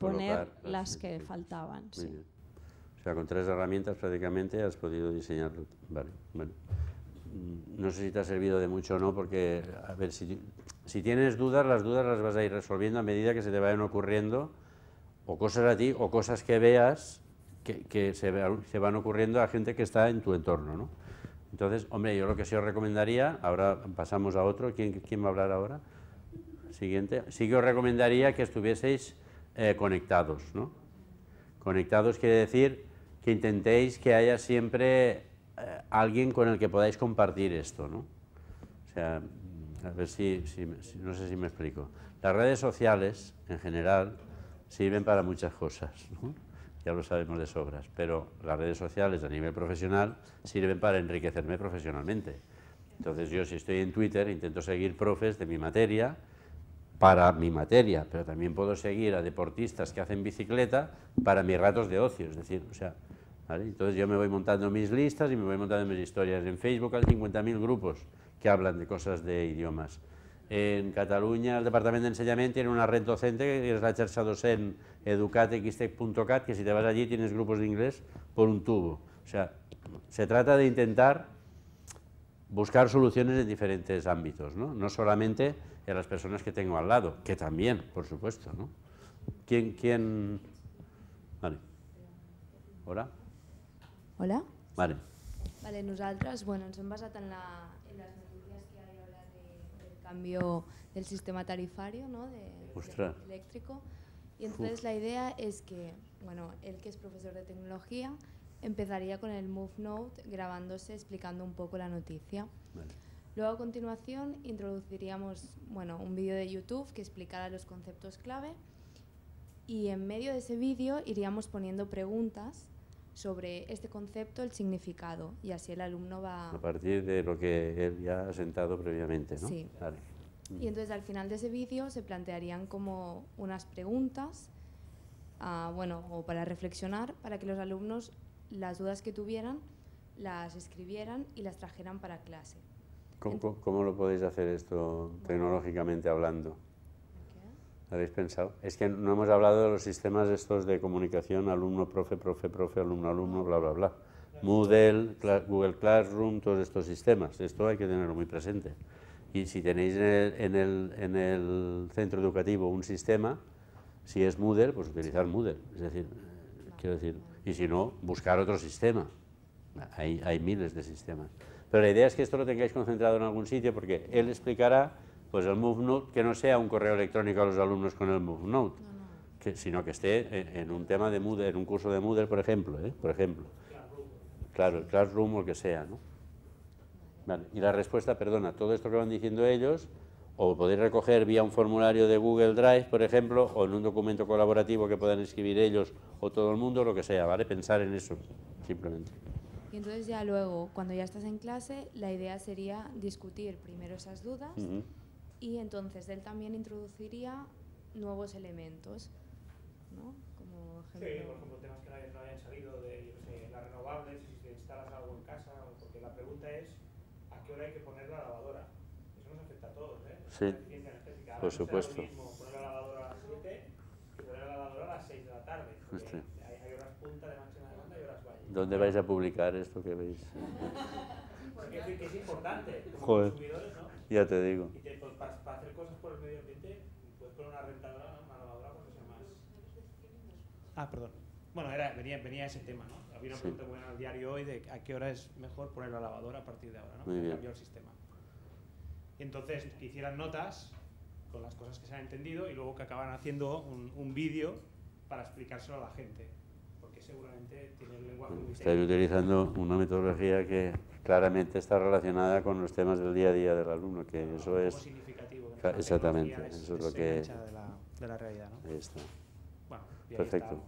poner las que faltaban. O sea, con tres herramientas prácticamente has podido diseñarlo. Vale, mm, No sé si te ha servido de mucho o no, porque, a ver, si, tienes dudas, las dudas las vas a ir resolviendo a medida que se te vayan ocurriendo, o cosas a ti, o cosas que veas que, que se, se, van ocurriendo a gente que está en tu entorno, ¿no? Entonces, hombre, yo lo que sí os recomendaría, ahora pasamos a otro, ¿quién, quién va a hablar ahora? Siguiente. Sí que os recomendaría que estuvieseis eh, conectados, ¿no? Conectados quiere decir que intentéis que haya siempre eh, alguien con el que podáis compartir esto, ¿no? O sea, a ver si, no sé si me explico. Las redes sociales, en general, sirven para muchas cosas, ¿no? ya lo sabemos de sobras, pero las redes sociales a nivel profesional sirven para enriquecerme profesionalmente. Entonces yo si estoy en Twitter intento seguir profes de mi materia, para mi materia, pero también puedo seguir a deportistas que hacen bicicleta para mis ratos de ocio, es decir, o sea, entonces yo me voy montando mis listas y me voy montando mis historias. En Facebook hay 50.000 grupos que hablan de cosas de idiomas. En Cataluña el Departamento de Enseñamiento, tiene una red docente que es la xarxa docent e que si te vas allí tienes grupos de inglés por un tubo. O sea, se trata de intentar buscar soluciones en diferentes ámbitos, ¿no? no solamente en las personas que tengo al lado, que también, por supuesto. ¿no? ¿Quién, ¿Quién? Vale. Hola. Hola. Vale. Vale, bueno, nos hem en la, cambio del sistema tarifario ¿no? de, eléctrico. Y entonces la idea es que, bueno, él que es profesor de tecnología, empezaría con el Move Note grabándose explicando un poco la noticia. Luego a continuación introduciríamos, bueno, un vídeo de YouTube que explicara los conceptos clave y en medio de ese vídeo iríamos poniendo preguntas sobre este concepto, el significado, y así el alumno va... A partir de lo que él ya ha sentado previamente, ¿no? Sí. Y entonces al final de ese vídeo se plantearían como unas preguntas, ah, bueno, o para reflexionar, para que los alumnos las dudas que tuvieran las escribieran y las trajeran para clase. ¿Cómo, lo podéis hacer esto tecnológicamente hablando? ¿Habéis pensado? Es que no hemos hablado de los sistemas estos de comunicación, alumno, profe, profe, profe, alumno, alumno, bla, bla, bla. Moodle, Google Classroom, todos estos sistemas. Esto hay que tenerlo muy presente. Y si tenéis en el, centro educativo un sistema, si es Moodle, pues utilizar Moodle. Es decir, quiero decir, y si no, buscar otro sistema. hay miles de sistemas. Pero la idea es que esto lo tengáis concentrado en algún sitio porque él explicará pues el MoveNote, que no sea un correo electrónico a los alumnos con el MoveNote, no, sino que esté en, un tema de Moodle, en un curso de Moodle, por ejemplo, ¿eh? por ejemplo. Claro, el Classroom o el que sea, ¿no? Y la respuesta, perdona, todo esto que van diciendo ellos, o podéis recoger vía un formulario de Google Drive, por ejemplo, o en un documento colaborativo que puedan escribir ellos o todo el mundo, lo que sea, ¿vale? Pensar en eso, simplemente. Y entonces ya luego, cuando ya estás en clase, la idea sería discutir primero esas dudas y entonces él también introduciría nuevos elementos, ¿no? Como ejemplo... Sí, por ejemplo, temas que no hayan salido de, yo sé, las renovables, si te instalas algo en casa, porque la pregunta es, ¿a qué hora hay que poner la lavadora? Eso nos afecta a todos, ¿eh? Sí, por supuesto. No mismo poner la lavadora a las 7 y poner la lavadora a las 6 de la tarde, porque hay, hay, horas punta de máxima demanda y horas valle. ¿Dónde vais a publicar esto que veis? porque es, importante, Joder. consumidores, ¿no? Ya te digo. Y que pues, para, hacer cosas por el medio ambiente, puedes poner una rentadora, una lavadora, porque sea más. Ah, perdón. Bueno, era, venía, venía ese tema, ¿no? Había una pregunta buena al diario hoy de a qué hora es mejor poner la lavadora a partir de ahora, ¿no? Muy Cambió el sistema. Y entonces que hicieran notas con las cosas que se han entendido y luego que acaban haciendo un, un vídeo para explicárselo a la gente seguramente tiene lenguaje muy Estáis utilizando una metodología que claramente está relacionada con los temas del día a día del alumno, que eso es... exactamente, eso es, lo que... De, la, realidad, está. Bueno, Perfecto.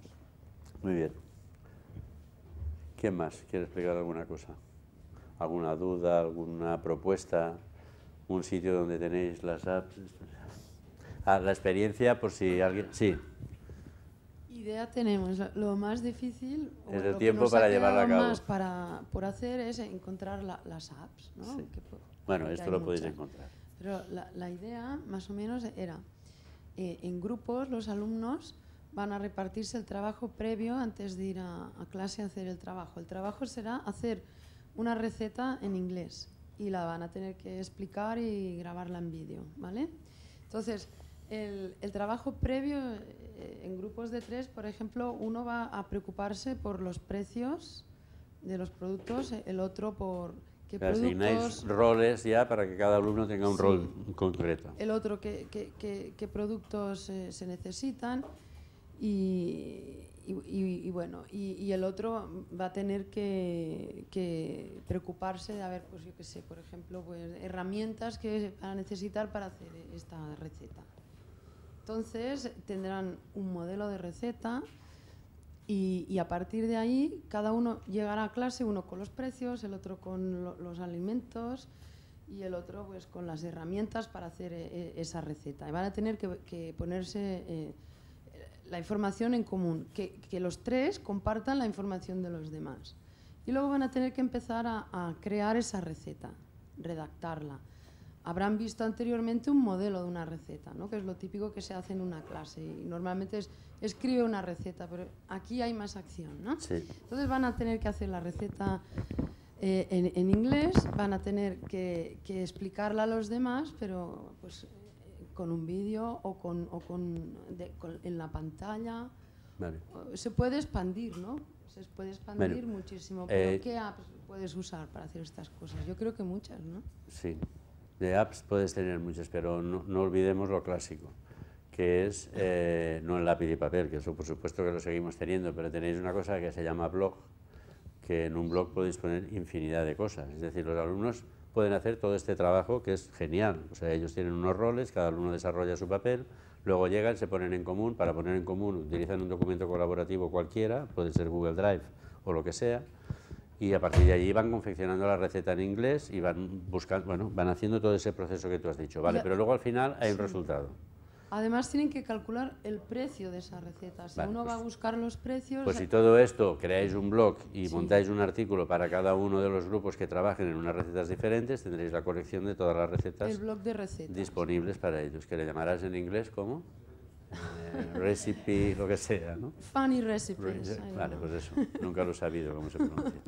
Muy bien. ¿Quién más quiere explicar alguna cosa? ¿Alguna duda, alguna propuesta? ¿Un sitio donde tenéis las apps? Ah, la experiencia, por si alguien... Sí idea tenemos. Lo más difícil, el tiempo para llevarla a cabo. para, por hacer es encontrar las apps. ¿no? bueno, esto lo podéis encontrar. Pero la, idea, más o menos, era eh, en grupos los alumnos van a repartirse el trabajo previo antes de ir a, clase a hacer el trabajo. El trabajo será hacer una receta en inglés y la van a tener que explicar y grabarla en vídeo, ¿vale? Entonces, el, el trabajo previo eh, en grupos de tres, por ejemplo, uno va a preocuparse por los precios de los productos, el otro por qué productos... Asignáis roles ya para que cada alumno tenga un rol concreto. El otro, qué, qué, productos eh, se necesitan y, bueno, y, el otro va a tener que, preocuparse de, haber, pues yo sé, por ejemplo, pues, herramientas que van a necesitar para hacer esta receta. Entonces tendrán un modelo de receta y, a partir de ahí cada uno llegará a clase, uno con los precios, el otro con los alimentos y el otro pues, con las herramientas para hacer eh, eh, esa receta. Y van a tener que, ponerse eh, la información en común, que, los tres compartan la información de los demás. Y luego van a tener que empezar a crear esa receta, redactarla habrán visto anteriormente un modelo de una receta, ¿no? que es lo típico que se hace en una clase. Y normalmente escribe una receta, pero aquí hay más acción. ¿no? Entonces van a tener que hacer la receta eh, en, inglés, van a tener que, explicarla a los demás, pero pues, con un vídeo o, con, o con, en la pantalla. Se puede expandir, ¿no? Se puede expandir muchísimo. ¿Pero eh, qué apps puedes usar para hacer estas cosas? Yo creo que muchas, ¿no? Sí de apps puedes tener muchas, pero no, olvidemos lo clásico, que es eh, no el lápiz y papel, que eso por supuesto que lo seguimos teniendo, pero tenéis una cosa que se llama blog, que en un blog podéis poner infinidad de cosas. Es decir, los alumnos pueden hacer todo este trabajo que es genial. O sea, ellos tienen unos roles, cada alumno desarrolla su papel, luego llegan, se ponen en común, para poner en común utilizan un documento colaborativo cualquiera, puede ser Google Drive o lo que sea, y a partir de allí van confeccionando la receta en inglés y van buscando, bueno, van haciendo todo ese proceso que tú has dicho, ¿vale? pero luego al final hay un resultado. Además tienen que calcular el precio de esa receta. Si uno va a pues buscar los precios... Pues si eh, todo esto creáis un blog y montáis un artículo para cada uno de los grupos que trabajen en unas recetas diferentes, tendréis la colección de todas las recetas recetas. disponibles para ellos, que le llamarás en inglés cómo? Eh, recipe, lo que sea, ¿no? Funny recipes. vale, pues eso, nunca lo he sabido cómo se pronuncia.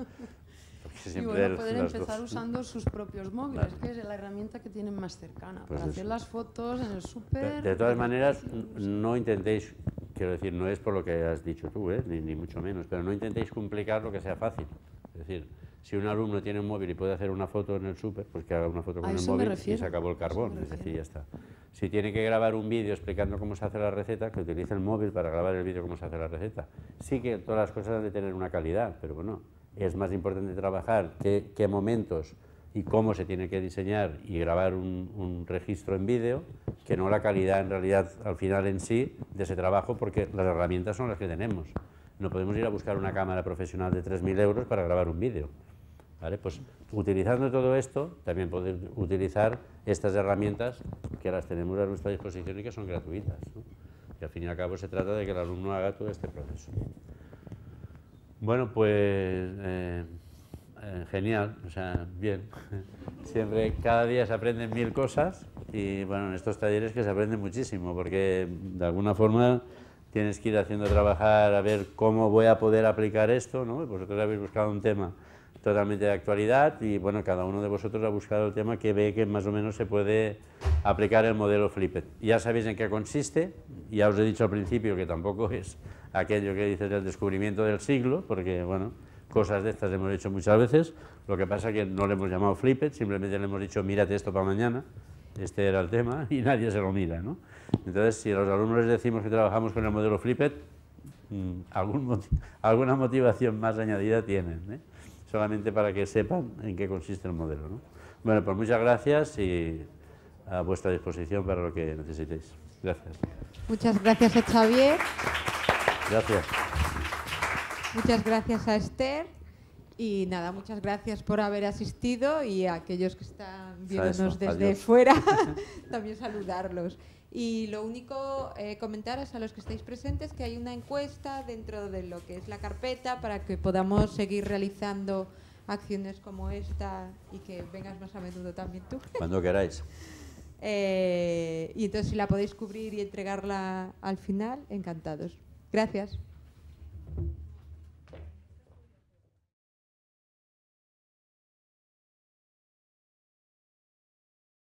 y bueno, poder empezar usando sus propios móviles, que es la herramienta que tienen más cercana, pues para hacer las fotos en el súper... De todas maneras, no intentéis, quiero decir, no es por lo que has dicho tú, ¿eh? ni, mucho menos, pero no intentéis complicar lo que sea fácil. Es decir, si un alumno tiene un móvil y puede hacer una foto en el súper, pues que haga una foto con el móvil y se acabó el carbón, es decir, ya está. Si tiene que grabar un vídeo explicando cómo se hace la receta, que utilice el móvil para grabar el vídeo cómo se hace la receta. Sí que todas las cosas han de tener una calidad, pero bueno, es más importante trabajar qué, momentos y cómo se tiene que diseñar y grabar un, un registro en vídeo, que no la calidad en realidad al final en sí de ese trabajo, porque las herramientas son las que tenemos. No podemos ir a buscar una cámara profesional de 3.000 euros para grabar un vídeo. Pues utilizando todo esto, también poder utilizar estas herramientas que las tenemos a nuestra disposición y que son gratuitas. Y al fin y al cabo se trata de que el alumno haga todo este proceso. Bueno, pues eh, eh, genial, o sea, bien. Siempre, cada día se aprenden mil cosas y bueno, en estos talleres que se aprende muchísimo porque de alguna forma tienes que ir haciendo trabajar a ver cómo voy a poder aplicar esto, ¿no? Vosotros habéis buscado un tema totalmente de actualidad y bueno, cada uno de vosotros ha buscado el tema que ve que más o menos se puede aplicar el modelo Flipped. Ya sabéis en qué consiste, ya os he dicho al principio que tampoco es aquello que dices del descubrimiento del siglo, porque bueno, cosas de estas hemos hecho muchas veces, lo que pasa es que no le hemos llamado Flipped, simplemente le hemos dicho mírate esto para mañana, este era el tema, y nadie se lo mira, ¿no? Entonces, si a los alumnos decimos que trabajamos con el modelo Flipped, mm, alguna motivación más añadida tienen, ¿eh? solamente para que sepan en qué consiste el modelo. Bueno, pues muchas gracias y a vuestra disposición para lo que necesitéis. Gracias. Muchas gracias a Xavier. Gracias. Muchas gracias a Esther. Y nada, muchas gracias por haber asistido y a aquellos que están viéndonos desde fuera, también saludarlos. Y lo único eh, comentaros a los que estáis presentes que hay una encuesta dentro de lo que es la carpeta para que podamos seguir realizando acciones como esta y que vengas más a menudo también tú. Cuando queráis. Eh, y entonces si la podéis cubrir y entregarla al final, encantados. Gracias.